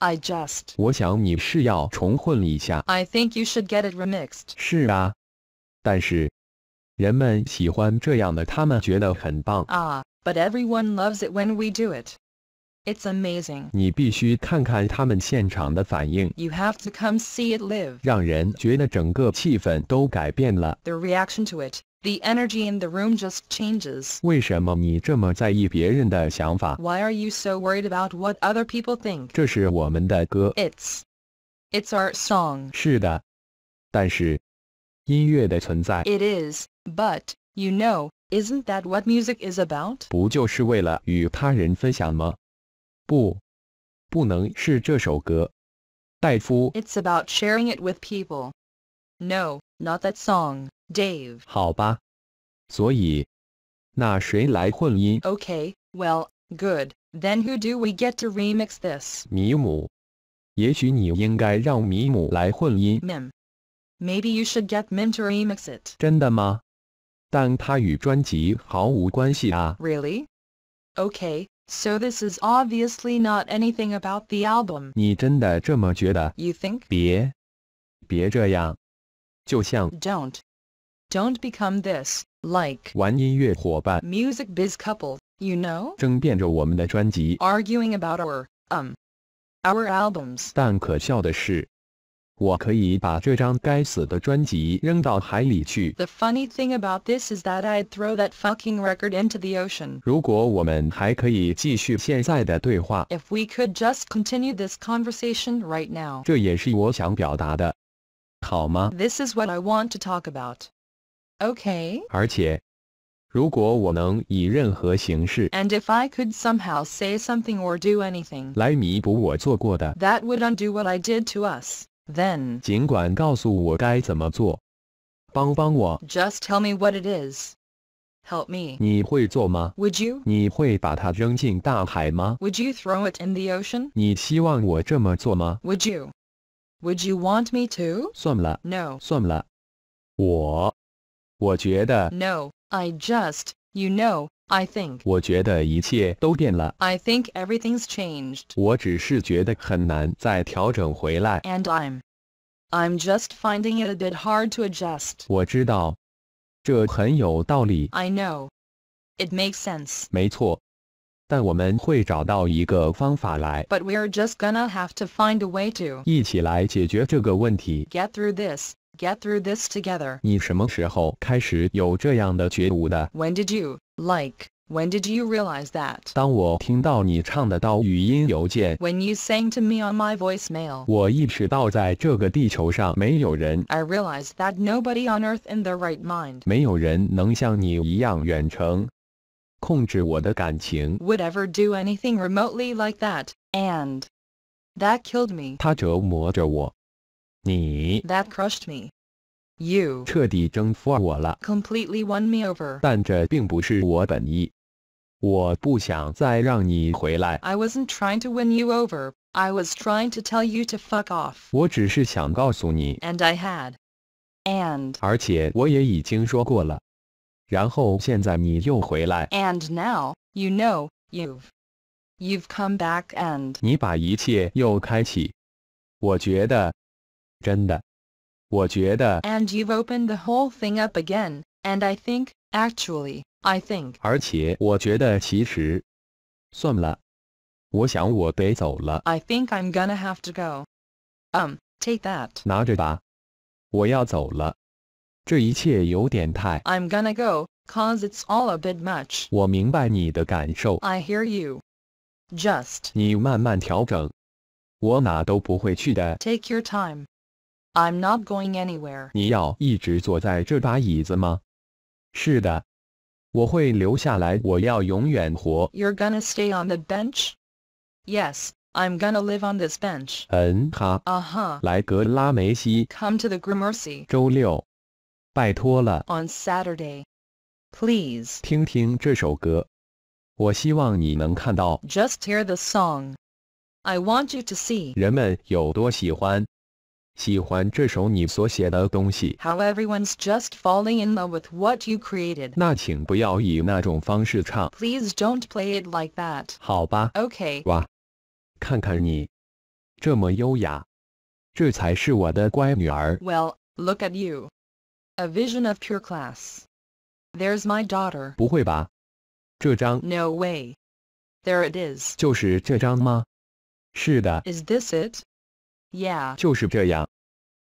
I just. I think you should get it remixed. 是啊，但是人们喜欢这样的，他们觉得很棒。Ah, but everyone loves it when we do it. It's amazing. 你必须看看他们现场的反应。You have to come see it live. 让人觉得整个气氛都改变了。The reaction to it. The energy in the room just changes. 为什么你这么在意别人的想法? Why are you so worried about what other people think? 这是我们的歌. It's It's our song. 是的，但是音乐的存在. It is, but you know, isn't that what music is about? 不就是为了与他人分享吗？不，不能是这首歌。戴夫. It's about sharing it with people. No, not that song. Dave. 好吧。所以，那谁来混音 Okay, well, good. Then who do we get to remix this? Mim. Maybe you should get Mim to remix it. 真的吗？但它与专辑毫无关系啊。Really? Okay, so this is obviously not anything about the album. 你真的这么觉得 You think? 别，别这样。就像 Don't. Don't become this, like 玩音乐伙伴 music biz couple, you know? 争辩着我们的专辑 arguing about our, um, our albums. the funny thing about this is that I'd throw that fucking record into the ocean. If we could just continue this conversation right now, this is what I want to talk about. Okay. 而且，如果我能以任何形式 And if I could somehow say something or do anything 来弥补我做过的 That would undo what I did to us, then Just tell me what it is. Help me. 你会做吗 Would you? 你会把它扔进大海吗 Would you throw it in the ocean? 你希望我这么做吗 Would you? Would you want me to? 算了算了，我 no, I just, you know, I think. I think everything's changed. 我只是觉得很难再调整回来。And I'm, I'm just finding it a bit hard to adjust. I know, it makes sense. 没错。但我们会找到一个方法来。But we're just gonna have to find a way to 一起来解决这个问题。Get through this get through this together. When did you like? When did you realize that? When you sang to me on my I realized that nobody on earth in their right mind. would ever do anything remotely like that, and that killed me. 你 that crushed me. You 彻底征服我了 completely won me over. I was wasn't trying to win you over. I was trying to tell you to fuck off. And I had. And And now you know you've you've come back and 你把一切又开启。我觉得 and you you've opened the whole thing up again, and I think, actually, I think. 而且我觉得其实，算了，我想我得走了。I think I'm gonna have to go. Um, take that. 拿着吧，我要走了。这一切有点太。I'm gonna go, cause it's all a bit much. 我明白你的感受。I hear you. Just. 你慢慢调整，我哪都不会去的。Take your time. I'm not going anywhere. 你要一直坐在这把椅子吗？是的，我会留下来。我要永远活。You're gonna stay on the bench? Yes, I'm gonna live on this bench. 嗯哈。啊哈。莱格拉梅西。Come to the Gramercy. 周六，拜托了。On Saturday, please. 听听这首歌，我希望你能看到。Just hear the song. I want you to see. 人们有多喜欢。how everyone's just falling in love with what you created. please do don't play it like that. 好吧。Okay. 哇，看看你，这么优雅，这才是我的乖女儿。Well, look at you. A vision of pure class. There's my daughter. No way. There it Is this it? Yeah.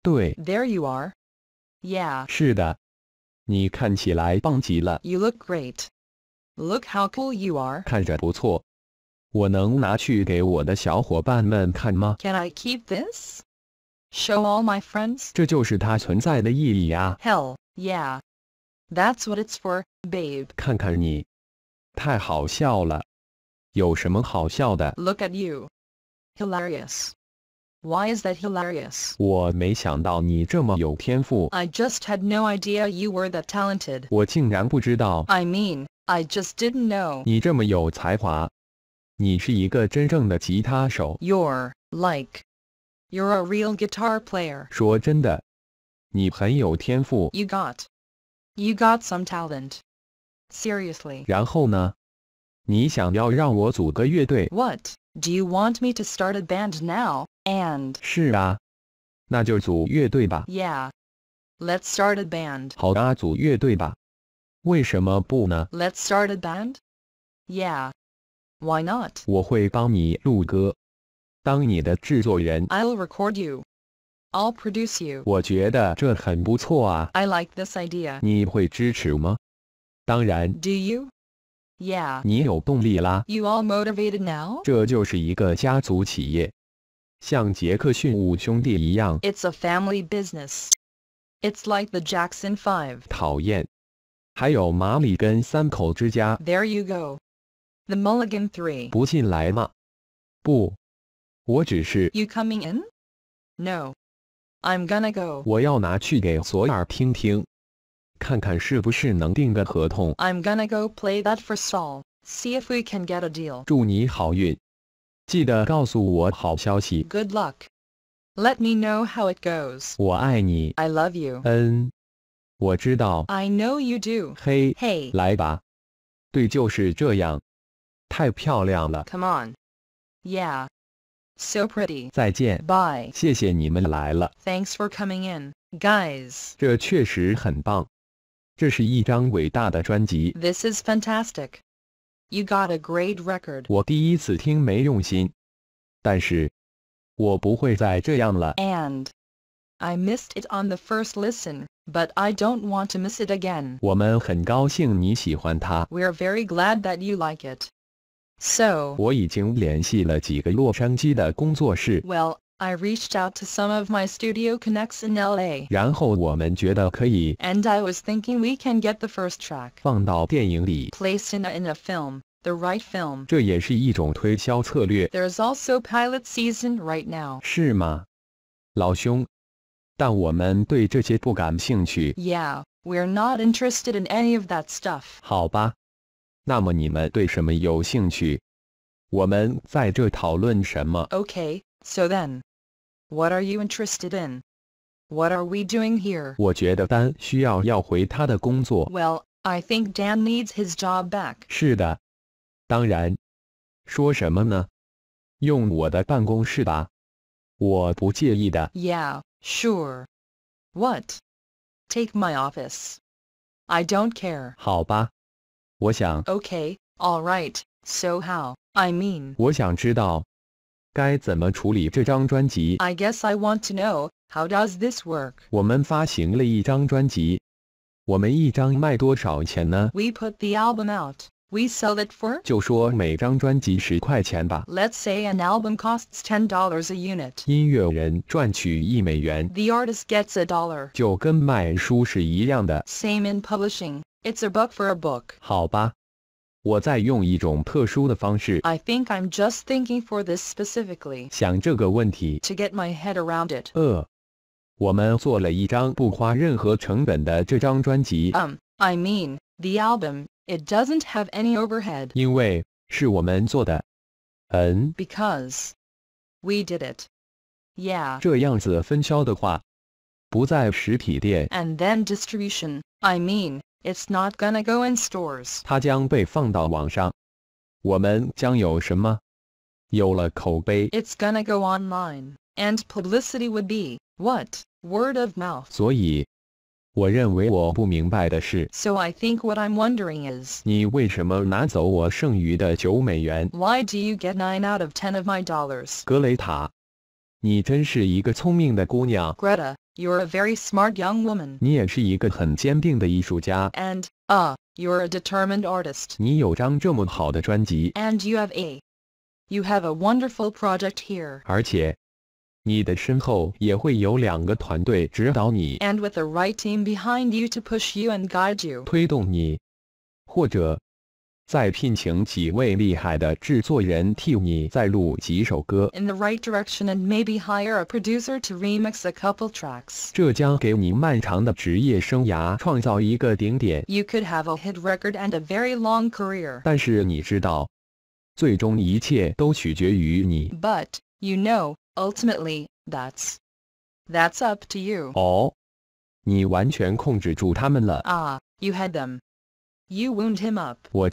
There you are. Yeah. 是的。你看起来棒极了。You look great. Look how cool you are. 看着不错。我能拿去给我的小伙伴们看吗？Can I keep this? Show all my friends. 这就是它存在的意义啊。Hell, yeah. That's what it's for, babe. 看看你，太好笑了。有什么好笑的？Look at you. Hilarious. Why is that hilarious? 我没想到你这么有天赋。I just had no idea you were that talented. 我竟然不知道。I mean, I just didn't know. 你这么有才华。你是一个真正的吉他手。You're like, you're a real guitar player. 说真的，你很有天赋。You got, you got some talent. Seriously. What? Do you want me to start a band now? And 是啊，那就组乐队吧。Yeah, let's start a band. 好啊，组乐队吧。为什么不呢？Let's start a band. Yeah, why not? 我会帮你录歌，当你的制作人。I'll record you. I'll produce you. 我觉得这很不错啊。I like this idea. 你会支持吗？当然。Do you? Yeah. 你有动力啦。You all motivated now? 这就是一个家族企业。像杰克逊五兄弟一样。It's a family business. It's like the Jackson Five. 讨厌。还有马里跟三口之家。There you go. The Mulligan Three. 不进来吗？不，我只是。You coming in? No. I'm gonna go. 我要拿去给索尔听听，看看是不是能订个合同。I'm gonna go play that for Saul. See if we can get a deal. 祝你好运。Good luck. Let me know how it goes. I love you. I know you do. Come on. Yeah. So pretty. Bye. Thanks for coming in, guys. 这确实很棒。这是一张伟大的专辑。This is fantastic. You got a great record. 我第一次听没用心，但是我不会再这样了。And I missed it on the first listen, but I don't want to miss it again. 我们很高兴你喜欢它。We're very glad that you like it. So 我已经联系了几个洛杉矶的工作室。Well, I reached out to some of my studio connects in LA. 然后我们觉得可以 And I was thinking we can get the first track placed in a, in a film, the right film. 这也是一种推销策略。There's also pilot season right now. 是吗，老兄？但我们对这些不感兴趣。Yeah, we're not interested in any of that stuff. 好吧，那么你们对什么有兴趣？我们在这讨论什么？Okay. So then, what are you interested in? What are we doing here? 我觉得丹需要要回他的工作。Well, I think Dan needs his job back. Yeah, sure. What? Take my office. I don't care. 好吧，我想。Okay, all right. So how? I mean. 我想知道 I guess I want to know how does this work.？We put the album out. We sell it let us say an album costs ten dollars a unit. The artist gets a dollar. same in publishing. It's a buck for a book。好吧。I think I'm just thinking for this specifically. To get my head around it. Um, I mean, the album. It doesn't have any overhead. Because we did it. Yeah. And then distribution. I mean. It's not gonna go in stores. It's going gonna go online, and publicity would be what? Word of mouth. So I think what I'm wondering is. Why do you get nine out of ten of my dollars? 格雷塔，你真是一个聪明的姑娘。Greta, you're a very smart young woman. And, uh, ah, you're a determined artist. you have a, you have a wonderful project here. And with the right team behind you to push you and guide you. 再聘请几位厉害的制作人替你再录几首歌，in the right direction and maybe hire a producer to remix a couple tracks。这将给你漫长的职业生涯创造一个顶点。You could have a hit record and a very long career。但是你知道，最终一切都取决于你。But you know, ultimately, that's that's up to Ah, you had them. You wound him up. I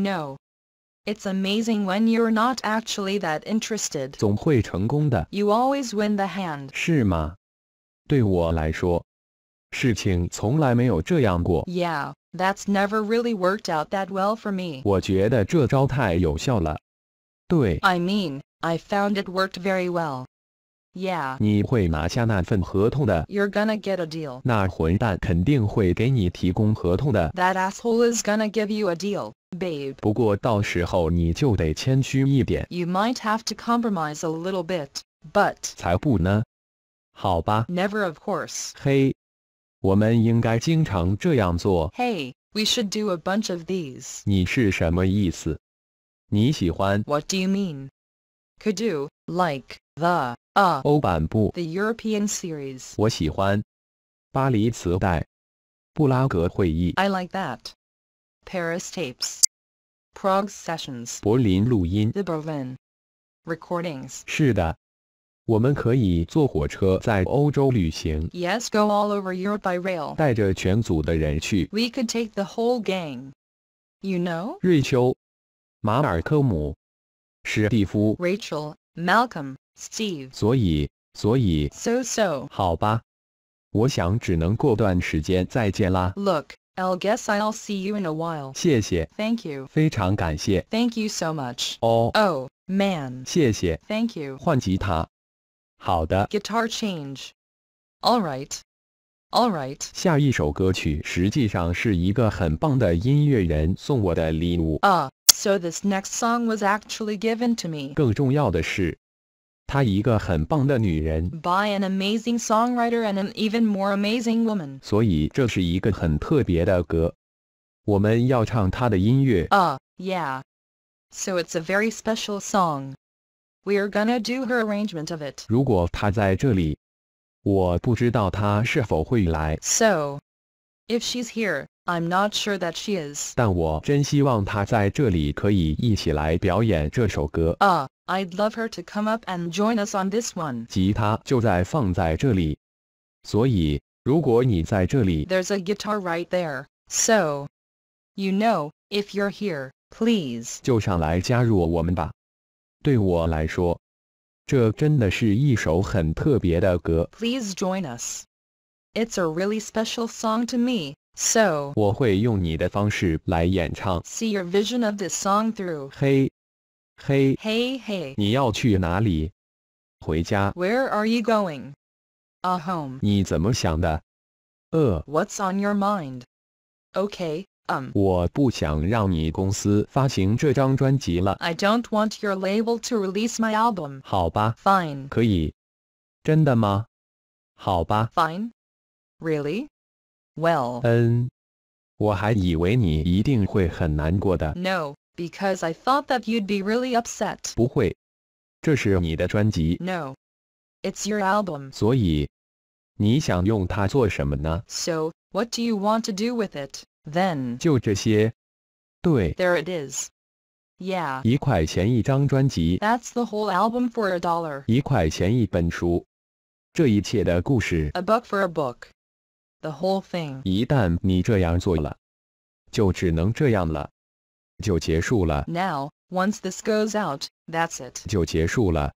know. It's amazing when you're not actually that interested, you always win the hand. Yeah, that's never really worked out that well for me. I mean, I found it worked very well. Yeah. you are gonna get a deal. That asshole is gonna give you a deal, babe. You might have to compromise a little bit, but. Never, of course. Hey, we should do a bunch of these. What do you mean? Could do like the. The European series. I like that. Paris tapes. Prague sessions. 柏林录音。The Berlin recordings. Yes, go all over Europe by rail. We could take the whole gang. You know? Rachel Malcolm, Steve. 所以，所以。So so. So, 好吧，我想只能过段时间再见啦。Look, I'll guess I'll see you in a while. 谢谢。Thank you. 非常感谢。Thank you so much. Oh. Oh, man. 谢谢。Thank you. 换吉他。好的。Guitar change. All right. All right. All right，下一首歌曲实际上是一个很棒的音乐人送我的礼物。啊 so this next song was actually given to me. By an amazing songwriter and an even more amazing woman. 所以这是一个很特别的歌。我们要唱她的音乐。Uh, yeah. So it's a very special song. We're gonna do her arrangement of it. So, if she's here, I'm not sure that she is. 但我真希望她在这里可以一起来表演这首歌。Ah, I'd love her to come up and join us on this one. There's a guitar right there. So, you know, if you're here, please 就上来加入我们吧。对我来说，这真的是一首很特别的歌。Please join us. It's a really special song to me. So 我会用你的方式来演唱。See your vision of this song through. Where are you going? A home. 你怎么想的？呃。What's on your mind? Okay. Um. 我不想让你公司发行这张专辑了。I don't want your label to release my album. 好吧。Fine. 可以。真的吗？好吧。Fine. Really? Well. 嗯，我还以为你一定会很难过的。No, because I thought that you'd be really upset. 不会，这是你的专辑。No, it's your album. 所以，你想用它做什么呢？So, what do you want to do with it then? 就这些。对。There it is. Yeah. 一块钱一张专辑。That's the whole album for a dollar. 一块钱一本书。这一切的故事。A book for a book the whole thing. 一旦你这样做了，就只能这样了，就结束了。Now, once this goes out, that's it. 就结束了。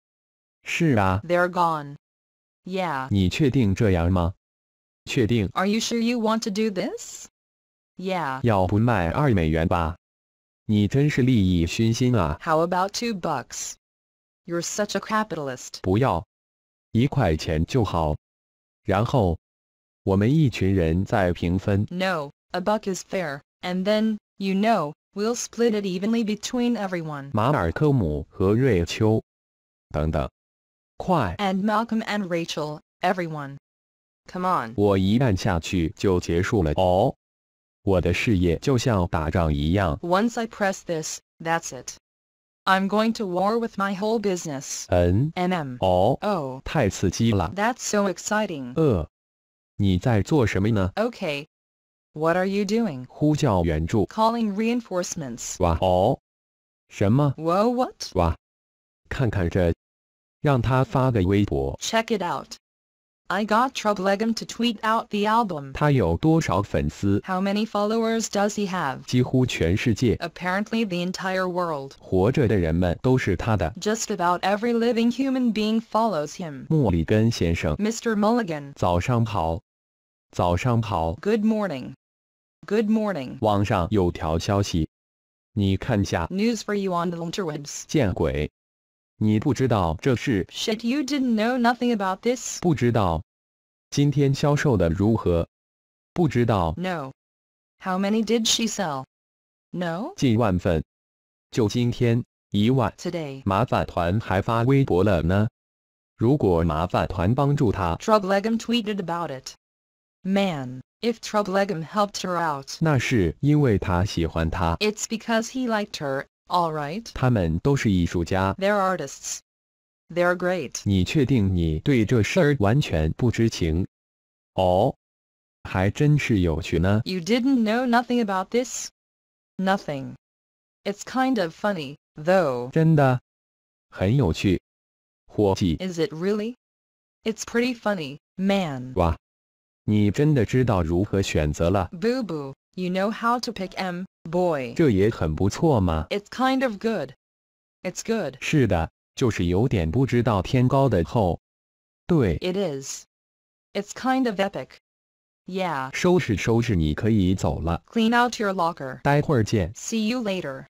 是啊。They're gone. Yeah. Are you sure you want to do this? Yeah. How about two bucks? You're such a capitalist. 不要，一块钱就好。然后 no, a buck is fair, and then, you know, we'll split it evenly between everyone. And Malcolm and Rachel, everyone, come on. Once I press this, that's it. I'm going to war with my whole business. N M M so exciting. 呃。Okay. What are you doing? Calling reinforcements. 哇哦，什么？Whoa, what? Check it out. I got Treblegum to tweet out the album. How many followers does he have? Apparently the entire world. Just about every living human being follows him. Mr. Mulligan. 早上好。早上好。Good morning. Good morning. 网上有条消息，你看下。News for you on the interwebs. 见鬼！你不知道这是 Shit, you didn't know nothing about this. 不知道今天销售的如何？不知道 How many did she sell? No. 近万份，就今天一万。Today. 麻烦团还发微博了呢。如果麻烦团帮助他 Troubleham tweeted about it man, if Trublegum helped her out. It's because he liked her, all right? 他们都是艺术家。They're artists. They're great. you did didn't know nothing about this? Nothing. It's kind of funny, though. 真的，很有趣。伙计。Is it really? It's pretty funny, man. 哇。你真的知道如何选择了？Boo boo, you know how to pick M, boy. It's kind of good. It's good. 是的，就是有点不知道天高的厚。对。It is. It's kind of epic. Yeah. 收拾收拾，你可以走了。Clean out your locker. 待会儿见。See you later.